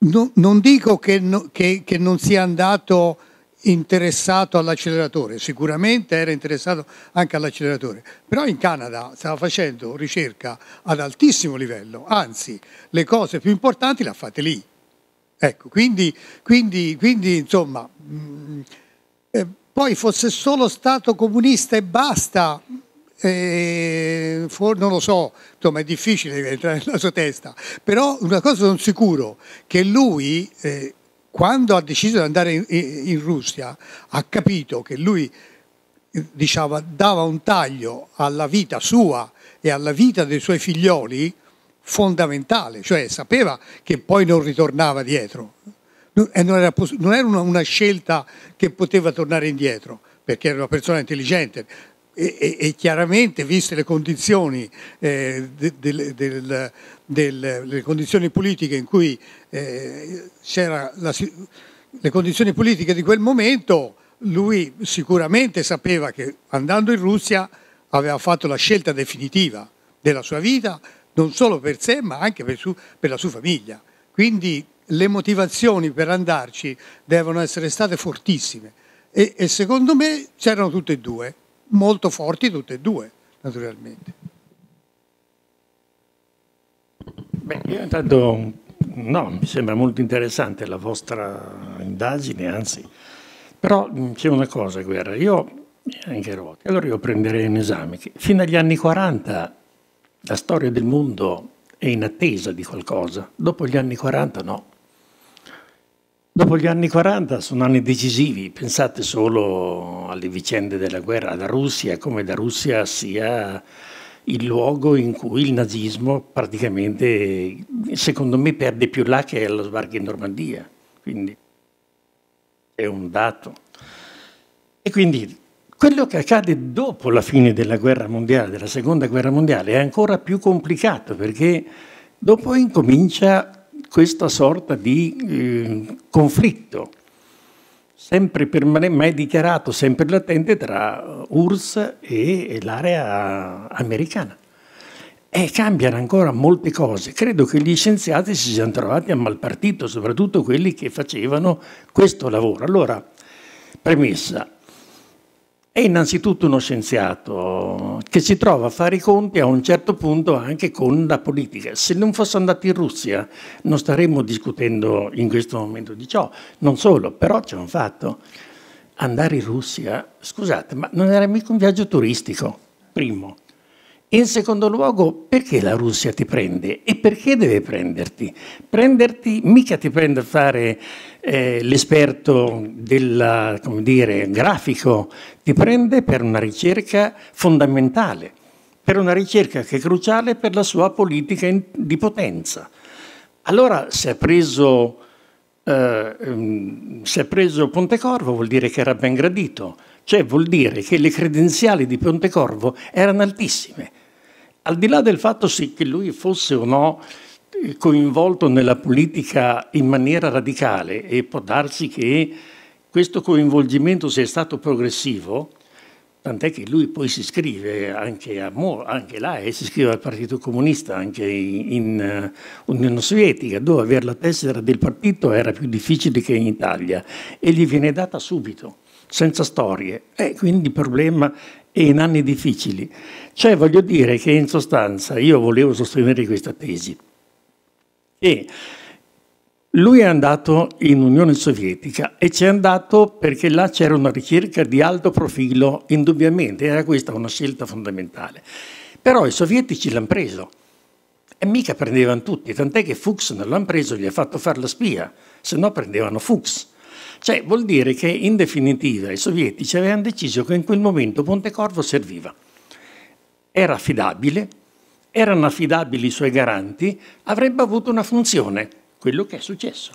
no, non dico che, no, che, che non sia andato interessato all'acceleratore, sicuramente era interessato anche all'acceleratore, però in Canada stava facendo ricerca ad altissimo livello, anzi le cose più importanti le ha fatte lì. Ecco, quindi, quindi, quindi insomma, mh, mm, eh, poi fosse solo stato comunista e basta, eh, for, non lo so, insomma è difficile <laughs> entrare nella sua testa, però una cosa sono sicuro, che lui eh, quando ha deciso di andare in, in Russia ha capito che lui diciamo, dava un taglio alla vita sua e alla vita dei suoi figlioli fondamentale, cioè sapeva che poi non ritornava dietro e non era, non era una, una, scelta che poteva tornare indietro perché era una persona intelligente, e, e, e chiaramente, viste le condizioni, eh, de, de, de, le condizioni politiche in cui eh, c'era la, le condizioni politiche di quel momento, lui sicuramente sapeva che andando in Russia aveva fatto la scelta definitiva della sua vita, non solo per sé ma anche per, su, per la sua famiglia. Quindi le motivazioni per andarci devono essere state fortissime e, e secondo me c'erano tutte e due molto forti tutte e due, naturalmente. Beh, io intanto no, mi sembra molto interessante la vostra indagine, anzi, però c'è una cosa, Guerra, io anche Rotti, allora io prenderei in esame che fino agli anni 40 la storia del mondo è in attesa di qualcosa, dopo gli anni 40 no. Dopo gli anni 40 sono anni decisivi, pensate solo alle vicende della guerra da Russia, come la Russia sia il luogo in cui il nazismo praticamente, secondo me, perde più là che allo sbarco in Normandia. Quindi è un dato. E quindi quello che accade dopo la fine della guerra mondiale, della seconda guerra mondiale, è ancora più complicato perché dopo incomincia questa sorta di eh, conflitto, sempre permanente, mai dichiarato, sempre latente tra URSS e, l'area americana. E cambiano ancora molte cose. Credo che gli scienziati si siano trovati a mal partito, soprattutto quelli che facevano questo lavoro. Allora, premessa, è innanzitutto uno scienziato che si trova a fare i conti a un certo punto anche con la politica. Se non fosse andato in Russia non staremmo discutendo in questo momento di ciò. Non solo, però c'è un fatto. Andare in Russia, scusate, ma non era mica un viaggio turistico, primo. In secondo luogo, perché la Russia ti prende e perché deve prenderti? Prenderti mica ti prende a fare eh, l'esperto del grafico ti prende per una ricerca fondamentale, per una ricerca che è cruciale per la sua politica di potenza. Allora se ha preso, eh, ehm, preso Pontecorvo vuol dire che era ben gradito, cioè vuol dire che le credenziali di Pontecorvo erano altissime. Al di là del fatto sì, che lui fosse o no coinvolto nella politica in maniera radicale e può darsi che questo coinvolgimento sia stato progressivo, tant'è che lui poi si iscrive anche, a, anche là e eh, si iscrive al Partito Comunista, anche in, in uh, eh, Unione Sovietica, dove avere la tessera del partito era più difficile che in Italia e gli viene data subito, senza storie. E eh, quindi il problema e in anni difficili. Cioè voglio dire che in sostanza io volevo sostenere questa tesi. E lui è andato in Unione Sovietica e ci è andato perché là c'era una ricerca di alto profilo, indubbiamente, era questa una scelta fondamentale. Però i sovietici l'hanno preso e mica prendevano tutti, tant'è che Fuchs non l'hanno preso, gli ha fatto fare la spia, se no prendevano Fuchs. Cioè vuol dire che in definitiva i sovietici avevano deciso che in quel momento Pontecorvo serviva. Era affidabile, erano affidabili i suoi garanti, avrebbe avuto una funzione, quello che è successo.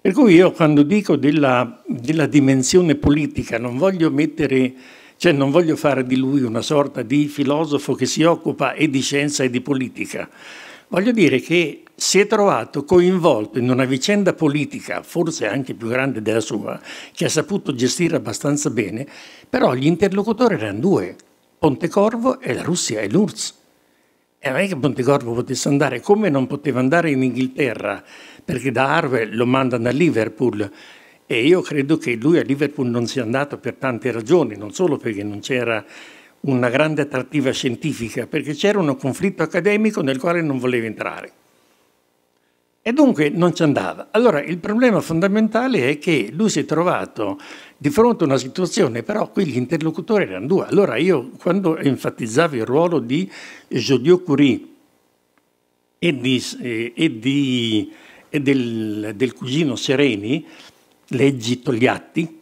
Per cui io quando dico della, della dimensione politica non voglio mettere cioè non voglio fare di lui una sorta di filosofo che si occupa e di scienza e di politica. Voglio dire che si è trovato coinvolto in una vicenda politica, forse anche più grande della sua, che ha saputo gestire abbastanza bene, però gli interlocutori erano due, Pontecorvo e la Russia e l'URSS. E non è che Pontecorvo potesse andare come non poteva andare in Inghilterra, perché da Harvard lo mandano a Liverpool e io credo che lui a Liverpool non sia andato per tante ragioni, non solo perché non c'era una grande attrattiva scientifica, perché c'era un conflitto accademico nel quale non voleva entrare. E dunque non ci andava. Allora il problema fondamentale è che lui si è trovato di fronte a una situazione, però qui gli interlocutori erano due. Allora io quando enfatizzavo il ruolo di Jodio Curie e, di, e, di, e del, del cugino Sereni, leggi Togliatti,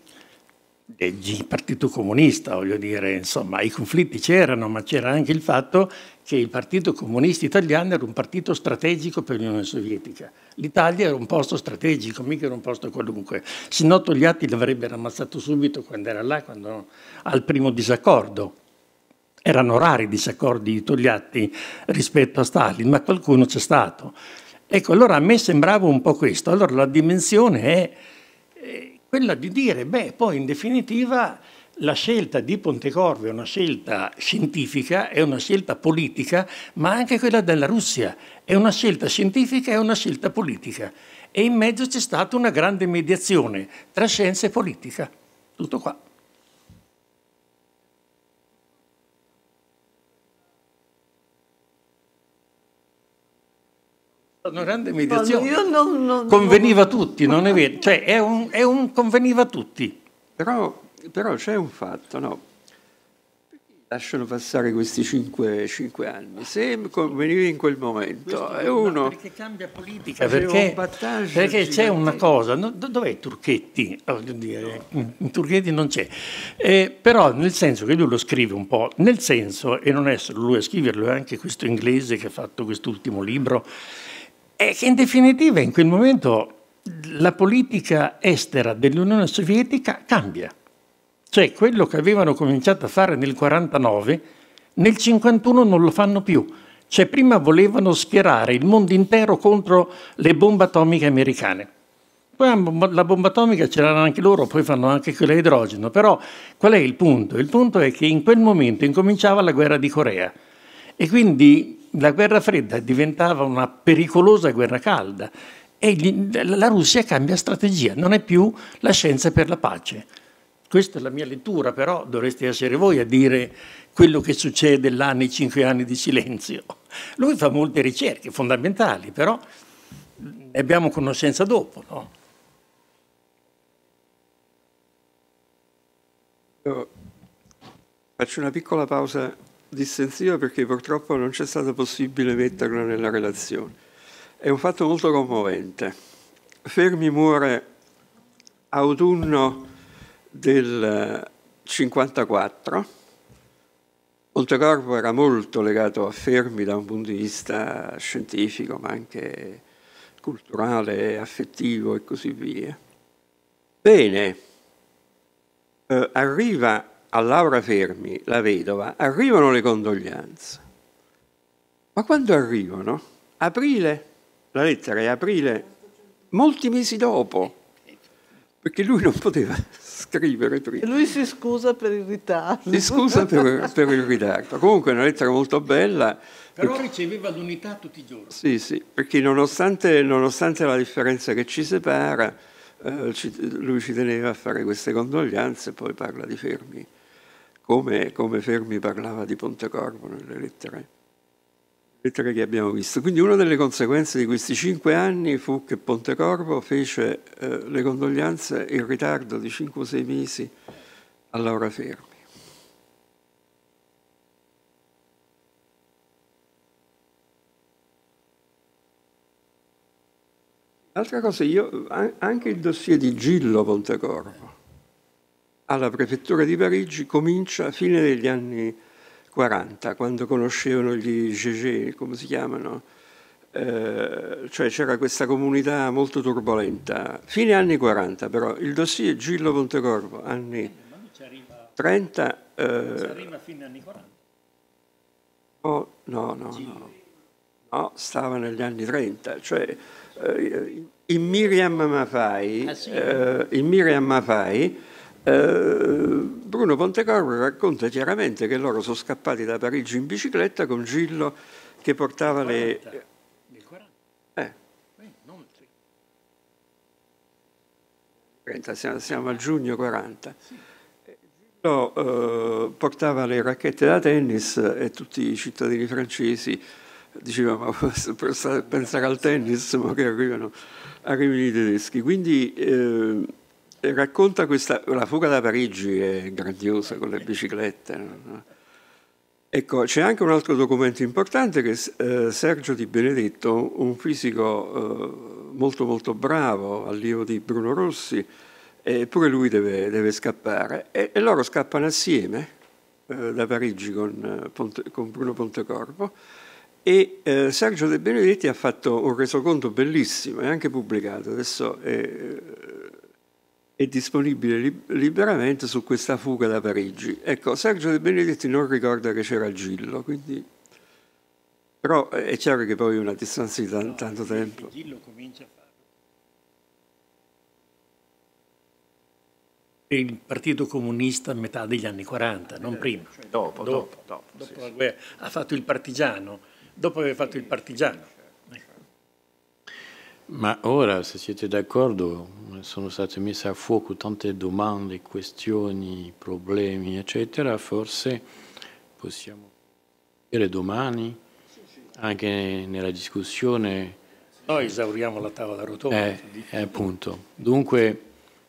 di partito comunista, voglio dire, insomma, i conflitti c'erano, ma c'era anche il fatto che il Partito Comunista Italiano era un partito strategico per l'Unione Sovietica. L'Italia era un posto strategico, mica era un posto qualunque. Se no Togliatti l'avrebbero ammazzato subito quando era là, quando, al primo disaccordo. Erano rari i disaccordi di Togliatti rispetto a Stalin, ma qualcuno c'è stato. Ecco, allora a me sembrava un po' questo. Allora la dimensione è quella di dire, beh, poi in definitiva la scelta di Pontecorvo è una scelta scientifica, è una scelta politica, ma anche quella della Russia è una scelta scientifica, è una scelta politica. E in mezzo c'è stata una grande mediazione tra scienza e politica. Tutto qua. una grande mediazione. Non, non, conveniva a tutti, non è vero? Cioè, è un, è un conveniva a tutti. Però, però c'è un fatto, no? Lasciano passare questi cinque, cinque anni. Se conveniva in quel momento, è uno. Perché cambia politica? Cioè, perché, perché c'è una cosa. No, dov'è Turchetti? Oh, dire, no. Turchetti non c'è. Eh, però, nel senso che lui lo scrive un po', nel senso, e non è solo lui a scriverlo, è anche questo inglese che ha fatto quest'ultimo libro è che in definitiva in quel momento la politica estera dell'Unione Sovietica cambia. Cioè quello che avevano cominciato a fare nel 49, nel 51 non lo fanno più. Cioè prima volevano schierare il mondo intero contro le bombe atomiche americane. Poi la bomba atomica ce l'hanno anche loro, poi fanno anche quella idrogeno. Però qual è il punto? Il punto è che in quel momento incominciava la guerra di Corea. E quindi la guerra fredda diventava una pericolosa guerra calda e la Russia cambia strategia, non è più la scienza per la pace. Questa è la mia lettura, però dovreste essere voi a dire quello che succede l'anno e cinque anni di silenzio. Lui fa molte ricerche fondamentali, però ne abbiamo conoscenza dopo. No? Faccio una piccola pausa distensiva perché purtroppo non c'è stato possibile metterla nella relazione. È un fatto molto commovente. Fermi muore autunno del 54. Montecorvo era molto legato a Fermi da un punto di vista scientifico, ma anche culturale, affettivo e così via. Bene, eh, arriva a Laura Fermi, la vedova, arrivano le condoglianze. Ma quando arrivano? Aprile, la lettera è aprile, molti mesi dopo, perché lui non poteva <laughs> scrivere prima. Lui si scusa per il ritardo. Si scusa per, per il ritardo. Comunque è una lettera molto bella. Però perché, riceveva l'unità tutti i giorni. Sì, sì, perché nonostante, nonostante la differenza che ci separa, eh, ci, lui ci teneva a fare queste condoglianze e poi parla di Fermi come, come Fermi parlava di Pontecorvo nelle lettere, lettere che abbiamo visto. Quindi una delle conseguenze di questi cinque anni fu che Pontecorvo fece eh, le condoglianze in ritardo di 5-6 mesi a Laura Fermi. Altra cosa, io, anche il dossier di Gillo Pontecorvo alla prefettura di Parigi comincia a fine degli anni 40, quando conoscevano gli GG, come si chiamano, eh, cioè c'era questa comunità molto turbolenta. Fine anni 40 però, il dossier Gillo Pontecorvo, anni 30... Eh, arriva fine anni 40? no, no, no, no, stava negli anni 30, cioè... Eh, in Miriam Mafai, ah, sì. Eh, in Miriam Mafai eh, Bruno Pontecorvo racconta chiaramente che loro sono scappati da Parigi in bicicletta con Gillo che portava le... Nel 40? Eh. non 30. 30 siamo, a giugno 40. Sì. Eh, Gillo eh, portava le racchette da tennis e tutti i cittadini francesi dicevano <laughs> pensare al tennis, ma che arrivano, arrivano i tedeschi. Quindi... Eh, racconta questa, la fuga da Parigi è grandiosa con le biciclette. No? Ecco, c'è anche un altro documento importante che eh, Sergio Di Benedetto, un fisico eh, molto molto bravo, allievo di Bruno Rossi, eppure lui deve, deve scappare e, e, loro scappano assieme eh, da Parigi con, eh, Ponte, con, Bruno Pontecorvo e eh, Sergio De Benedetti ha fatto un resoconto bellissimo, è anche pubblicato, adesso è, eh, e disponibile lib liberamente su questa fuga da Parigi. Ecco, Sergio De Benedetti non ricorda che c'era Gillo, quindi... Però è chiaro che poi una distanza di tan no, tanto tempo... Gillo comincia a farlo. Il Partito Comunista a metà degli anni 40, non eh, prima. Cioè dopo, dopo, dopo, dopo, dopo sì, sì. ha fatto il partigiano, dopo aver fatto il partigiano. Ma ora, se siete d'accordo, sono state messe a fuoco tante domande, questioni, problemi, eccetera, forse possiamo dire domani, anche nella discussione. Noi esauriamo la tavola rotonda. Eh, eh, appunto. Dunque,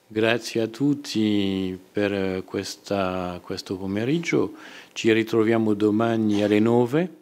grazie a tutti per questa, questo pomeriggio. Ci ritroviamo domani alle 9.